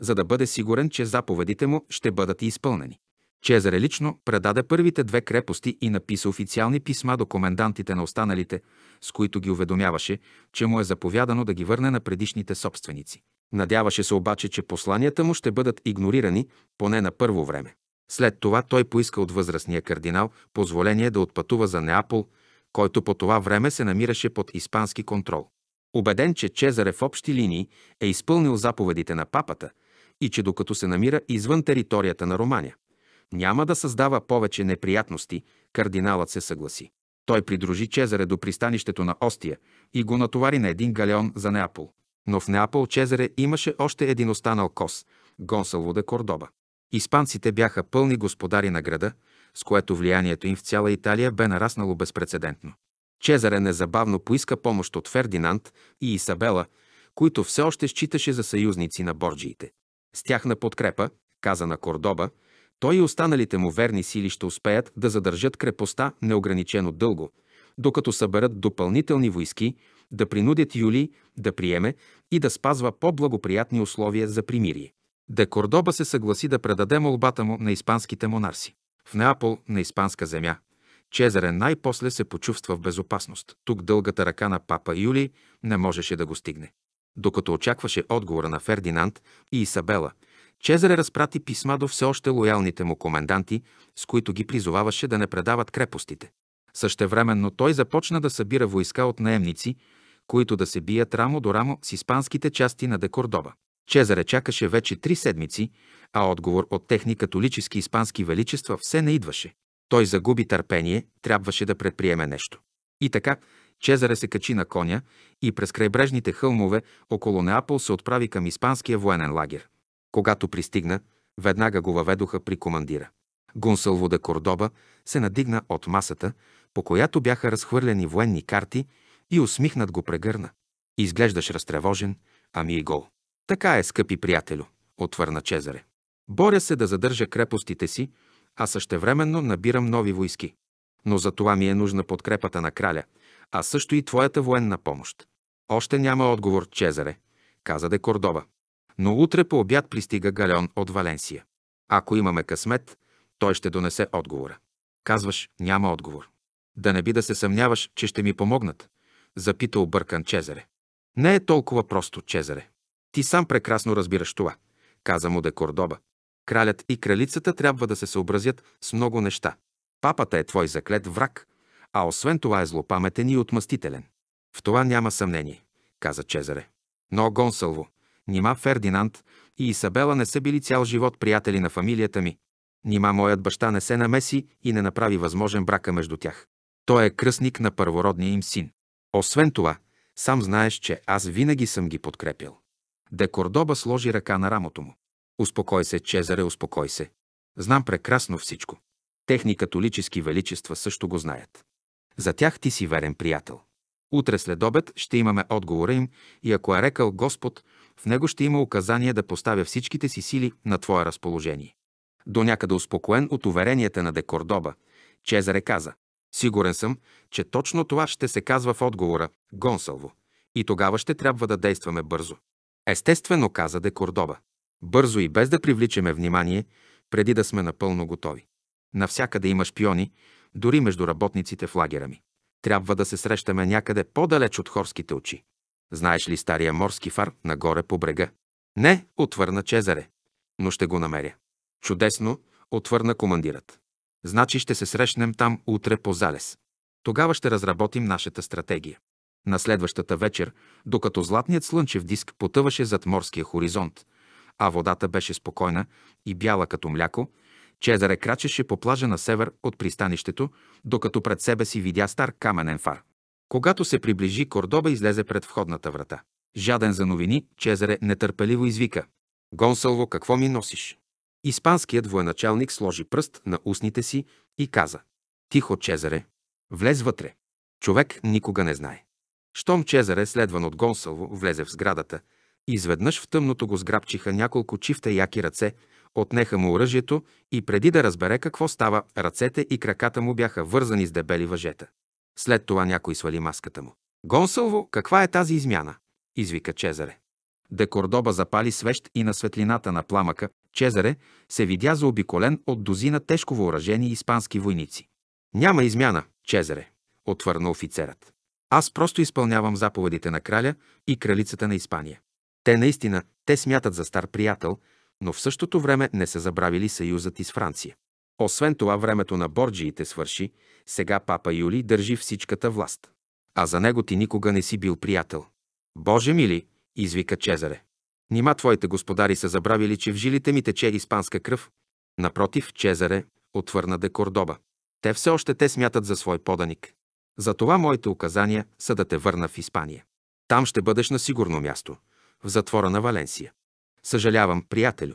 за да бъде сигурен, че заповедите му ще бъдат изпълнени. Чезаре лично предаде първите две крепости и написа официални писма до комендантите на останалите, с които ги уведомяваше, че му е заповядано да ги върне на предишните собственици. Надяваше се обаче, че посланията му ще бъдат игнорирани поне на първо време. След това той поиска от възрастния кардинал позволение да отпътува за Неапол, който по това време се намираше под испански контрол. Обеден, че Чезаре в общи линии е изпълнил заповедите на папата и че докато се намира извън територията на Романия, няма да създава повече неприятности, кардиналът се съгласи. Той придружи Чезаре до пристанището на Остия и го натовари на един галеон за Неапол. Но в Неапол Чезаре имаше още един останал кос – Гонсалво де Кордоба. Испанците бяха пълни господари на града, с което влиянието им в цяла Италия бе нараснало безпредседентно. Чезаре незабавно поиска помощ от Фердинанд и Исабела, които все още считаше за съюзници на борджиите. С тяхна подкрепа, каза на Кордоба, той и останалите му верни сили ще успеят да задържат крепостта неограничено дълго, докато съберат допълнителни войски, да принудят Юли да приеме и да спазва по-благоприятни условия за примирие. Де Кордоба се съгласи да предаде молбата му на испанските монарси. В Неапол, на испанска земя, Чезаре най-после се почувства в безопасност. Тук дългата ръка на папа Юли не можеше да го стигне. Докато очакваше отговора на Фердинанд и Исабела – Чезаре разпрати писма до все още лоялните му коменданти, с които ги призоваваше да не предават крепостите. Същевременно той започна да събира войска от наемници, които да се бият рамо до рамо с испанските части на Декордоба. Чезаре чакаше вече три седмици, а отговор от техни католически испански величества все не идваше. Той загуби търпение, трябваше да предприеме нещо. И така, Чезаре се качи на коня и през крайбрежните хълмове около Неапол се отправи към испанския военен лагер. Когато пристигна, веднага го въведоха при командира. Гунсалво де Кордоба се надигна от масата, по която бяха разхвърлени военни карти и усмихнат го прегърна. Изглеждаш разтревожен, ами и гол. Така е, скъпи приятелю, отвърна Чезаре. Боря се да задържа крепостите си, а същевременно набирам нови войски. Но за това ми е нужна подкрепата на краля, а също и твоята военна помощ. Още няма отговор, Чезаре, каза де Кордоба но утре по обяд пристига Галеон от Валенсия. Ако имаме късмет, той ще донесе отговора. Казваш, няма отговор. Да не би да се съмняваш, че ще ми помогнат, запита объркан Чезаре. Не е толкова просто, Чезаре. Ти сам прекрасно разбираш това, каза му де Кордоба. Кралят и кралицата трябва да се съобразят с много неща. Папата е твой заклет враг, а освен това е злопаметен и отмъстителен. В това няма съмнение, каза Чезаре. Но, Гонсалво, Нима Фердинанд и Исабела не са били цял живот приятели на фамилията ми. Нима моят баща не се намеси и не направи възможен брака между тях. Той е кръстник на първородния им син. Освен това, сам знаеш, че аз винаги съм ги подкрепил. Де Кордоба сложи ръка на рамото му. Успокой се, Чезаре, успокой се. Знам прекрасно всичко. Техни католически величества също го знаят. За тях ти си верен приятел. Утре след обед ще имаме отговора им и ако е рекал Господ, в него ще има указание да поставя всичките си сили на твое разположение. До някъде успокоен от уверенията на Декордоба, Чезаре каза «Сигурен съм, че точно това ще се казва в отговора, Гонсалво, и тогава ще трябва да действаме бързо». Естествено, каза Декордоба. Бързо и без да привличаме внимание, преди да сме напълно готови. Навсякъде има шпиони, дори между работниците в лагера ми. Трябва да се срещаме някъде по-далеч от хорските очи. Знаеш ли стария морски фар нагоре по брега? Не, отвърна Чезаре, но ще го намеря. Чудесно, отвърна командират. Значи ще се срещнем там утре по залез. Тогава ще разработим нашата стратегия. На следващата вечер, докато златният слънчев диск потъваше зад морския хоризонт, а водата беше спокойна и бяла като мляко, Чезаре крачеше по плажа на север от пристанището, докато пред себе си видя стар каменен фар. Когато се приближи, Кордоба излезе пред входната врата. Жаден за новини, Чезаре нетърпеливо извика. Гонсалво, какво ми носиш? Испанският военачалник сложи пръст на устните си и каза. Тихо, Чезаре. Влез вътре. Човек никога не знае. Штом Чезаре, следван от Гонсалво, влезе в сградата, изведнъж в тъмното го сграбчиха няколко чифта яки ръце, отнеха му оръжието и преди да разбере какво става, ръцете и краката му бяха вързани с дебели въжета. След това някой свали маската му. Гонсалво, каква е тази измяна? извика Чезаре. Декордоба запали свещ и на светлината на пламъка Чезаре се видя заобиколен от дозина тежко въоръжени испански войници. Няма измяна, Чезаре, отвърна офицерът. Аз просто изпълнявам заповедите на краля и кралицата на Испания. Те наистина, те смятат за стар приятел, но в същото време не са забравили съюзът и с Франция. Освен това времето на борджиите свърши, сега папа Юли държи всичката власт. А за него ти никога не си бил приятел. Боже мили, извика Чезаре. Нима твоите господари са забравили, че в жилите ми тече испанска кръв? Напротив, Чезаре, отвърна де Кордоба. Те все още те смятат за свой поданик. Затова моите указания са да те върна в Испания. Там ще бъдеш на сигурно място, в затвора на Валенсия. Съжалявам, приятелю,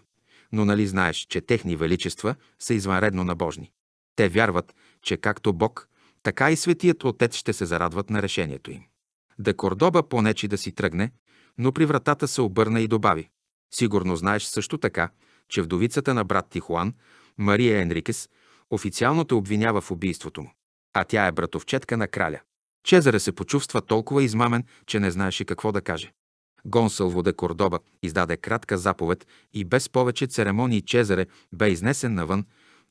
но нали знаеш, че техни величества са извънредно набожни. Те вярват, че както Бог, така и Светият Отец ще се зарадват на решението им. Да Кордоба понечи да си тръгне, но при вратата се обърна и добави. Сигурно знаеш също така, че вдовицата на брат Тихуан, Мария Енрикес, официално те обвинява в убийството му. А тя е братовчетка на краля. Чезаре се почувства толкова измамен, че не знаеше какво да каже. Гонсалво де Кордоба издаде кратка заповед и без повече церемонии Чезаре бе изнесен навън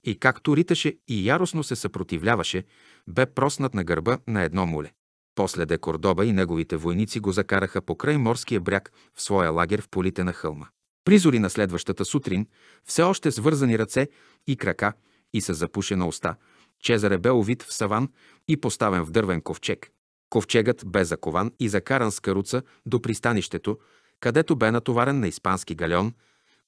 и както риташе и яростно се съпротивляваше, бе проснат на гърба на едно муле. После де Кордоба и неговите войници го закараха покрай морския бряг в своя лагер в полите на хълма. Призори на следващата сутрин, все още с вързани ръце и крака и с запушена уста, Чезаре бе увит в саван и поставен в дървен ковчег. Ковчегът бе закован и закаран с каруца до пристанището, където бе натоварен на испански галеон,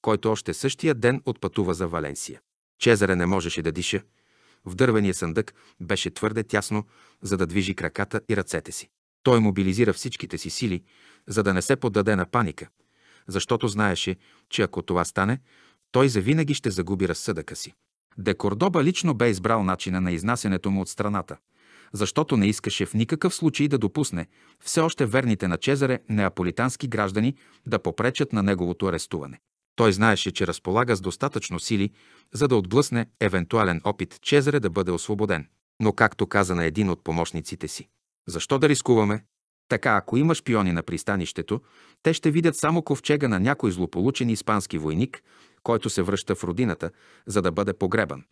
който още същия ден отпътува за Валенсия. Чезаре не можеше да диша. В дървения съндък беше твърде тясно, за да движи краката и ръцете си. Той мобилизира всичките си сили, за да не се подаде на паника, защото знаеше, че ако това стане, той завинаги ще загуби разсъдъка си. Декордоба лично бе избрал начина на изнасянето му от страната – защото не искаше в никакъв случай да допусне все още верните на Чезаре неаполитански граждани да попречат на неговото арестуване. Той знаеше, че разполага с достатъчно сили, за да отблъсне евентуален опит Чезаре да бъде освободен. Но както каза на един от помощниците си, защо да рискуваме? Така, ако има шпиони на пристанището, те ще видят само ковчега на някой злополучен испански войник, който се връща в родината, за да бъде погребан.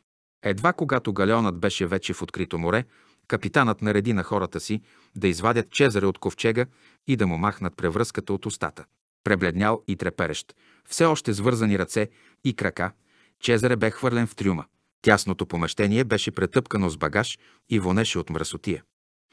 Едва когато галеонът беше вече в открито море, Капитанът нареди на хората си да извадят Чезаре от ковчега и да му махнат превръзката от устата. Пребледнял и треперещ, все още свързани ръце и крака, Чезаре бе хвърлен в трюма. Тясното помещение беше претъпкано с багаж и вонеше от мръсотия.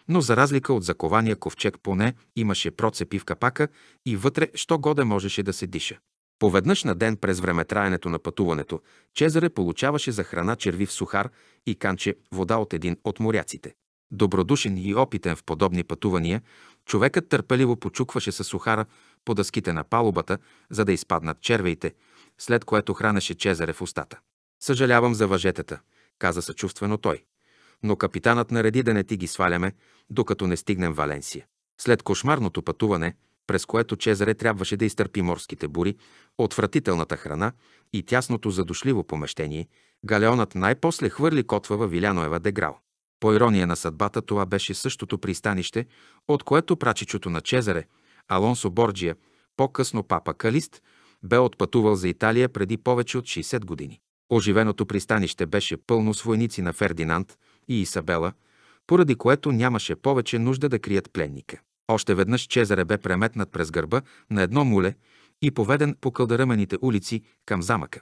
Но за разлика от закования ковчег поне имаше процепи в капака и вътре, що годе можеше да се диша. Поведнъж на ден през времетраенето на пътуването, Чезаре получаваше за храна черви в сухар и канче вода от един от моряците. Добродушен и опитен в подобни пътувания, човекът търпеливо почукваше с сухара по дъските на палубата, за да изпаднат червеите, след което хранеше Чезаре в устата. Съжалявам за въжетата, каза съчувствено той. Но капитанът нареди да не ти ги сваляме, докато не стигнем Валенсия. След кошмарното пътуване, през което Чезаре трябваше да изтърпи морските бури, отвратителната храна и тясното задушливо помещение, Галеонът най-после хвърли котва във Виляноева деграл. По ирония на съдбата това беше същото пристанище, от което прачичото на Чезаре, Алонсо Борджия, по-късно папа Калист, бе отпътувал за Италия преди повече от 60 години. Оживеното пристанище беше пълно с войници на Фердинанд и Исабела, поради което нямаше повече нужда да крият пленника. Още веднъж Чезаре бе преметнат през гърба на едно муле и поведен по кълдарамените улици към замъка,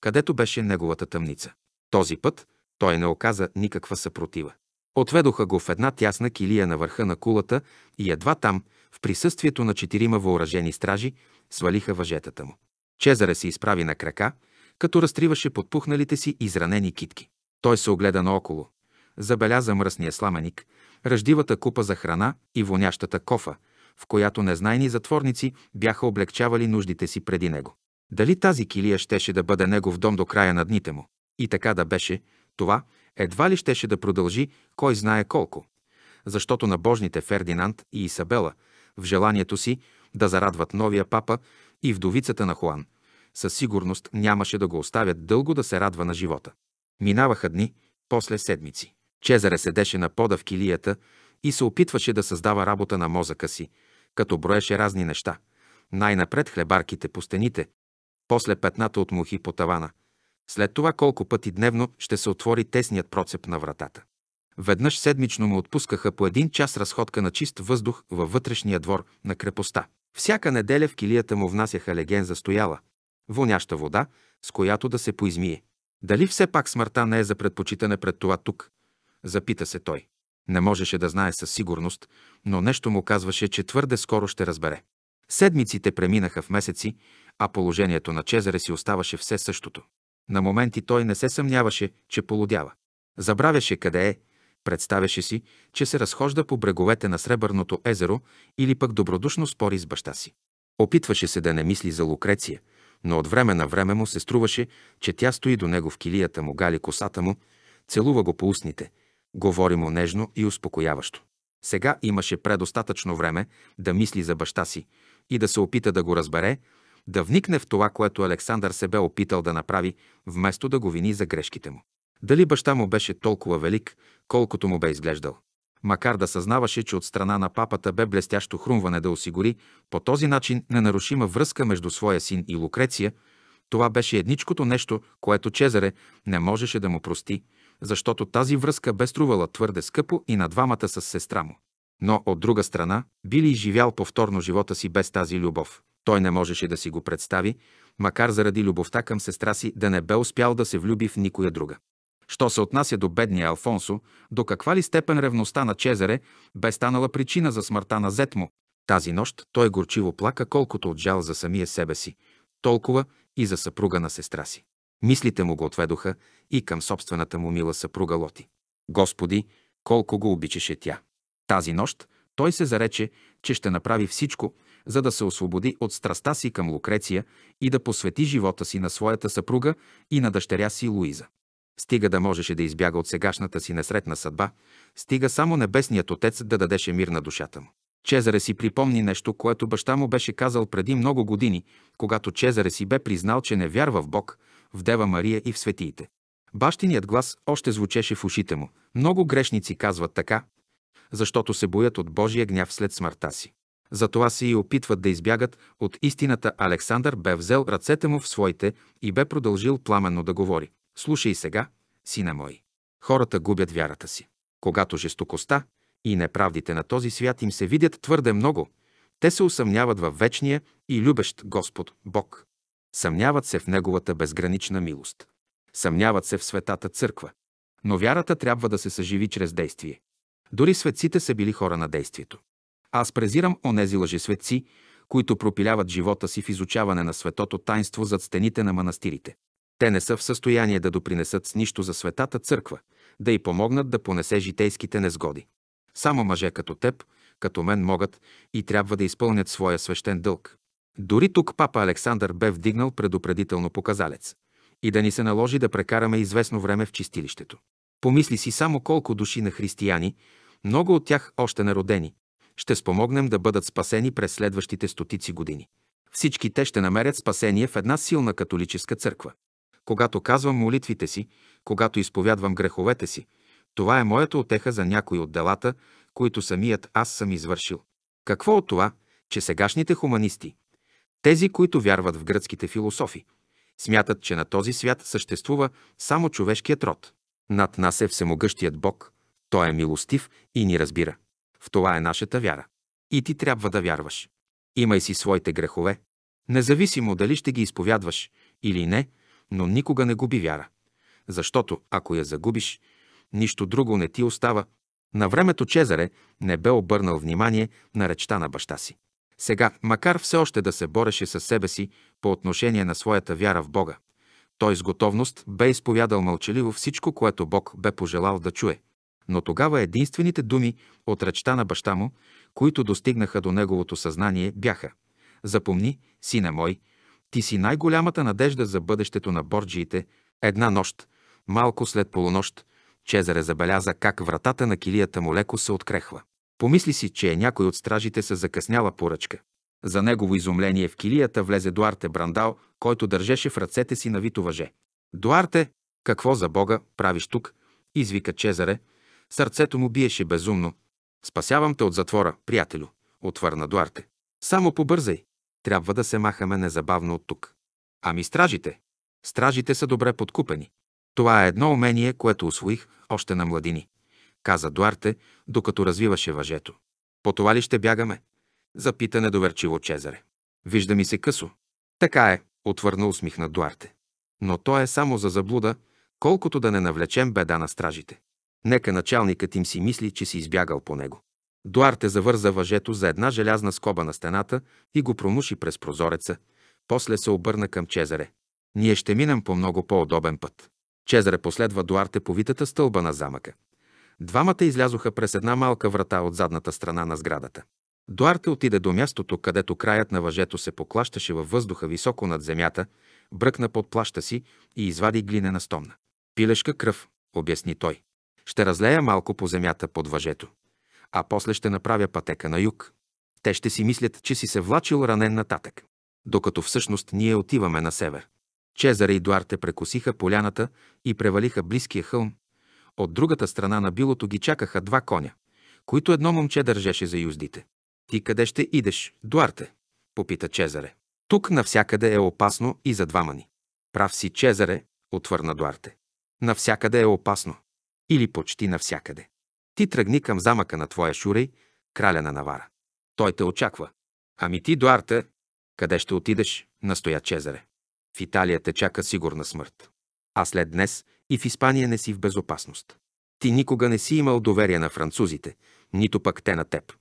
където беше неговата тъмница. Този път – той не оказа никаква съпротива. Отведоха го в една тясна килия на върха на кулата и едва там, в присъствието на четирима въоръжени стражи, свалиха въжетата му. Чезаре се изправи на крака, като разтриваше подпухналите си изранени китки. Той се огледа наоколо. Забеляза мръсния сламеник, ръждивата купа за храна и вонящата кофа, в която незнайни затворници бяха облегчавали нуждите си преди него. Дали тази килия щеше да бъде негов дом до края на дните му? И така да беше, това едва ли щеше да продължи кой знае колко, защото на Божните Фердинанд и Исабела в желанието си да зарадват новия папа и вдовицата на Хуан, със сигурност нямаше да го оставят дълго да се радва на живота. Минаваха дни, после седмици. Чезаре седеше на пода в килията и се опитваше да създава работа на мозъка си, като броеше разни неща. Най-напред хлебарките по стените, после петната от мухи по тавана – след това колко пъти дневно ще се отвори тесният процеп на вратата. Веднъж седмично му отпускаха по един час разходка на чист въздух във вътрешния двор на крепостта. Всяка неделя в килията му внасяха леген за стояла, воняща вода, с която да се поизмие. Дали все пак смъртта не е за предпочитане пред това тук? Запита се той. Не можеше да знае със сигурност, но нещо му казваше, че твърде скоро ще разбере. Седмиците преминаха в месеци, а положението на Чезаре си оставаше все същото. На моменти той не се съмняваше, че полудява. Забравяше къде е, представяше си, че се разхожда по бреговете на Сребърното езеро или пък добродушно спори с баща си. Опитваше се да не мисли за Лукреция, но от време на време му се струваше, че тя стои до него в килията му, гали косата му, целува го по устните, говори му нежно и успокояващо. Сега имаше предостатъчно време да мисли за баща си и да се опита да го разбере, да вникне в това, което Александър се бе опитал да направи, вместо да го вини за грешките му. Дали баща му беше толкова велик, колкото му бе изглеждал? Макар да съзнаваше, че от страна на папата бе блестящо хрумване да осигури по този начин ненарушима връзка между своя син и Лукреция, това беше едничкото нещо, което Чезаре не можеше да му прости, защото тази връзка бе струвала твърде скъпо и на двамата с сестра му. Но от друга страна, били изживял повторно живота си без тази любов. Той не можеше да си го представи, макар заради любовта към сестра си да не бе успял да се влюби в никоя друга. Що се отнася до бедния Алфонсо, до каква ли степен ревността на Чезаре бе станала причина за смъртта на зет му. Тази нощ той горчиво плака колкото от жал за самия себе си, толкова и за съпруга на сестра си. Мислите му го отведоха и към собствената му мила съпруга Лоти. Господи, колко го обичаше тя! Тази нощ той се зарече, че ще направи всичко, за да се освободи от страста си към Лукреция и да посвети живота си на своята съпруга и на дъщеря си Луиза. Стига да можеше да избяга от сегашната си несретна съдба, стига само небесният отец да дадеше мир на душата му. Чезаре си припомни нещо, което баща му беше казал преди много години, когато Чезаре си бе признал, че не вярва в Бог, в Дева Мария и в светиите. Бащиният глас още звучеше в ушите му. Много грешници казват така, защото се боят от Божия гняв след смъртта си. Затова си и опитват да избягат от истината. Александър бе взел ръцете му в своите и бе продължил пламенно да говори. Слушай сега, сина мой. Хората губят вярата си. Когато жестокостта и неправдите на този свят им се видят твърде много, те се усъмняват във вечния и любещ Господ Бог. Съмняват се в Неговата безгранична милост. Съмняват се в Светата Църква. Но вярата трябва да се съживи чрез действие. Дори светците са били хора на действието. Аз презирам онези лъжесветци, които пропиляват живота си в изучаване на светото тайнство зад стените на манастирите. Те не са в състояние да допринесат с нищо за светата църква, да й помогнат да понесе житейските незгоди. Само мъже като теб, като мен могат и трябва да изпълнят своя свещен дълг. Дори тук папа Александър бе вдигнал предупредително показалец и да ни се наложи да прекараме известно време в чистилището. Помисли си само колко души на християни, много от тях още народени, ще спомогнем да бъдат спасени през следващите стотици години. Всички те ще намерят спасение в една силна католическа църква. Когато казвам молитвите си, когато изповядвам греховете си, това е моята отеха за някои от делата, които самият аз съм извършил. Какво от това, че сегашните хуманисти, тези, които вярват в гръцките философи, смятат, че на този свят съществува само човешкият род. Над нас е всемогъщият Бог. Той е милостив и ни разбира. В това е нашата вяра. И ти трябва да вярваш. Имай си своите грехове. Независимо дали ще ги изповядваш или не, но никога не губи вяра. Защото, ако я загубиш, нищо друго не ти остава. На времето Чезаре не бе обърнал внимание на речта на баща си. Сега, макар все още да се бореше със себе си по отношение на своята вяра в Бога, той с готовност бе изповядал мълчаливо всичко, което Бог бе пожелал да чуе, но тогава единствените думи от речта на баща му, които достигнаха до неговото съзнание, бяха «Запомни, сине мой, ти си най-голямата надежда за бъдещето на борджиите». Една нощ, малко след полунощ, Чезаре забеляза как вратата на килията му леко се открехва. Помисли си, че е някой от стражите с закъсняла поръчка. За негово изумление в килията влезе Дуарте Брандал, който държеше в ръцете си на Вито въже. «Дуарте, какво за Бога правиш тук?» извика Чезаре – Сърцето му биеше безумно. Спасявам те от затвора, приятелю, отвърна Дуарте. Само побързай. Трябва да се махаме незабавно от тук. Ами стражите? Стражите са добре подкупени. Това е едно умение, което освоих още на младини, каза Дуарте, докато развиваше въжето. По това ли ще бягаме? Запита недоверчиво Чезаре. Вижда ми се късо. Така е, отвърна усмихна Дуарте. Но то е само за заблуда, колкото да не навлечем беда на стражите. Нека началникът им си мисли, че си избягал по него. Дуарте завърза въжето за една желязна скоба на стената и го промуши през прозореца. После се обърна към Чезаре. Ние ще минем по много по-удобен път. Чезаре последва Дуарте по витата стълба на замъка. Двамата излязоха през една малка врата от задната страна на сградата. Дуарте отиде до мястото, където краят на въжето се поклащаше във въздуха високо над земята, бръкна под плаща си и извади глинена стомна. Пилешка кръв, обясни той. Ще разлея малко по земята под въжето, а после ще направя пътека на юг. Те ще си мислят, че си се влачил ранен нататък, докато всъщност ние отиваме на север. Чезаре и Дуарте прекосиха поляната и превалиха близкия хълм. От другата страна на билото ги чакаха два коня, които едно момче държеше за юздите. Ти къде ще идеш, Дуарте? попита Чезаре. Тук навсякъде е опасно и за двама ни. Прав си, Чезаре, отвърна Дуарте. Навсякъде е опасно или почти навсякъде. Ти тръгни към замъка на твоя Шурей, краля на Навара. Той те очаква. Ами ти, Дуарте, къде ще отидеш? Настоя Чезаре. В Италия те чака сигурна смърт. А след днес и в Испания не си в безопасност. Ти никога не си имал доверие на французите, нито пък те на теб.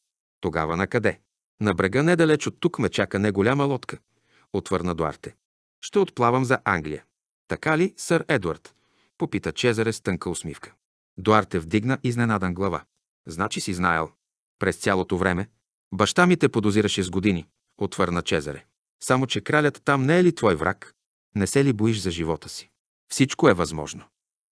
Тогава на къде? На брега недалеч от тук ме чака неголяма лодка, отвърна Дуарте. Ще отплавам за Англия. Така ли, сър Едуард? Попита Чезаре с тънка усмивка. Дуарте вдигна изненадан глава. Значи си знаел. През цялото време. Баща ми те подозираше с години, отвърна Чезаре. Само, че кралят там не е ли твой враг? Не се ли боиш за живота си? Всичко е възможно.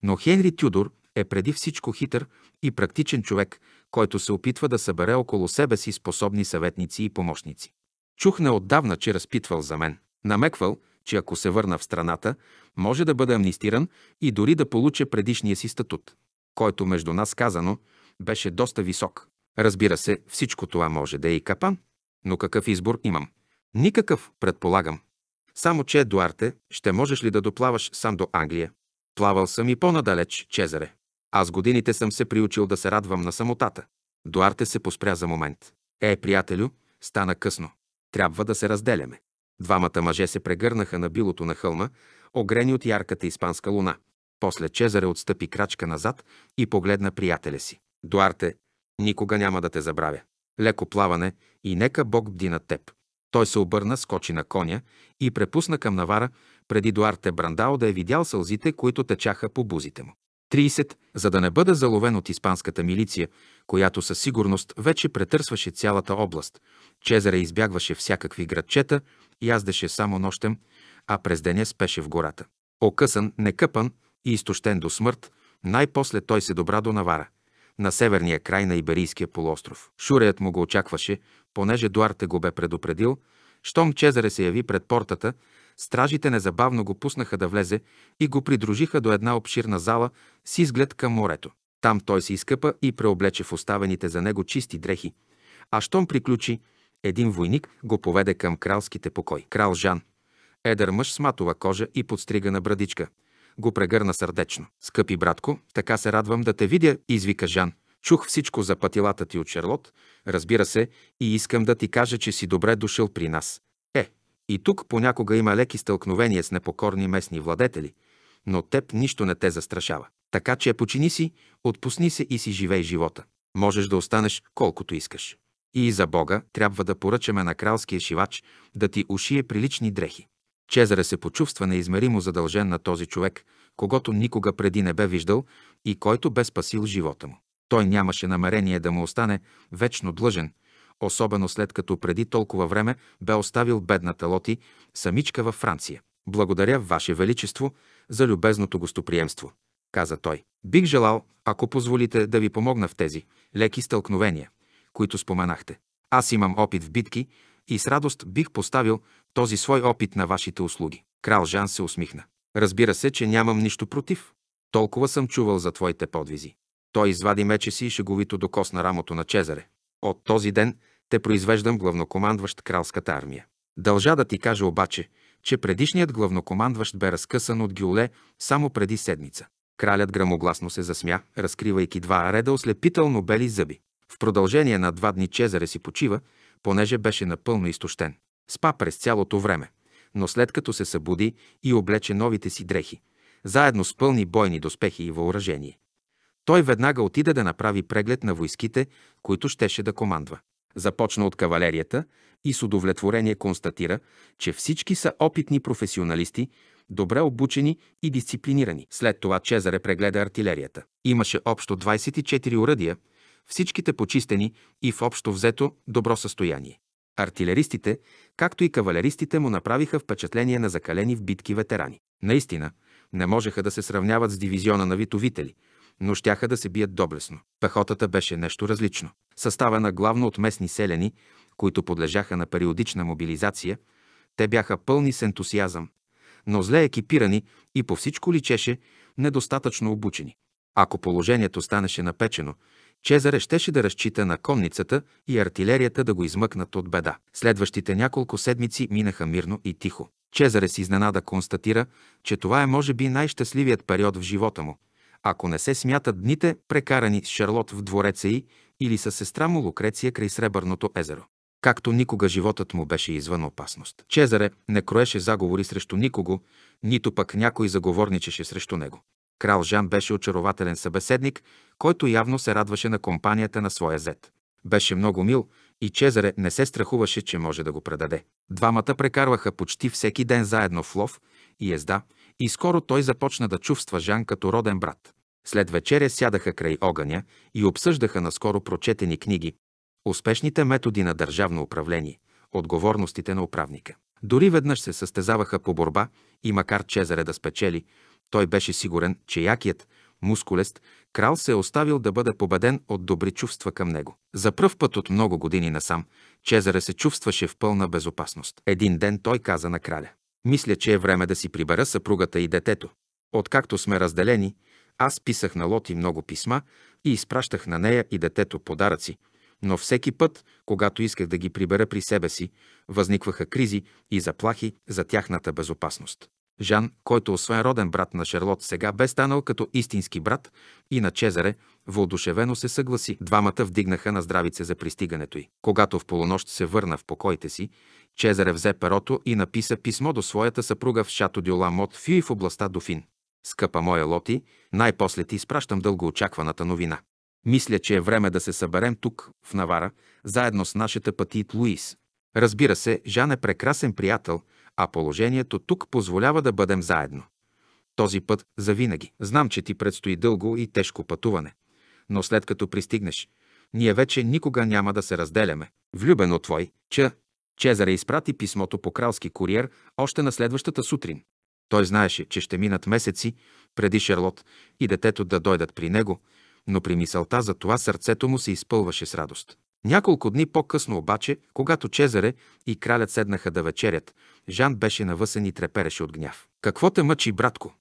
Но Хенри Тюдор е преди всичко хитър и практичен човек, който се опитва да събере около себе си способни съветници и помощници. Чух неотдавна, че разпитвал за мен. Намеквал, че ако се върна в страната, може да бъде амнистиран и дори да получа предишния си статут който между нас казано беше доста висок. Разбира се, всичко това може да е и капан, но какъв избор имам? Никакъв, предполагам. Само че, Едуарте, ще можеш ли да доплаваш сам до Англия? Плавал съм и по-надалеч, Чезаре. Аз годините съм се приучил да се радвам на самотата. Дуарте се поспря за момент. Е, приятелю, стана късно. Трябва да се разделяме. Двамата мъже се прегърнаха на билото на хълма, огрени от ярката испанска луна. После Чезаре отстъпи крачка назад и погледна приятеля си. Дуарте, никога няма да те забравя. Леко плаване и нека Бог бди на теб. Той се обърна, скочи на коня и препусна към навара, преди Дуарте Брандао да е видял сълзите, които течаха по бузите му. 30, за да не бъде заловен от испанската милиция, която със сигурност вече претърсваше цялата област. Чезаре избягваше всякакви градчета, яздеше само нощем, а през деня спеше в гората. Окъсан, некъпан, и изтощен до смърт, най-после той се добра до Навара, на северния край на Иберийския полуостров. Шуреят му го очакваше, понеже Дуарте го бе предупредил, щом Чезаре се яви пред портата, стражите незабавно го пуснаха да влезе и го придружиха до една обширна зала с изглед към морето. Там той се изкъпа и преоблече в оставените за него чисти дрехи, а щом приключи, един войник го поведе към кралските покой. Крал Жан, едър мъж с матова кожа и подстригана брадичка – го прегърна сърдечно. Скъпи братко, така се радвам да те видя, извика Жан. Чух всичко за пътилата ти от Шарлот, разбира се, и искам да ти кажа, че си добре дошъл при нас. Е, и тук понякога има леки стълкновения с непокорни местни владетели, но теб нищо не те застрашава. Така че почини си, отпусни се и си живей живота. Можеш да останеш колкото искаш. И за Бога трябва да поръчаме на кралския шивач да ти ушие прилични дрехи. Чезаре се почувства неизмеримо задължен на този човек, когато никога преди не бе виждал и който бе спасил живота му. Той нямаше намерение да му остане вечно длъжен, особено след като преди толкова време бе оставил бедната Лоти самичка във Франция. Благодаря, Ваше Величество, за любезното гостоприемство, каза той. Бих желал, ако позволите, да ви помогна в тези леки стълкновения, които споменахте. Аз имам опит в битки, и с радост бих поставил този свой опит на вашите услуги. Крал Жан се усмихна. Разбира се, че нямам нищо против. Толкова съм чувал за твоите подвизи. Той извади мече си и шеговито докосна рамото на Чезаре. От този ден те произвеждам главнокомандващ кралската армия. Дължа да ти кажа обаче, че предишният главнокомандващ бе разкъсан от Гюле само преди седмица. Кралят грамогласно се засмя, разкривайки два реда ослепително бели зъби. В продължение на два дни Чезаре си почива, понеже беше напълно изтощен. Спа през цялото време, но след като се събуди и облече новите си дрехи, заедно с пълни бойни доспехи и въоръжение. Той веднага отида да направи преглед на войските, които щеше да командва. Започна от кавалерията и с удовлетворение констатира, че всички са опитни професионалисти, добре обучени и дисциплинирани. След това Чезаре прегледа артилерията. Имаше общо 24 уръдия – всичките почистени и в общо взето добро състояние. Артилеристите, както и кавалеристите му направиха впечатление на закалени в битки ветерани. Наистина, не можеха да се сравняват с дивизиона на витовители, но щяха да се бият доблесно. Пехотата беше нещо различно. Съставена главно от местни селени, които подлежаха на периодична мобилизация, те бяха пълни с ентусиазъм, но зле екипирани и по всичко личеше недостатъчно обучени. Ако положението станеше напечено, Чезаре щеше да разчита на конницата и артилерията да го измъкнат от беда. Следващите няколко седмици минаха мирно и тихо. Чезаре с изненада констатира, че това е може би най-щастливият период в живота му, ако не се смятат дните, прекарани с Шарлот в двореца й или с сестра му Лукреция край Сребърното езеро. Както никога животът му беше извън опасност. Чезаре не кроеше заговори срещу никого, нито пък някой заговорничеше срещу него. Крал Жан беше очарователен събеседник, който явно се радваше на компанията на своя зет. Беше много мил и Чезаре не се страхуваше, че може да го предаде. Двамата прекарваха почти всеки ден заедно в лов и езда и скоро той започна да чувства Жан като роден брат. След вечеря сядаха край огъня и обсъждаха наскоро прочетени книги, успешните методи на държавно управление, отговорностите на управника. Дори веднъж се състезаваха по борба и макар Чезаре да спечели, той беше сигурен, че якият, мускулест, крал се е оставил да бъде победен от добри чувства към него. За пръв път от много години насам, Чезаре се чувстваше в пълна безопасност. Един ден той каза на краля. Мисля, че е време да си прибера съпругата и детето. Откакто сме разделени, аз писах на Лоти много писма и изпращах на нея и детето подаръци, но всеки път, когато исках да ги прибера при себе си, възникваха кризи и заплахи за тяхната безопасност. Жан, който освен роден брат на Шерлот сега бе станал като истински брат и на Чезаре, вълдушевено се съгласи. Двамата вдигнаха на здравице за пристигането й. Когато в полунощ се върна в покоите си, Чезаре взе перото и написа писмо до своята съпруга в Шато Дюла Мот Фю и в областта Дофин. Скъпа моя Лоти, най-после ти изпращам дългоочакваната новина. Мисля, че е време да се съберем тук, в Навара, заедно с нашата пъти Луис. Разбира се, Жан е прекрасен приятел – а положението тук позволява да бъдем заедно. Този път завинаги. Знам, че ти предстои дълго и тежко пътуване. Но след като пристигнеш, ние вече никога няма да се разделяме. Влюбено твой, Ч. Чезаре изпрати писмото по кралски куриер още на следващата сутрин. Той знаеше, че ще минат месеци преди Шарлот и детето да дойдат при него, но при мисълта за това сърцето му се изпълваше с радост. Няколко дни по-късно обаче, когато Чезаре и кралят седнаха да вечерят, Жан беше навъсен и трепереше от гняв. «Какво те мъчи, братко?»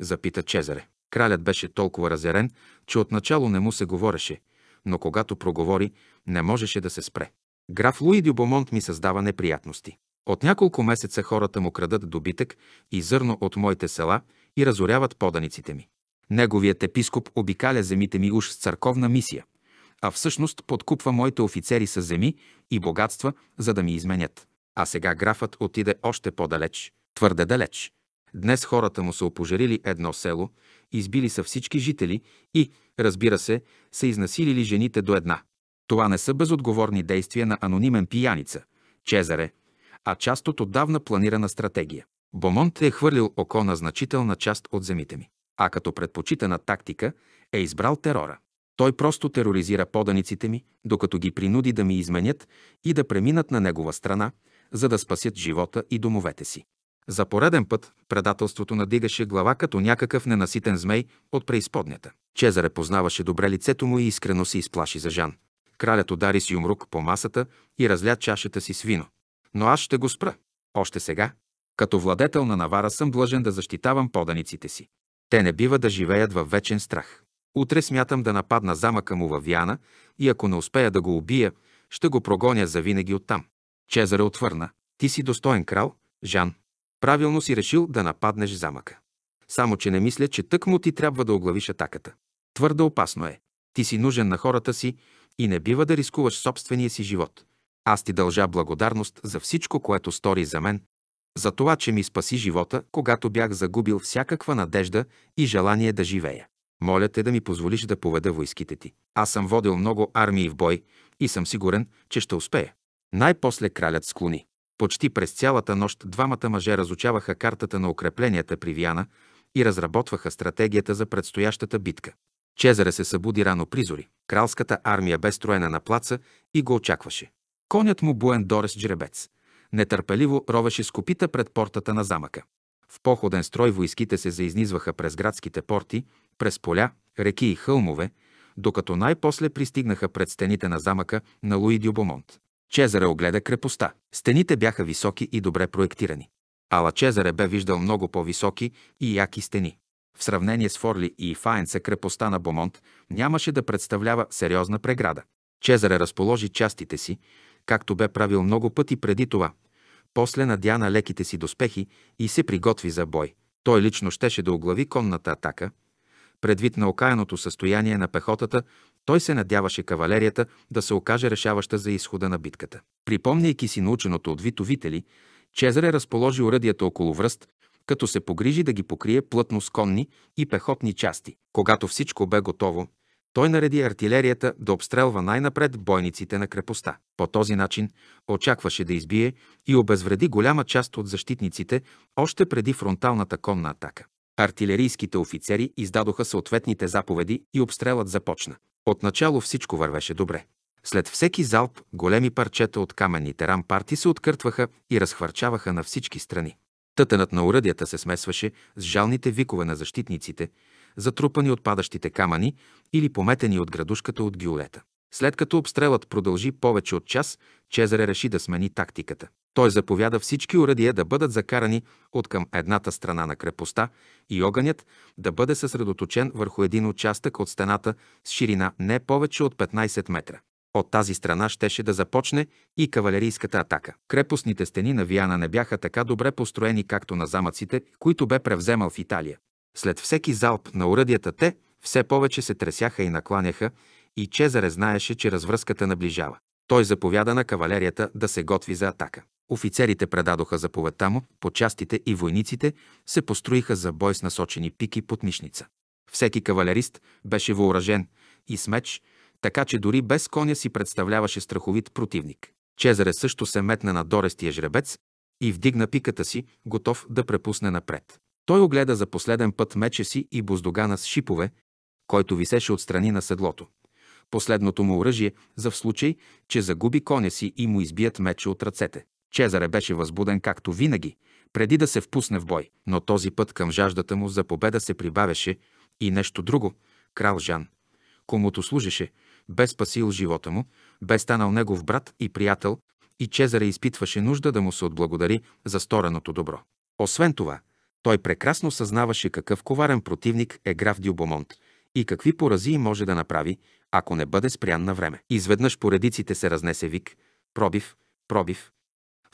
запита Чезаре. Кралят беше толкова разярен, че отначало не му се говореше, но когато проговори, не можеше да се спре. Граф Луи Дюбомонт ми създава неприятности. От няколко месеца хората му крадат добитък и зърно от моите села и разоряват поданиците ми. Неговият епископ обикаля земите ми уж с църковна мисия – а всъщност подкупва моите офицери с земи и богатства, за да ми изменят. А сега графът отиде още по-далеч, твърде далеч. Днес хората му са опожарили едно село, избили са всички жители и, разбира се, са изнасилили жените до една. Това не са безотговорни действия на анонимен пияница, Чезаре, а част от отдавна планирана стратегия. Бомонт е хвърлил око на значителна част от земите ми, а като предпочитана тактика е избрал терора. Той просто тероризира поданиците ми, докато ги принуди да ми изменят и да преминат на негова страна, за да спасят живота и домовете си. За пореден път предателството надигаше глава като някакъв ненаситен змей от преизподнята. Чезаре познаваше добре лицето му и искрено се изплаши за Жан. Кралят удари с юмрук по масата и разля чашата си с вино. Но аз ще го спра. Още сега, като владетел на Навара съм длъжен да защитавам поданиците си. Те не бива да живеят във вечен страх. Утре смятам да нападна замъка му във Вяна и ако не успея да го убия, ще го прогоня завинаги оттам. Чезаре отвърна. Ти си достоен крал, Жан. Правилно си решил да нападнеш замъка. Само, че не мисля, че тък му ти трябва да оглавиш атаката. Твърде опасно е. Ти си нужен на хората си и не бива да рискуваш собствения си живот. Аз ти дължа благодарност за всичко, което стори за мен, за това, че ми спаси живота, когато бях загубил всякаква надежда и желание да живея. Моля те да ми позволиш да поведа войските ти. Аз съм водил много армии в бой и съм сигурен, че ще успея. Най-после кралят склони. Почти през цялата нощ двамата мъже разучаваха картата на укрепленията при Виана и разработваха стратегията за предстоящата битка. Чезаре се събуди рано призори. Кралската армия бе строена на плаца и го очакваше. Конят му буен дорес джеребец. Нетърпеливо ровеше с копита пред портата на замъка. В походен строй войските се заизнизваха през градските порти през поля, реки и хълмове, докато най-после пристигнаха пред стените на замъка на Луи Дюбомонт. Чезаре огледа крепостта. Стените бяха високи и добре проектирани. Ала Чезаре бе виждал много по-високи и яки стени. В сравнение с Форли и Фаенца крепостта на Бомонт нямаше да представлява сериозна преграда. Чезаре разположи частите си, както бе правил много пъти преди това. После надя на леките си доспехи и се приготви за бой. Той лично щеше да оглави конната атака – Предвид на окаяното състояние на пехотата, той се надяваше кавалерията да се окаже решаваща за изхода на битката. Припомняйки си наученото от витовители, е разположи уръдията около връст, като се погрижи да ги покрие плътно с конни и пехотни части. Когато всичко бе готово, той нареди артилерията да обстрелва най-напред бойниците на крепостта. По този начин очакваше да избие и обезвреди голяма част от защитниците още преди фронталната конна атака. Артилерийските офицери издадоха съответните заповеди и обстрелът започна. Отначало всичко вървеше добре. След всеки залп големи парчета от каменните рампарти се откъртваха и разхвърчаваха на всички страни. Тътенът на уръдията се смесваше с жалните викове на защитниците, затрупани от падащите камъни или пометени от градушката от гюлета. След като обстрелът продължи повече от час, Чезаре реши да смени тактиката. Той заповяда всички урадия да бъдат закарани от към едната страна на крепостта и огънят да бъде съсредоточен върху един участък от стената с ширина не повече от 15 метра. От тази страна щеше да започне и кавалерийската атака. Крепостните стени на Виана не бяха така добре построени, както на замъците, които бе превземал в Италия. След всеки залп на урадията те все повече се тресяха и накланяха и Чезаре знаеше, че развръзката наближава. Той заповяда на кавалерията да се готви за атака. Офицерите предадоха заповедта му, почастите и войниците се построиха за бой с насочени пики под мишница. Всеки кавалерист беше въоръжен и с меч, така че дори без коня си представляваше страховит противник. Чезаре също се метна на дорестия жребец и вдигна пиката си, готов да препусне напред. Той огледа за последен път меча си и боздогана с шипове, който висеше отстрани на седлото. Последното му оръжие за в случай, че загуби коня си и му избият меча от ръцете. Чезаре беше възбуден както винаги, преди да се впусне в бой, но този път към жаждата му за победа се прибавяше и нещо друго – крал Жан, комуто служеше, бе спасил живота му, бе станал негов брат и приятел, и Чезаре изпитваше нужда да му се отблагодари за стореното добро. Освен това, той прекрасно съзнаваше какъв коварен противник е граф Дюбомонт и какви порази може да направи, ако не бъде спрян на време. Изведнъж поредиците се разнесе вик, пробив, пробив,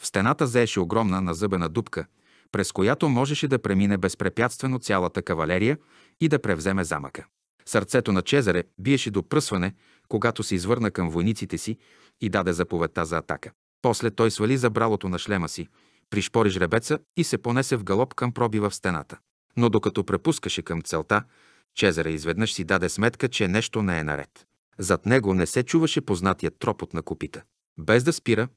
в стената зееше огромна назъбена дупка, през която можеше да премине безпрепятствено цялата кавалерия и да превземе замъка. Сърцето на Чезаре биеше до пръсване, когато се извърна към войниците си и даде заповедта за атака. После той свали забралото на шлема си, пришпори жребеца и се понесе в галоп към пробива в стената. Но докато препускаше към целта, Чезаре изведнъж си даде сметка, че нещо не е наред. Зад него не се чуваше познатият тропот на копита. Без да спира,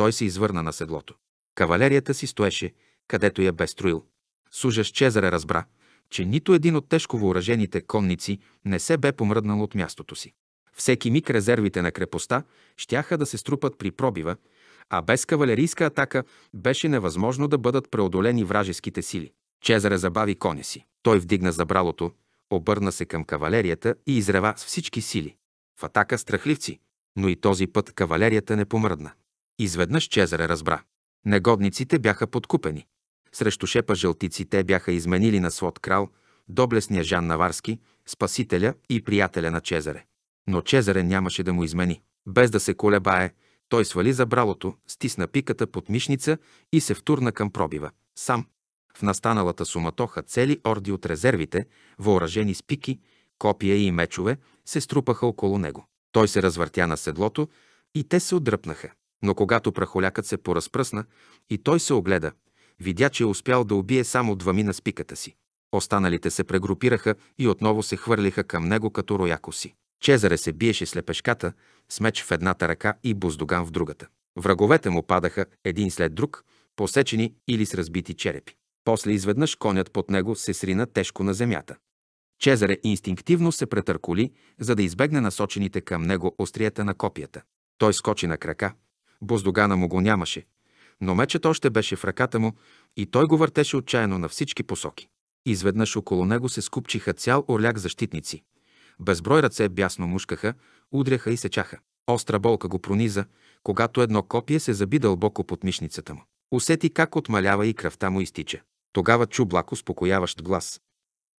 той се извърна на седлото. Кавалерията си стоеше, където я бе строил. С ужас Чезаре разбра, че нито един от тежко въоръжените конници не се бе помръднал от мястото си. Всеки миг резервите на крепостта щяха да се струпат при пробива, а без кавалерийска атака беше невъзможно да бъдат преодолени вражеските сили. Чезаре забави коня си. Той вдигна забралото, обърна се към кавалерията и изрева с всички сили. В атака страхливци, но и този път кавалерията не помръдна. Изведнъж Чезаре разбра. Негодниците бяха подкупени. Срещу шепа жълтици те бяха изменили на свод крал, доблесния Жан Наварски, спасителя и приятеля на Чезаре. Но Чезаре нямаше да му измени. Без да се колебае, той свали забралото, стисна пиката под мишница и се втурна към пробива. Сам. В настаналата суматоха цели орди от резервите, въоръжени с пики, копия и мечове, се струпаха около него. Той се развъртя на седлото и те се отдръпнаха. Но когато прахолякът се поразпръсна и той се огледа, видя, че е успял да убие само двами на спиката си. Останалите се прегрупираха и отново се хвърлиха към него като роякоси. Чезаре се биеше с лепешката, с меч в едната ръка и буздоган в другата. Враговете му падаха един след друг, посечени или с разбити черепи. После изведнъж конят под него се срина тежко на земята. Чезаре инстинктивно се претърколи, за да избегне насочените към него остриета на копията. Той скочи на крака, Боздогана му го нямаше, но мечът още беше в ръката му и той го въртеше отчаяно на всички посоки. Изведнъж около него се скупчиха цял орляк защитници. Безброй ръце бясно мушкаха, удряха и сечаха. Остра болка го прониза, когато едно копие се заби дълбоко под мишницата му. Усети как отмалява и кръвта му изтича. Тогава чу блак успокояващ глас.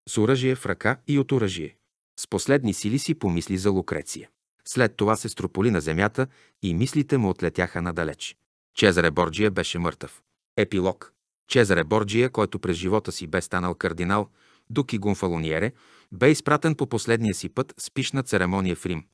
С оръжие в ръка и от оръжие. С последни сили си помисли за Лукреция. След това се строполи на земята и мислите му отлетяха надалеч. Чезаре Борджия беше мъртъв. Епилог Чезаре Борджия, който през живота си бе станал кардинал, дук и гумфалониере, бе изпратен по последния си път с пишна церемония в Рим.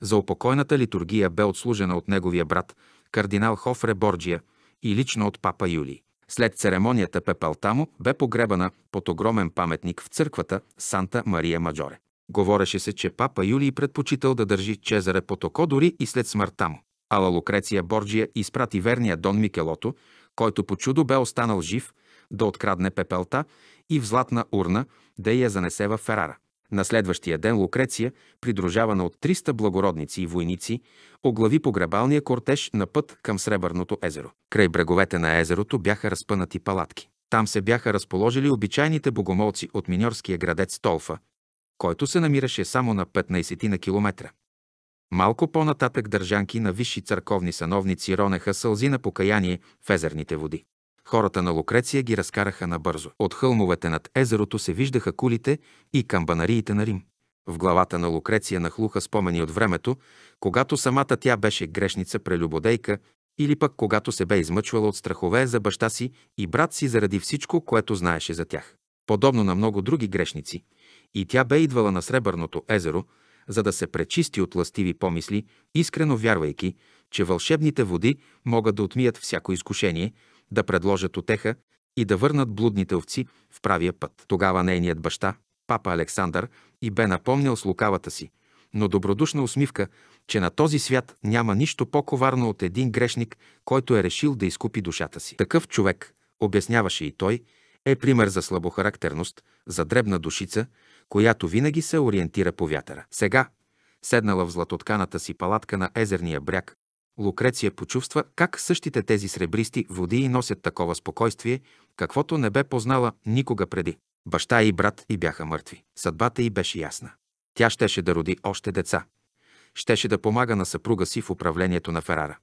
За упокойната литургия бе отслужена от неговия брат, кардинал Хофре Борджия, и лично от папа Юлий. След церемонията пепелта му бе погребана под огромен паметник в църквата Санта Мария Маджоре. Говореше се, че папа Юлий предпочитал да държи Чезаре под око дори и след смъртта му. Ала Лукреция Борджия изпрати верния Дон Микелото, който по чудо бе останал жив, да открадне пепелта и в златна урна да я занесе в Ферара. На следващия ден Лукреция, придружавана от 300 благородници и войници, оглави погребалния кортеж на път към Сребърното езеро. Край бреговете на езерото бяха разпънати палатки. Там се бяха разположили обичайните богомолци от миньорския градец Толфа, който се намираше само на 15 на километра. Малко по-нататък държанки на висши църковни сановници ронеха сълзи на покаяние в езерните води. Хората на Лукреция ги разкараха набързо. От хълмовете над езерото се виждаха кулите и камбанариите на Рим. В главата на Лукреция нахлуха спомени от времето, когато самата тя беше грешница прелюбодейка или пък когато се бе измъчвала от страхове за баща си и брат си заради всичко, което знаеше за тях. Подобно на много други грешници – и тя бе идвала на Сребърното езеро, за да се пречисти от ластиви помисли, искрено вярвайки, че вълшебните води могат да отмият всяко изкушение, да предложат отеха и да върнат блудните овци в правия път. Тогава нейният баща, папа Александър, и бе напомнял с лукавата си, но добродушна усмивка, че на този свят няма нищо по-коварно от един грешник, който е решил да изкупи душата си. Такъв човек, обясняваше и той, е пример за слабохарактерност, за дребна душица, която винаги се ориентира по вятъра. Сега, седнала в златотканата си палатка на езерния бряг, Лукреция почувства как същите тези сребристи води носят такова спокойствие, каквото не бе познала никога преди. Баща и брат и бяха мъртви. Съдбата й беше ясна. Тя щеше да роди още деца. Щеше да помага на съпруга си в управлението на Ферара.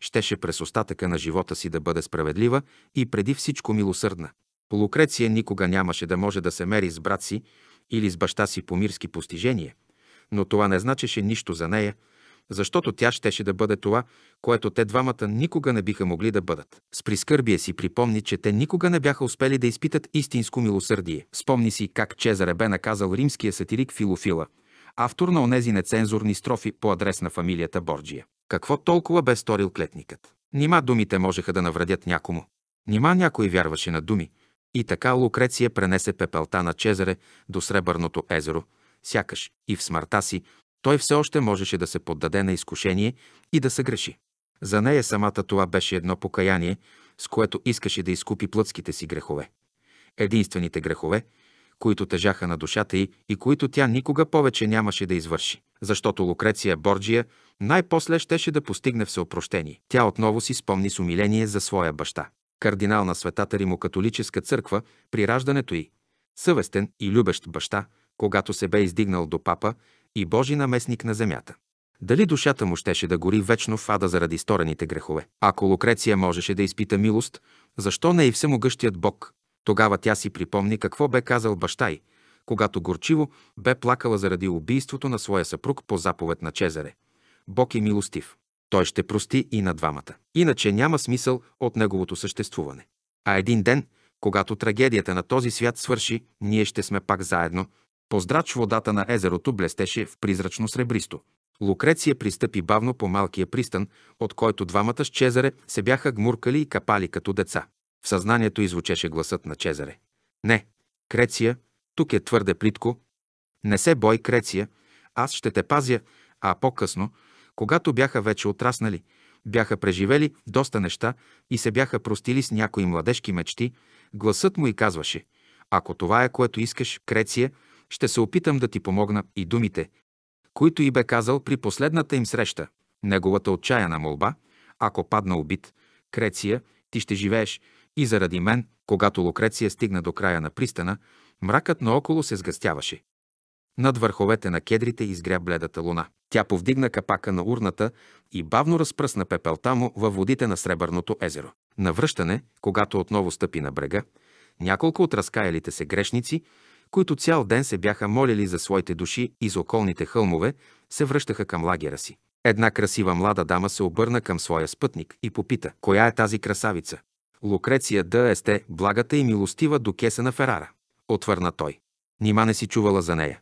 Щеше през остатъка на живота си да бъде справедлива и преди всичко милосърдна. Лукреция никога нямаше да може да се мери с брат си, или с баща си по мирски постижения, но това не значеше нищо за нея, защото тя щеше да бъде това, което те двамата никога не биха могли да бъдат. С прискърбие си припомни, че те никога не бяха успели да изпитат истинско милосърдие. Спомни си как Чезаре бе наказал римския сатирик Филофила, автор на онези нецензурни строфи по адрес на фамилията Борджия. Какво толкова бе сторил клетникът? Нима думите можеха да навредят някому. Нима някой вярваше на думи, и така Лукреция пренесе пепелта на Чезаре до Сребърното езеро, сякаш и в смъртта си той все още можеше да се поддаде на изкушение и да се греши. За нея самата това беше едно покаяние, с което искаше да изкупи плътските си грехове. Единствените грехове, които тежаха на душата й и които тя никога повече нямаше да извърши. Защото Лукреция Борджия най-после щеше да постигне всеопрощение. Тя отново си спомни с умиление за своя баща кардинал на Светата Римокатолическа църква при раждането й, съвестен и любещ баща, когато се бе издигнал до папа и Божи наместник на земята. Дали душата му щеше да гори вечно в ада заради сторените грехове? Ако Лукреция можеше да изпита милост, защо не и всемогъщият Бог? Тогава тя си припомни какво бе казал баща й, когато горчиво бе плакала заради убийството на своя съпруг по заповед на Чезаре. Бог е милостив. Той ще прости и на двамата. Иначе няма смисъл от неговото съществуване. А един ден, когато трагедията на този свят свърши, ние ще сме пак заедно. Поздрач водата на езерото блестеше в призрачно сребристо. Лукреция пристъпи бавно по малкия пристан, от който двамата с Чезаре се бяха гмуркали и капали като деца. В съзнанието извучеше гласът на Чезаре. Не, Креция, тук е твърде плитко. Не се бой, Креция, аз ще те пазя, а по-късно, когато бяха вече отраснали, бяха преживели доста неща и се бяха простили с някои младежки мечти, гласът му и казваше «Ако това е, което искаш, Креция, ще се опитам да ти помогна» и думите, които и бе казал при последната им среща. Неговата отчаяна молба «Ако падна убит, Креция, ти ще живееш» и заради мен, когато Лукреция стигна до края на пристана, мракът наоколо се сгъстяваше. Над върховете на кедрите изгря бледата луна. Тя повдигна капака на урната и бавно разпръсна пепелта му във водите на Сребърното езеро. На връщане, когато отново стъпи на брега, няколко от разкаялите се грешници, които цял ден се бяха молили за своите души из околните хълмове, се връщаха към лагера си. Една красива млада дама се обърна към своя спътник и попита, коя е тази красавица? Лукреция да есте, благата и милостива до кеса на Ферара. Отвърна той. Нима не си чувала за нея.